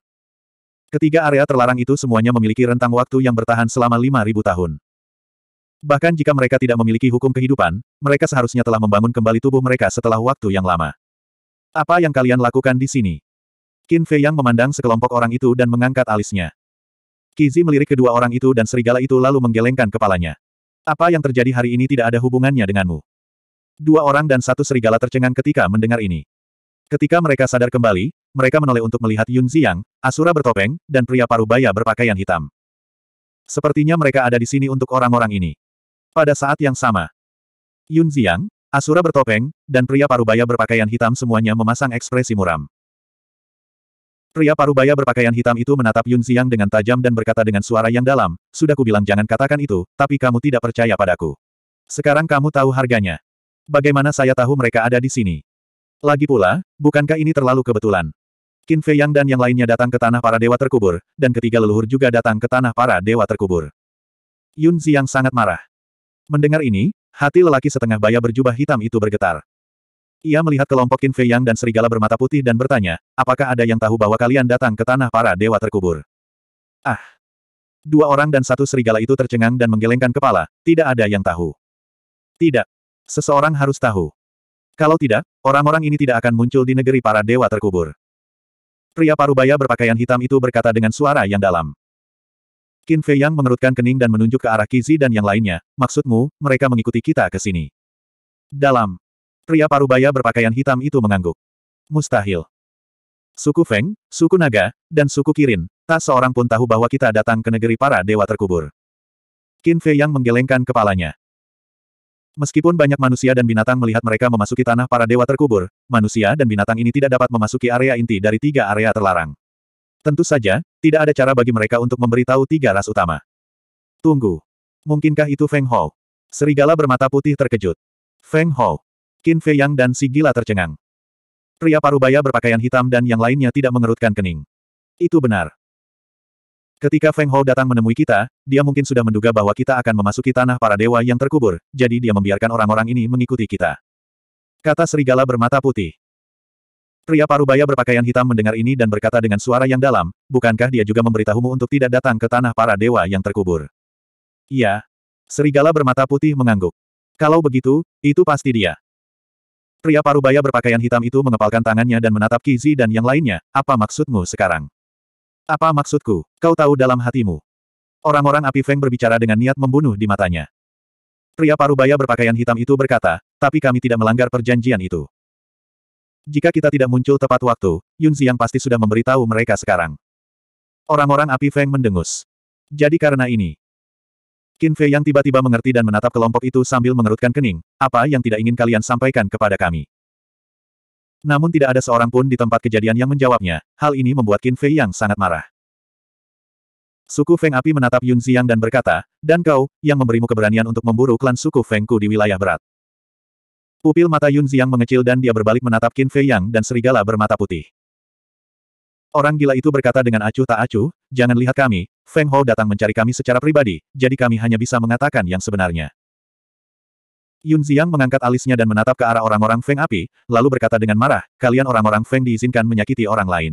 Ketiga area terlarang itu semuanya memiliki rentang waktu yang bertahan selama 5.000 tahun. Bahkan jika mereka tidak memiliki hukum kehidupan, mereka seharusnya telah membangun kembali tubuh mereka setelah waktu yang lama. Apa yang kalian lakukan di sini? Qin Fei yang memandang sekelompok orang itu dan mengangkat alisnya. Kizi melirik kedua orang itu dan serigala itu lalu menggelengkan kepalanya. Apa yang terjadi hari ini tidak ada hubungannya denganmu. Dua orang dan satu serigala tercengang ketika mendengar ini. Ketika mereka sadar kembali, mereka menoleh untuk melihat Yun Ziyang, Asura bertopeng, dan pria parubaya berpakaian hitam. Sepertinya mereka ada di sini untuk orang-orang ini. Pada saat yang sama, Yun Ziyang, Asura bertopeng, dan pria parubaya berpakaian hitam semuanya memasang ekspresi muram. Pria parubaya berpakaian hitam itu menatap Yun Xiang dengan tajam dan berkata dengan suara yang dalam, sudah kubilang jangan katakan itu, tapi kamu tidak percaya padaku. Sekarang kamu tahu harganya. Bagaimana saya tahu mereka ada di sini? Lagi pula, bukankah ini terlalu kebetulan? Qin Fei Yang dan yang lainnya datang ke tanah para dewa terkubur, dan ketiga leluhur juga datang ke tanah para dewa terkubur. Yun Xiang sangat marah. Mendengar ini, hati lelaki setengah baya berjubah hitam itu bergetar. Ia melihat kelompok Qin Fei Yang dan serigala bermata putih dan bertanya, apakah ada yang tahu bahwa kalian datang ke tanah para dewa terkubur? Ah! Dua orang dan satu serigala itu tercengang dan menggelengkan kepala, tidak ada yang tahu. Tidak. Seseorang harus tahu. Kalau tidak, orang-orang ini tidak akan muncul di negeri para dewa terkubur. Pria parubaya berpakaian hitam itu berkata dengan suara yang dalam. Qin Fei Yang mengerutkan kening dan menunjuk ke arah Kizi dan yang lainnya, maksudmu, mereka mengikuti kita ke sini. Dalam Pria parubaya berpakaian hitam itu mengangguk. Mustahil. Suku Feng, suku Naga, dan suku Kirin, tak seorang pun tahu bahwa kita datang ke negeri para dewa terkubur. Qin Fei yang menggelengkan kepalanya. Meskipun banyak manusia dan binatang melihat mereka memasuki tanah para dewa terkubur, manusia dan binatang ini tidak dapat memasuki area inti dari tiga area terlarang. Tentu saja, tidak ada cara bagi mereka untuk memberitahu tiga ras utama. Tunggu. Mungkinkah itu Feng Hou? Serigala bermata putih terkejut. Feng Hou. Qin Fei Yang dan si gila tercengang. Pria parubaya berpakaian hitam dan yang lainnya tidak mengerutkan kening. Itu benar. Ketika Feng Hou datang menemui kita, dia mungkin sudah menduga bahwa kita akan memasuki tanah para dewa yang terkubur, jadi dia membiarkan orang-orang ini mengikuti kita. Kata serigala bermata putih. Pria parubaya berpakaian hitam mendengar ini dan berkata dengan suara yang dalam, bukankah dia juga memberitahumu untuk tidak datang ke tanah para dewa yang terkubur? Iya. Serigala bermata putih mengangguk. Kalau begitu, itu pasti dia. Pria parubaya berpakaian hitam itu mengepalkan tangannya dan menatap Kizi dan yang lainnya, apa maksudmu sekarang? Apa maksudku? Kau tahu dalam hatimu. Orang-orang api Feng berbicara dengan niat membunuh di matanya. Pria parubaya berpakaian hitam itu berkata, tapi kami tidak melanggar perjanjian itu. Jika kita tidak muncul tepat waktu, Yun Ziyang pasti sudah memberitahu mereka sekarang. Orang-orang api Feng mendengus. Jadi karena ini, Qin Fei yang tiba-tiba mengerti dan menatap kelompok itu sambil mengerutkan kening, apa yang tidak ingin kalian sampaikan kepada kami. Namun tidak ada seorang pun di tempat kejadian yang menjawabnya, hal ini membuat Qin Fei yang sangat marah. Suku Feng Api menatap Yun Xiang dan berkata, dan kau, yang memberimu keberanian untuk memburu klan suku Fengku di wilayah berat. Pupil mata Yun Xiang mengecil dan dia berbalik menatap Qin Fei Yang dan serigala bermata putih. Orang gila itu berkata dengan acuh tak acuh, jangan lihat kami, Feng Ho datang mencari kami secara pribadi, jadi kami hanya bisa mengatakan yang sebenarnya. Yun Ziyang mengangkat alisnya dan menatap ke arah orang-orang Feng Api, lalu berkata dengan marah, kalian orang-orang Feng diizinkan menyakiti orang lain.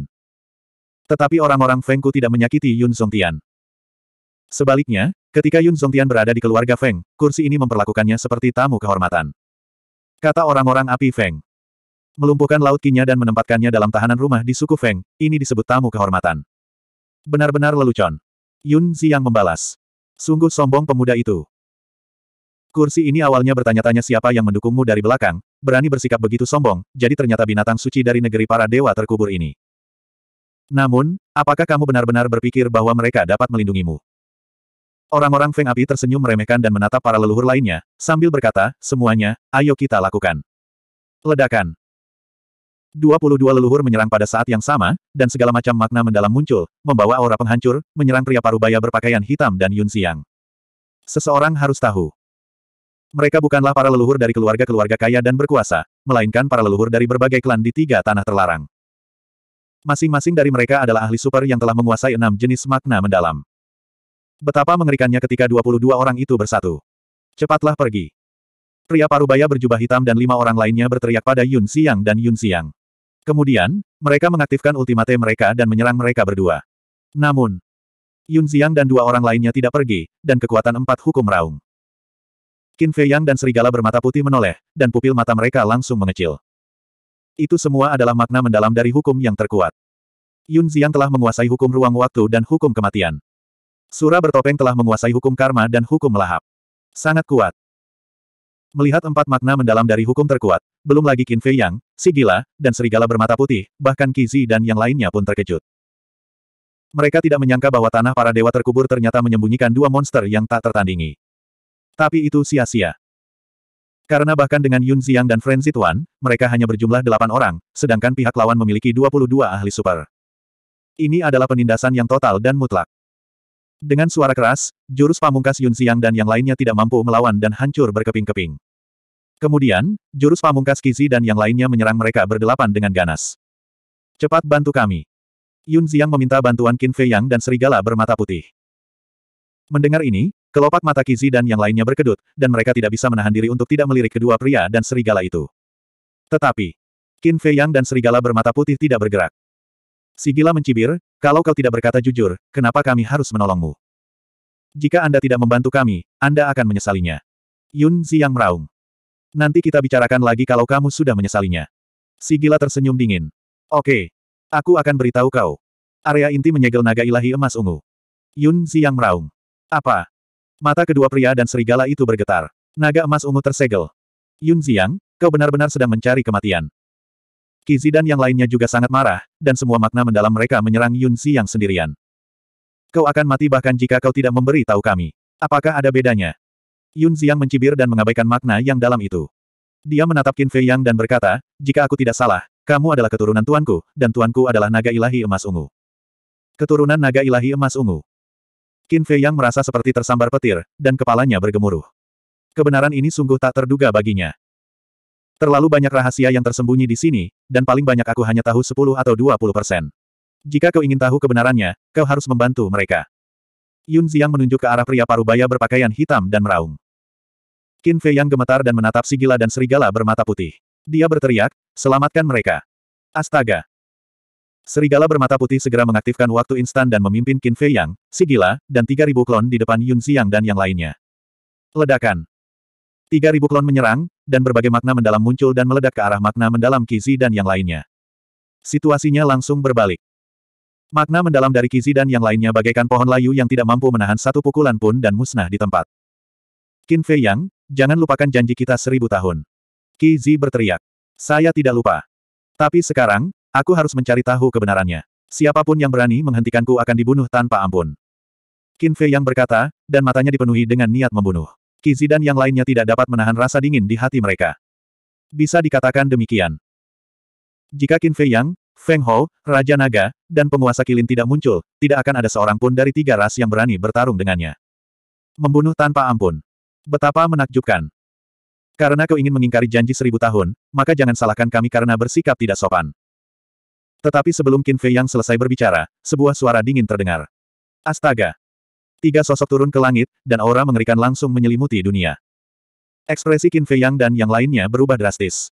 Tetapi orang-orang Fengku tidak menyakiti Yun Songtian. Sebaliknya, ketika Yun Songtian berada di keluarga Feng, kursi ini memperlakukannya seperti tamu kehormatan. Kata orang-orang api Feng. Melumpuhkan laut kinya dan menempatkannya dalam tahanan rumah di suku Feng, ini disebut tamu kehormatan. Benar-benar lelucon. Yun Ziyang membalas. Sungguh sombong pemuda itu. Kursi ini awalnya bertanya-tanya siapa yang mendukungmu dari belakang, berani bersikap begitu sombong, jadi ternyata binatang suci dari negeri para dewa terkubur ini. Namun, apakah kamu benar-benar berpikir bahwa mereka dapat melindungimu? Orang-orang Feng Api tersenyum meremehkan dan menatap para leluhur lainnya, sambil berkata, semuanya, ayo kita lakukan. Ledakan. 22 leluhur menyerang pada saat yang sama, dan segala macam makna mendalam muncul, membawa aura penghancur, menyerang pria parubaya berpakaian hitam dan Yun Xiang. Seseorang harus tahu. Mereka bukanlah para leluhur dari keluarga-keluarga kaya dan berkuasa, melainkan para leluhur dari berbagai klan di tiga tanah terlarang. Masing-masing dari mereka adalah ahli super yang telah menguasai enam jenis makna mendalam. Betapa mengerikannya ketika 22 orang itu bersatu. Cepatlah pergi. Pria parubaya berjubah hitam dan lima orang lainnya berteriak pada Yun Xiang dan Yun Xiang. Kemudian, mereka mengaktifkan ultimate mereka dan menyerang mereka berdua. Namun, Yun Xiang dan dua orang lainnya tidak pergi, dan kekuatan empat hukum raung. Qin Fei Yang dan serigala bermata putih menoleh, dan pupil mata mereka langsung mengecil. Itu semua adalah makna mendalam dari hukum yang terkuat. Yun Xiang telah menguasai hukum ruang waktu dan hukum kematian. Sura bertopeng telah menguasai hukum karma dan hukum melahap. Sangat kuat. Melihat empat makna mendalam dari hukum terkuat, belum lagi Qin Fei Yang, si gila, dan serigala bermata putih, bahkan Kizi dan yang lainnya pun terkejut. Mereka tidak menyangka bahwa tanah para dewa terkubur ternyata menyembunyikan dua monster yang tak tertandingi. Tapi itu sia-sia. Karena bahkan dengan Yun Ziang dan Fren Zituan, mereka hanya berjumlah delapan orang, sedangkan pihak lawan memiliki 22 ahli super. Ini adalah penindasan yang total dan mutlak. Dengan suara keras, jurus pamungkas Yun Xiang dan yang lainnya tidak mampu melawan dan hancur berkeping-keping. Kemudian, jurus pamungkas Kizi dan yang lainnya menyerang mereka berdelapan dengan ganas. Cepat bantu kami. Yun Xiang meminta bantuan Qin Fei Yang dan serigala bermata putih. Mendengar ini, kelopak mata Kizi dan yang lainnya berkedut, dan mereka tidak bisa menahan diri untuk tidak melirik kedua pria dan serigala itu. Tetapi, Qin Fei Yang dan serigala bermata putih tidak bergerak. Sigila mencibir, kalau kau tidak berkata jujur, kenapa kami harus menolongmu? Jika Anda tidak membantu kami, Anda akan menyesalinya. Yun Ziyang meraung. Nanti kita bicarakan lagi kalau kamu sudah menyesalinya. Sigila tersenyum dingin. Oke. Aku akan beritahu kau. Area inti menyegel naga ilahi emas ungu. Yun Ziyang meraung. Apa? Mata kedua pria dan serigala itu bergetar. Naga emas ungu tersegel. Yun Ziyang, kau benar-benar sedang mencari kematian. Kizi dan yang lainnya juga sangat marah, dan semua makna mendalam mereka menyerang Yunsi yang sendirian. Kau akan mati bahkan jika kau tidak memberi tahu kami. Apakah ada bedanya? Yun yang mencibir dan mengabaikan makna yang dalam itu. Dia menatap Qin Fei Yang dan berkata, jika aku tidak salah, kamu adalah keturunan tuanku, dan tuanku adalah naga ilahi emas ungu. Keturunan naga ilahi emas ungu. Qin Fei Yang merasa seperti tersambar petir, dan kepalanya bergemuruh. Kebenaran ini sungguh tak terduga baginya. Terlalu banyak rahasia yang tersembunyi di sini, dan paling banyak aku hanya tahu 10 atau 20 persen. Jika kau ingin tahu kebenarannya, kau harus membantu mereka. Yun Xiang menunjuk ke arah pria parubaya berpakaian hitam dan meraung. Qin Fei yang gemetar dan menatap si gila dan serigala bermata putih. Dia berteriak, selamatkan mereka. Astaga! Serigala bermata putih segera mengaktifkan waktu instan dan memimpin Qin Fei Yang, si gila, dan 3.000 klon di depan Yun Xiang dan yang lainnya. Ledakan. 3.000 klon menyerang, dan berbagai makna mendalam muncul dan meledak ke arah makna mendalam Kizi dan yang lainnya. Situasinya langsung berbalik. Makna mendalam dari Kizi dan yang lainnya bagaikan pohon layu yang tidak mampu menahan satu pukulan pun dan musnah di tempat. Qin Fei Yang, jangan lupakan janji kita seribu tahun. Kizi berteriak. Saya tidak lupa. Tapi sekarang, aku harus mencari tahu kebenarannya. Siapapun yang berani menghentikanku akan dibunuh tanpa ampun. Qin Fei Yang berkata, dan matanya dipenuhi dengan niat membunuh. Kizi dan yang lainnya tidak dapat menahan rasa dingin di hati mereka. Bisa dikatakan demikian. Jika Qin Fei Yang, Feng Hou, Raja Naga, dan penguasa kilin tidak muncul, tidak akan ada seorang pun dari tiga ras yang berani bertarung dengannya. Membunuh tanpa ampun. Betapa menakjubkan. Karena kau ingin mengingkari janji seribu tahun, maka jangan salahkan kami karena bersikap tidak sopan. Tetapi sebelum Qin Fei Yang selesai berbicara, sebuah suara dingin terdengar. Astaga! Tiga sosok turun ke langit, dan aura mengerikan langsung menyelimuti dunia. Ekspresi Qin Fei Yang dan yang lainnya berubah drastis.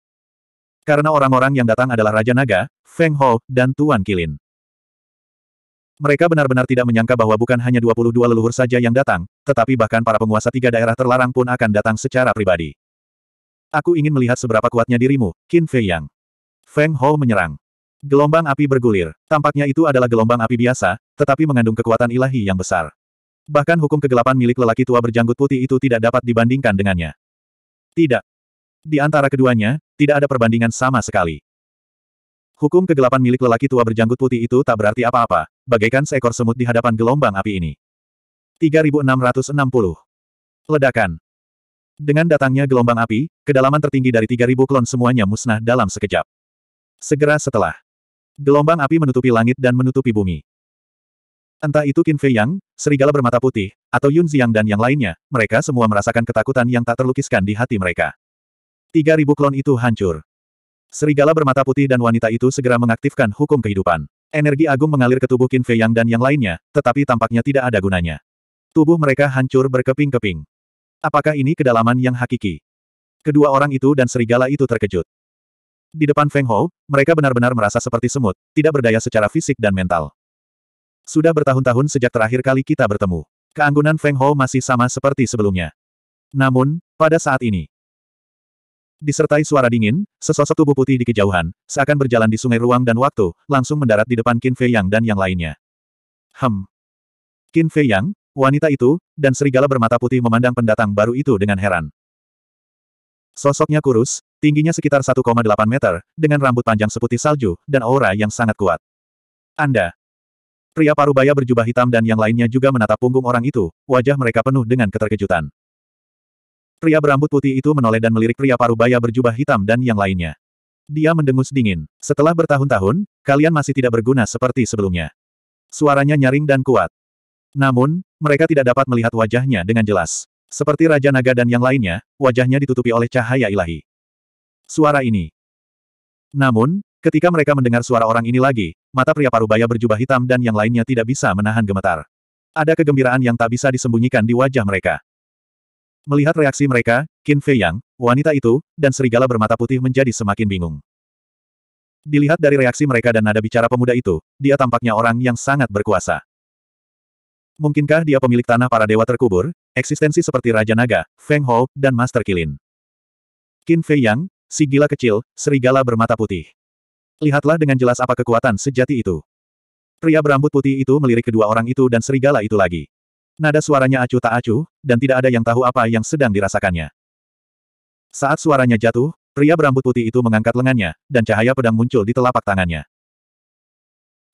Karena orang-orang yang datang adalah Raja Naga, Feng Ho, dan Tuan Kilin. Mereka benar-benar tidak menyangka bahwa bukan hanya 22 leluhur saja yang datang, tetapi bahkan para penguasa tiga daerah terlarang pun akan datang secara pribadi. Aku ingin melihat seberapa kuatnya dirimu, Qin Fei Yang. Feng Hou menyerang. Gelombang api bergulir. Tampaknya itu adalah gelombang api biasa, tetapi mengandung kekuatan ilahi yang besar. Bahkan hukum kegelapan milik lelaki tua berjanggut putih itu tidak dapat dibandingkan dengannya. Tidak. Di antara keduanya, tidak ada perbandingan sama sekali. Hukum kegelapan milik lelaki tua berjanggut putih itu tak berarti apa-apa, bagaikan seekor semut di hadapan gelombang api ini. 3660. Ledakan. Dengan datangnya gelombang api, kedalaman tertinggi dari 3000 klon semuanya musnah dalam sekejap. Segera setelah, gelombang api menutupi langit dan menutupi bumi. Entah itu Qin Fei Yang, serigala bermata putih, atau Yun Ziyang dan yang lainnya, mereka semua merasakan ketakutan yang tak terlukiskan di hati mereka. Tiga ribu klon itu hancur. Serigala bermata putih dan wanita itu segera mengaktifkan hukum kehidupan. Energi agung mengalir ke tubuh Qin Fei Yang dan yang lainnya, tetapi tampaknya tidak ada gunanya. Tubuh mereka hancur berkeping-keping. Apakah ini kedalaman yang hakiki? Kedua orang itu dan serigala itu terkejut. Di depan Feng Hou, mereka benar-benar merasa seperti semut, tidak berdaya secara fisik dan mental. Sudah bertahun-tahun sejak terakhir kali kita bertemu. Keanggunan Feng Ho masih sama seperti sebelumnya. Namun, pada saat ini, disertai suara dingin, sesosok tubuh putih di kejauhan, seakan berjalan di sungai ruang dan waktu, langsung mendarat di depan Qin Fei Yang dan yang lainnya. Hem. Qin Fei Yang, wanita itu, dan serigala bermata putih memandang pendatang baru itu dengan heran. Sosoknya kurus, tingginya sekitar 1,8 meter, dengan rambut panjang seputih salju, dan aura yang sangat kuat. Anda, Pria parubaya berjubah hitam dan yang lainnya juga menatap punggung orang itu, wajah mereka penuh dengan keterkejutan. Pria berambut putih itu menoleh dan melirik pria parubaya berjubah hitam dan yang lainnya. Dia mendengus dingin. Setelah bertahun-tahun, kalian masih tidak berguna seperti sebelumnya. Suaranya nyaring dan kuat. Namun, mereka tidak dapat melihat wajahnya dengan jelas. Seperti Raja Naga dan yang lainnya, wajahnya ditutupi oleh cahaya ilahi. Suara ini. Namun, ketika mereka mendengar suara orang ini lagi, mata pria parubaya berjubah hitam dan yang lainnya tidak bisa menahan gemetar. Ada kegembiraan yang tak bisa disembunyikan di wajah mereka. Melihat reaksi mereka, Qin Fei Yang, wanita itu, dan serigala bermata putih menjadi semakin bingung. Dilihat dari reaksi mereka dan nada bicara pemuda itu, dia tampaknya orang yang sangat berkuasa. Mungkinkah dia pemilik tanah para dewa terkubur, eksistensi seperti Raja Naga, Feng Hou, dan Master Kilin? Qin Fei Yang, si gila kecil, serigala bermata putih. Lihatlah dengan jelas apa kekuatan sejati itu. Pria berambut putih itu melirik kedua orang itu dan serigala itu lagi. Nada suaranya acuh tak acuh, dan tidak ada yang tahu apa yang sedang dirasakannya. Saat suaranya jatuh, pria berambut putih itu mengangkat lengannya, dan cahaya pedang muncul di telapak tangannya.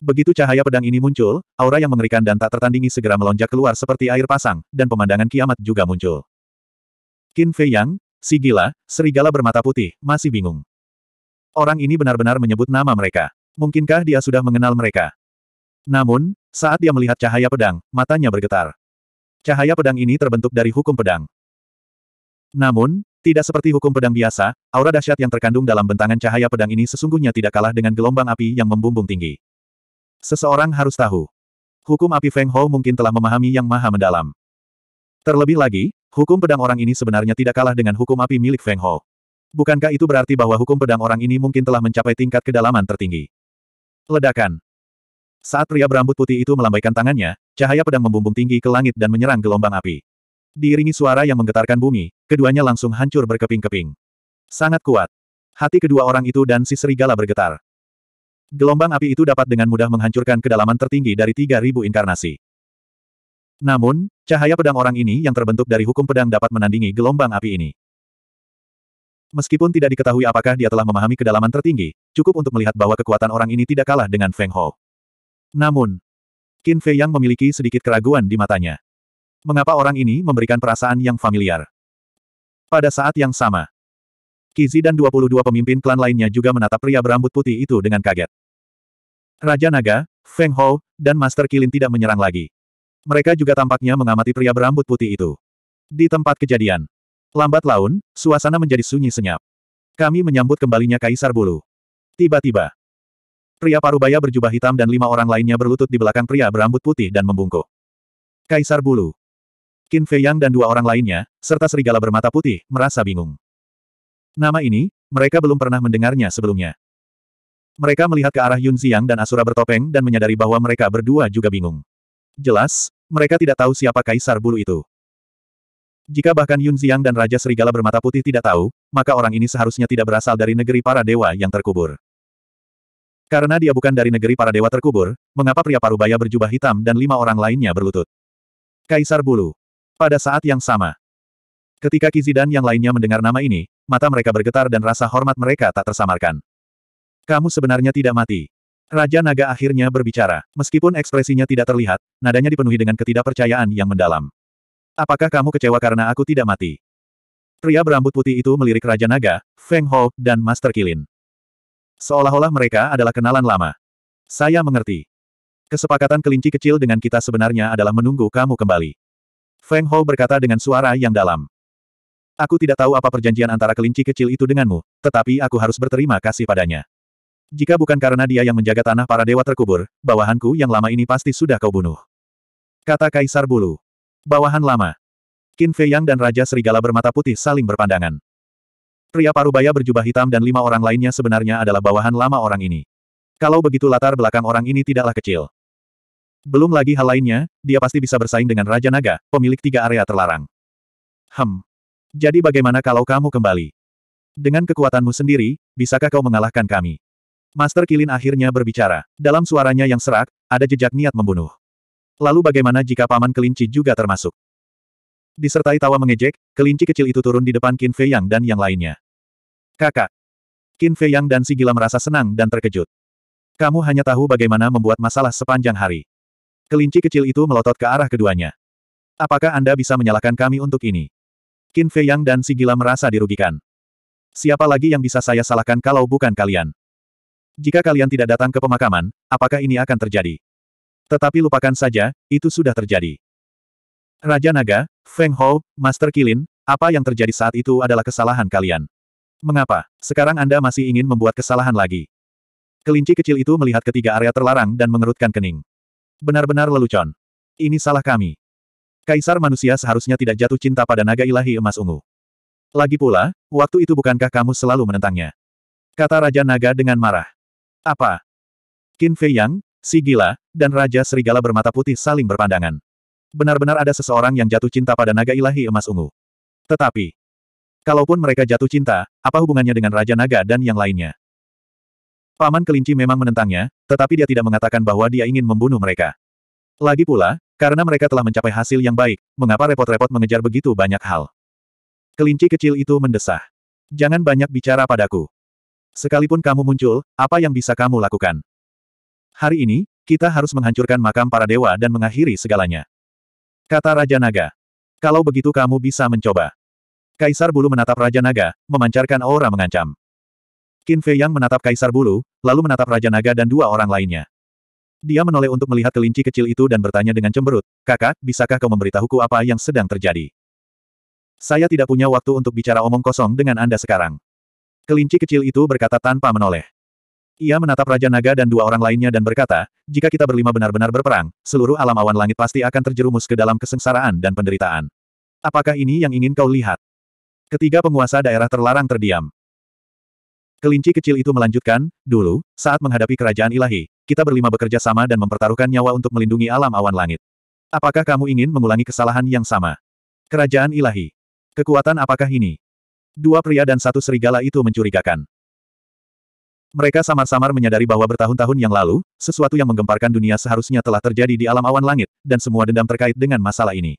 Begitu cahaya pedang ini muncul, aura yang mengerikan dan tak tertandingi segera melonjak keluar seperti air pasang, dan pemandangan kiamat juga muncul. Qin Fei Yang, si gila, serigala bermata putih, masih bingung. Orang ini benar-benar menyebut nama mereka. Mungkinkah dia sudah mengenal mereka? Namun, saat dia melihat cahaya pedang, matanya bergetar. Cahaya pedang ini terbentuk dari hukum pedang. Namun, tidak seperti hukum pedang biasa, aura dahsyat yang terkandung dalam bentangan cahaya pedang ini sesungguhnya tidak kalah dengan gelombang api yang membumbung tinggi. Seseorang harus tahu. Hukum api Feng Ho mungkin telah memahami yang maha mendalam. Terlebih lagi, hukum pedang orang ini sebenarnya tidak kalah dengan hukum api milik Feng Ho. Bukankah itu berarti bahwa hukum pedang orang ini mungkin telah mencapai tingkat kedalaman tertinggi? Ledakan. Saat pria berambut putih itu melambaikan tangannya, cahaya pedang membumbung tinggi ke langit dan menyerang gelombang api. Diiringi suara yang menggetarkan bumi, keduanya langsung hancur berkeping-keping. Sangat kuat. Hati kedua orang itu dan si serigala bergetar. Gelombang api itu dapat dengan mudah menghancurkan kedalaman tertinggi dari 3.000 inkarnasi. Namun, cahaya pedang orang ini yang terbentuk dari hukum pedang dapat menandingi gelombang api ini. Meskipun tidak diketahui apakah dia telah memahami kedalaman tertinggi, cukup untuk melihat bahwa kekuatan orang ini tidak kalah dengan Feng Ho. Namun, Qin Fei yang memiliki sedikit keraguan di matanya. Mengapa orang ini memberikan perasaan yang familiar? Pada saat yang sama, Kizi dan 22 pemimpin klan lainnya juga menatap pria berambut putih itu dengan kaget. Raja Naga, Feng Ho, dan Master Kilin tidak menyerang lagi. Mereka juga tampaknya mengamati pria berambut putih itu. Di tempat kejadian, Lambat laun, suasana menjadi sunyi senyap. Kami menyambut kembalinya Kaisar Bulu. Tiba-tiba, pria parubaya berjubah hitam dan lima orang lainnya berlutut di belakang pria berambut putih dan membungkuk. Kaisar Bulu. Qin Fei Yang dan dua orang lainnya, serta serigala bermata putih, merasa bingung. Nama ini, mereka belum pernah mendengarnya sebelumnya. Mereka melihat ke arah Yun Xiang dan Asura bertopeng dan menyadari bahwa mereka berdua juga bingung. Jelas, mereka tidak tahu siapa Kaisar Bulu itu. Jika bahkan Yun Ziang dan Raja Serigala bermata putih tidak tahu, maka orang ini seharusnya tidak berasal dari negeri para dewa yang terkubur. Karena dia bukan dari negeri para dewa terkubur, mengapa pria parubaya berjubah hitam dan lima orang lainnya berlutut? Kaisar Bulu. Pada saat yang sama. Ketika Kizidan yang lainnya mendengar nama ini, mata mereka bergetar dan rasa hormat mereka tak tersamarkan. Kamu sebenarnya tidak mati. Raja Naga akhirnya berbicara. Meskipun ekspresinya tidak terlihat, nadanya dipenuhi dengan ketidakpercayaan yang mendalam. Apakah kamu kecewa karena aku tidak mati? Pria berambut putih itu melirik Raja Naga, Feng Ho, dan Master Kilin. Seolah-olah mereka adalah kenalan lama. Saya mengerti. Kesepakatan kelinci kecil dengan kita sebenarnya adalah menunggu kamu kembali. Feng Ho berkata dengan suara yang dalam. Aku tidak tahu apa perjanjian antara kelinci kecil itu denganmu, tetapi aku harus berterima kasih padanya. Jika bukan karena dia yang menjaga tanah para dewa terkubur, bawahanku yang lama ini pasti sudah kau bunuh. Kata Kaisar Bulu. Bawahan lama. Qin Fei Yang dan Raja Serigala bermata putih saling berpandangan. Pria parubaya berjubah hitam dan lima orang lainnya sebenarnya adalah bawahan lama orang ini. Kalau begitu latar belakang orang ini tidaklah kecil. Belum lagi hal lainnya, dia pasti bisa bersaing dengan Raja Naga, pemilik tiga area terlarang. Hem. Jadi bagaimana kalau kamu kembali? Dengan kekuatanmu sendiri, bisakah kau mengalahkan kami? Master Kilin akhirnya berbicara. Dalam suaranya yang serak, ada jejak niat membunuh. Lalu bagaimana jika paman kelinci juga termasuk? Disertai tawa mengejek, kelinci kecil itu turun di depan Qin Fei Yang dan yang lainnya. Kakak. Qin Fei Yang dan si gila merasa senang dan terkejut. Kamu hanya tahu bagaimana membuat masalah sepanjang hari. Kelinci kecil itu melotot ke arah keduanya. Apakah Anda bisa menyalahkan kami untuk ini? Qin Fei Yang dan si gila merasa dirugikan. Siapa lagi yang bisa saya salahkan kalau bukan kalian? Jika kalian tidak datang ke pemakaman, apakah ini akan terjadi? Tetapi lupakan saja, itu sudah terjadi. Raja Naga, Feng Hou, Master Kilin, apa yang terjadi saat itu adalah kesalahan kalian. Mengapa? Sekarang Anda masih ingin membuat kesalahan lagi. Kelinci kecil itu melihat ketiga area terlarang dan mengerutkan kening. Benar-benar lelucon. Ini salah kami. Kaisar manusia seharusnya tidak jatuh cinta pada naga ilahi emas ungu. Lagi pula, waktu itu bukankah kamu selalu menentangnya? Kata Raja Naga dengan marah. Apa? Qin Fei Yang, Si gila, dan Raja Serigala bermata putih saling berpandangan. Benar-benar ada seseorang yang jatuh cinta pada naga ilahi emas ungu. Tetapi, kalaupun mereka jatuh cinta, apa hubungannya dengan Raja Naga dan yang lainnya? Paman kelinci memang menentangnya, tetapi dia tidak mengatakan bahwa dia ingin membunuh mereka. Lagi pula, karena mereka telah mencapai hasil yang baik, mengapa repot-repot mengejar begitu banyak hal? Kelinci kecil itu mendesah. Jangan banyak bicara padaku. Sekalipun kamu muncul, apa yang bisa kamu lakukan? Hari ini, kita harus menghancurkan makam para dewa dan mengakhiri segalanya. Kata Raja Naga. Kalau begitu kamu bisa mencoba. Kaisar Bulu menatap Raja Naga, memancarkan aura mengancam. Qin Fei Yang menatap Kaisar Bulu, lalu menatap Raja Naga dan dua orang lainnya. Dia menoleh untuk melihat kelinci kecil itu dan bertanya dengan cemberut, Kakak, bisakah kau memberitahuku apa yang sedang terjadi? Saya tidak punya waktu untuk bicara omong kosong dengan Anda sekarang. Kelinci kecil itu berkata tanpa menoleh. Ia menatap Raja Naga dan dua orang lainnya dan berkata, jika kita berlima benar-benar berperang, seluruh alam awan langit pasti akan terjerumus ke dalam kesengsaraan dan penderitaan. Apakah ini yang ingin kau lihat? Ketiga penguasa daerah terlarang terdiam. Kelinci kecil itu melanjutkan, dulu, saat menghadapi kerajaan ilahi, kita berlima bekerja sama dan mempertaruhkan nyawa untuk melindungi alam awan langit. Apakah kamu ingin mengulangi kesalahan yang sama? Kerajaan ilahi. Kekuatan apakah ini? Dua pria dan satu serigala itu mencurigakan. Mereka samar-samar menyadari bahwa bertahun-tahun yang lalu, sesuatu yang menggemparkan dunia seharusnya telah terjadi di alam awan langit, dan semua dendam terkait dengan masalah ini.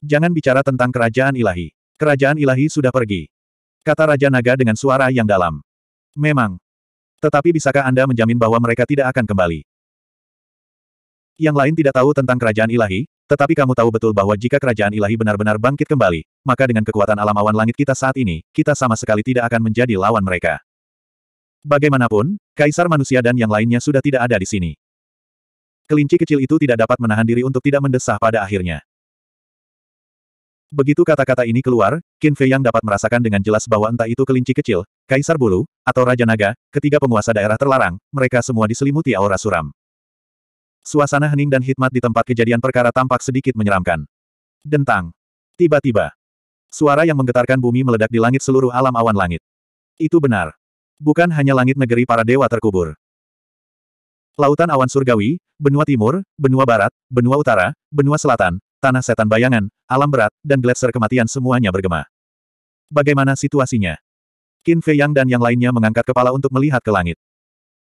Jangan bicara tentang kerajaan ilahi. Kerajaan ilahi sudah pergi. Kata Raja Naga dengan suara yang dalam. Memang. Tetapi bisakah Anda menjamin bahwa mereka tidak akan kembali? Yang lain tidak tahu tentang kerajaan ilahi, tetapi kamu tahu betul bahwa jika kerajaan ilahi benar-benar bangkit kembali, maka dengan kekuatan alam awan langit kita saat ini, kita sama sekali tidak akan menjadi lawan mereka. Bagaimanapun, kaisar manusia dan yang lainnya sudah tidak ada di sini. Kelinci kecil itu tidak dapat menahan diri untuk tidak mendesah pada akhirnya. Begitu kata-kata ini keluar, Qin Fei yang dapat merasakan dengan jelas bahwa entah itu kelinci kecil, kaisar bulu, atau raja naga, ketiga penguasa daerah terlarang, mereka semua diselimuti aura suram. Suasana hening dan hikmat di tempat kejadian perkara tampak sedikit menyeramkan. Dentang. Tiba-tiba. Suara yang menggetarkan bumi meledak di langit seluruh alam awan langit. Itu benar. Bukan hanya langit negeri para dewa terkubur. Lautan awan surgawi, benua timur, benua barat, benua utara, benua selatan, tanah setan bayangan, alam berat, dan gletser kematian semuanya bergema. Bagaimana situasinya? Qin Fei Yang dan yang lainnya mengangkat kepala untuk melihat ke langit.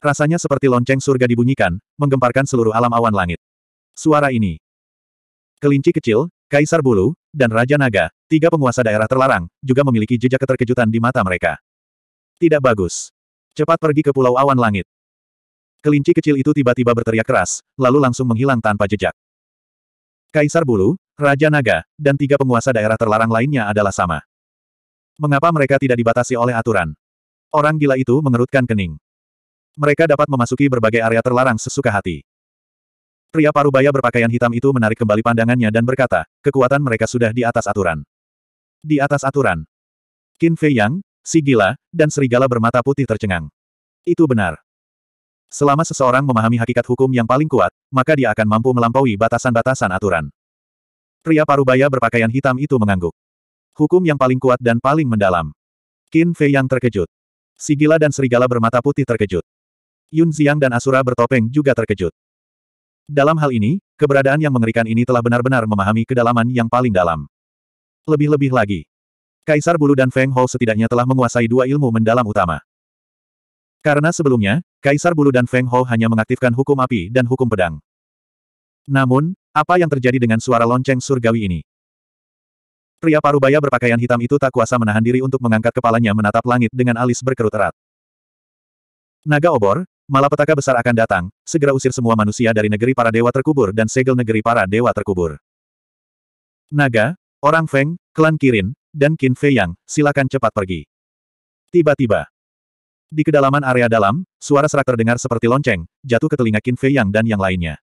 Rasanya seperti lonceng surga dibunyikan, menggemparkan seluruh alam awan langit. Suara ini. Kelinci kecil, Kaisar Bulu, dan Raja Naga, tiga penguasa daerah terlarang, juga memiliki jejak keterkejutan di mata mereka. Tidak bagus. Cepat pergi ke pulau awan langit. Kelinci kecil itu tiba-tiba berteriak keras, lalu langsung menghilang tanpa jejak. Kaisar Bulu, Raja Naga, dan tiga penguasa daerah terlarang lainnya adalah sama. Mengapa mereka tidak dibatasi oleh aturan? Orang gila itu mengerutkan kening. Mereka dapat memasuki berbagai area terlarang sesuka hati. Pria parubaya berpakaian hitam itu menarik kembali pandangannya dan berkata, kekuatan mereka sudah di atas aturan. Di atas aturan. Qin Fei Yang, Sigila dan serigala bermata putih tercengang. Itu benar. Selama seseorang memahami hakikat hukum yang paling kuat, maka dia akan mampu melampaui batasan-batasan aturan. Pria parubaya berpakaian hitam itu mengangguk. Hukum yang paling kuat dan paling mendalam. Qin Fei yang terkejut. Sigila dan serigala bermata putih terkejut. Yun Xiang dan Asura bertopeng juga terkejut. Dalam hal ini, keberadaan yang mengerikan ini telah benar-benar memahami kedalaman yang paling dalam. Lebih-lebih lagi, Kaisar Bulu dan Feng Hou setidaknya telah menguasai dua ilmu mendalam utama. Karena sebelumnya, Kaisar Bulu dan Feng Hou hanya mengaktifkan hukum api dan hukum pedang. Namun, apa yang terjadi dengan suara lonceng surgawi ini? Pria parubaya berpakaian hitam itu tak kuasa menahan diri untuk mengangkat kepalanya menatap langit dengan alis berkerut erat. Naga obor, malapetaka besar akan datang, segera usir semua manusia dari negeri para dewa terkubur dan segel negeri para dewa terkubur. Naga, orang Feng, klan Kirin, dan Qin Fei Yang, silakan cepat pergi. Tiba-tiba. Di kedalaman area dalam, suara serak terdengar seperti lonceng, jatuh ke telinga Qin Fei Yang dan yang lainnya.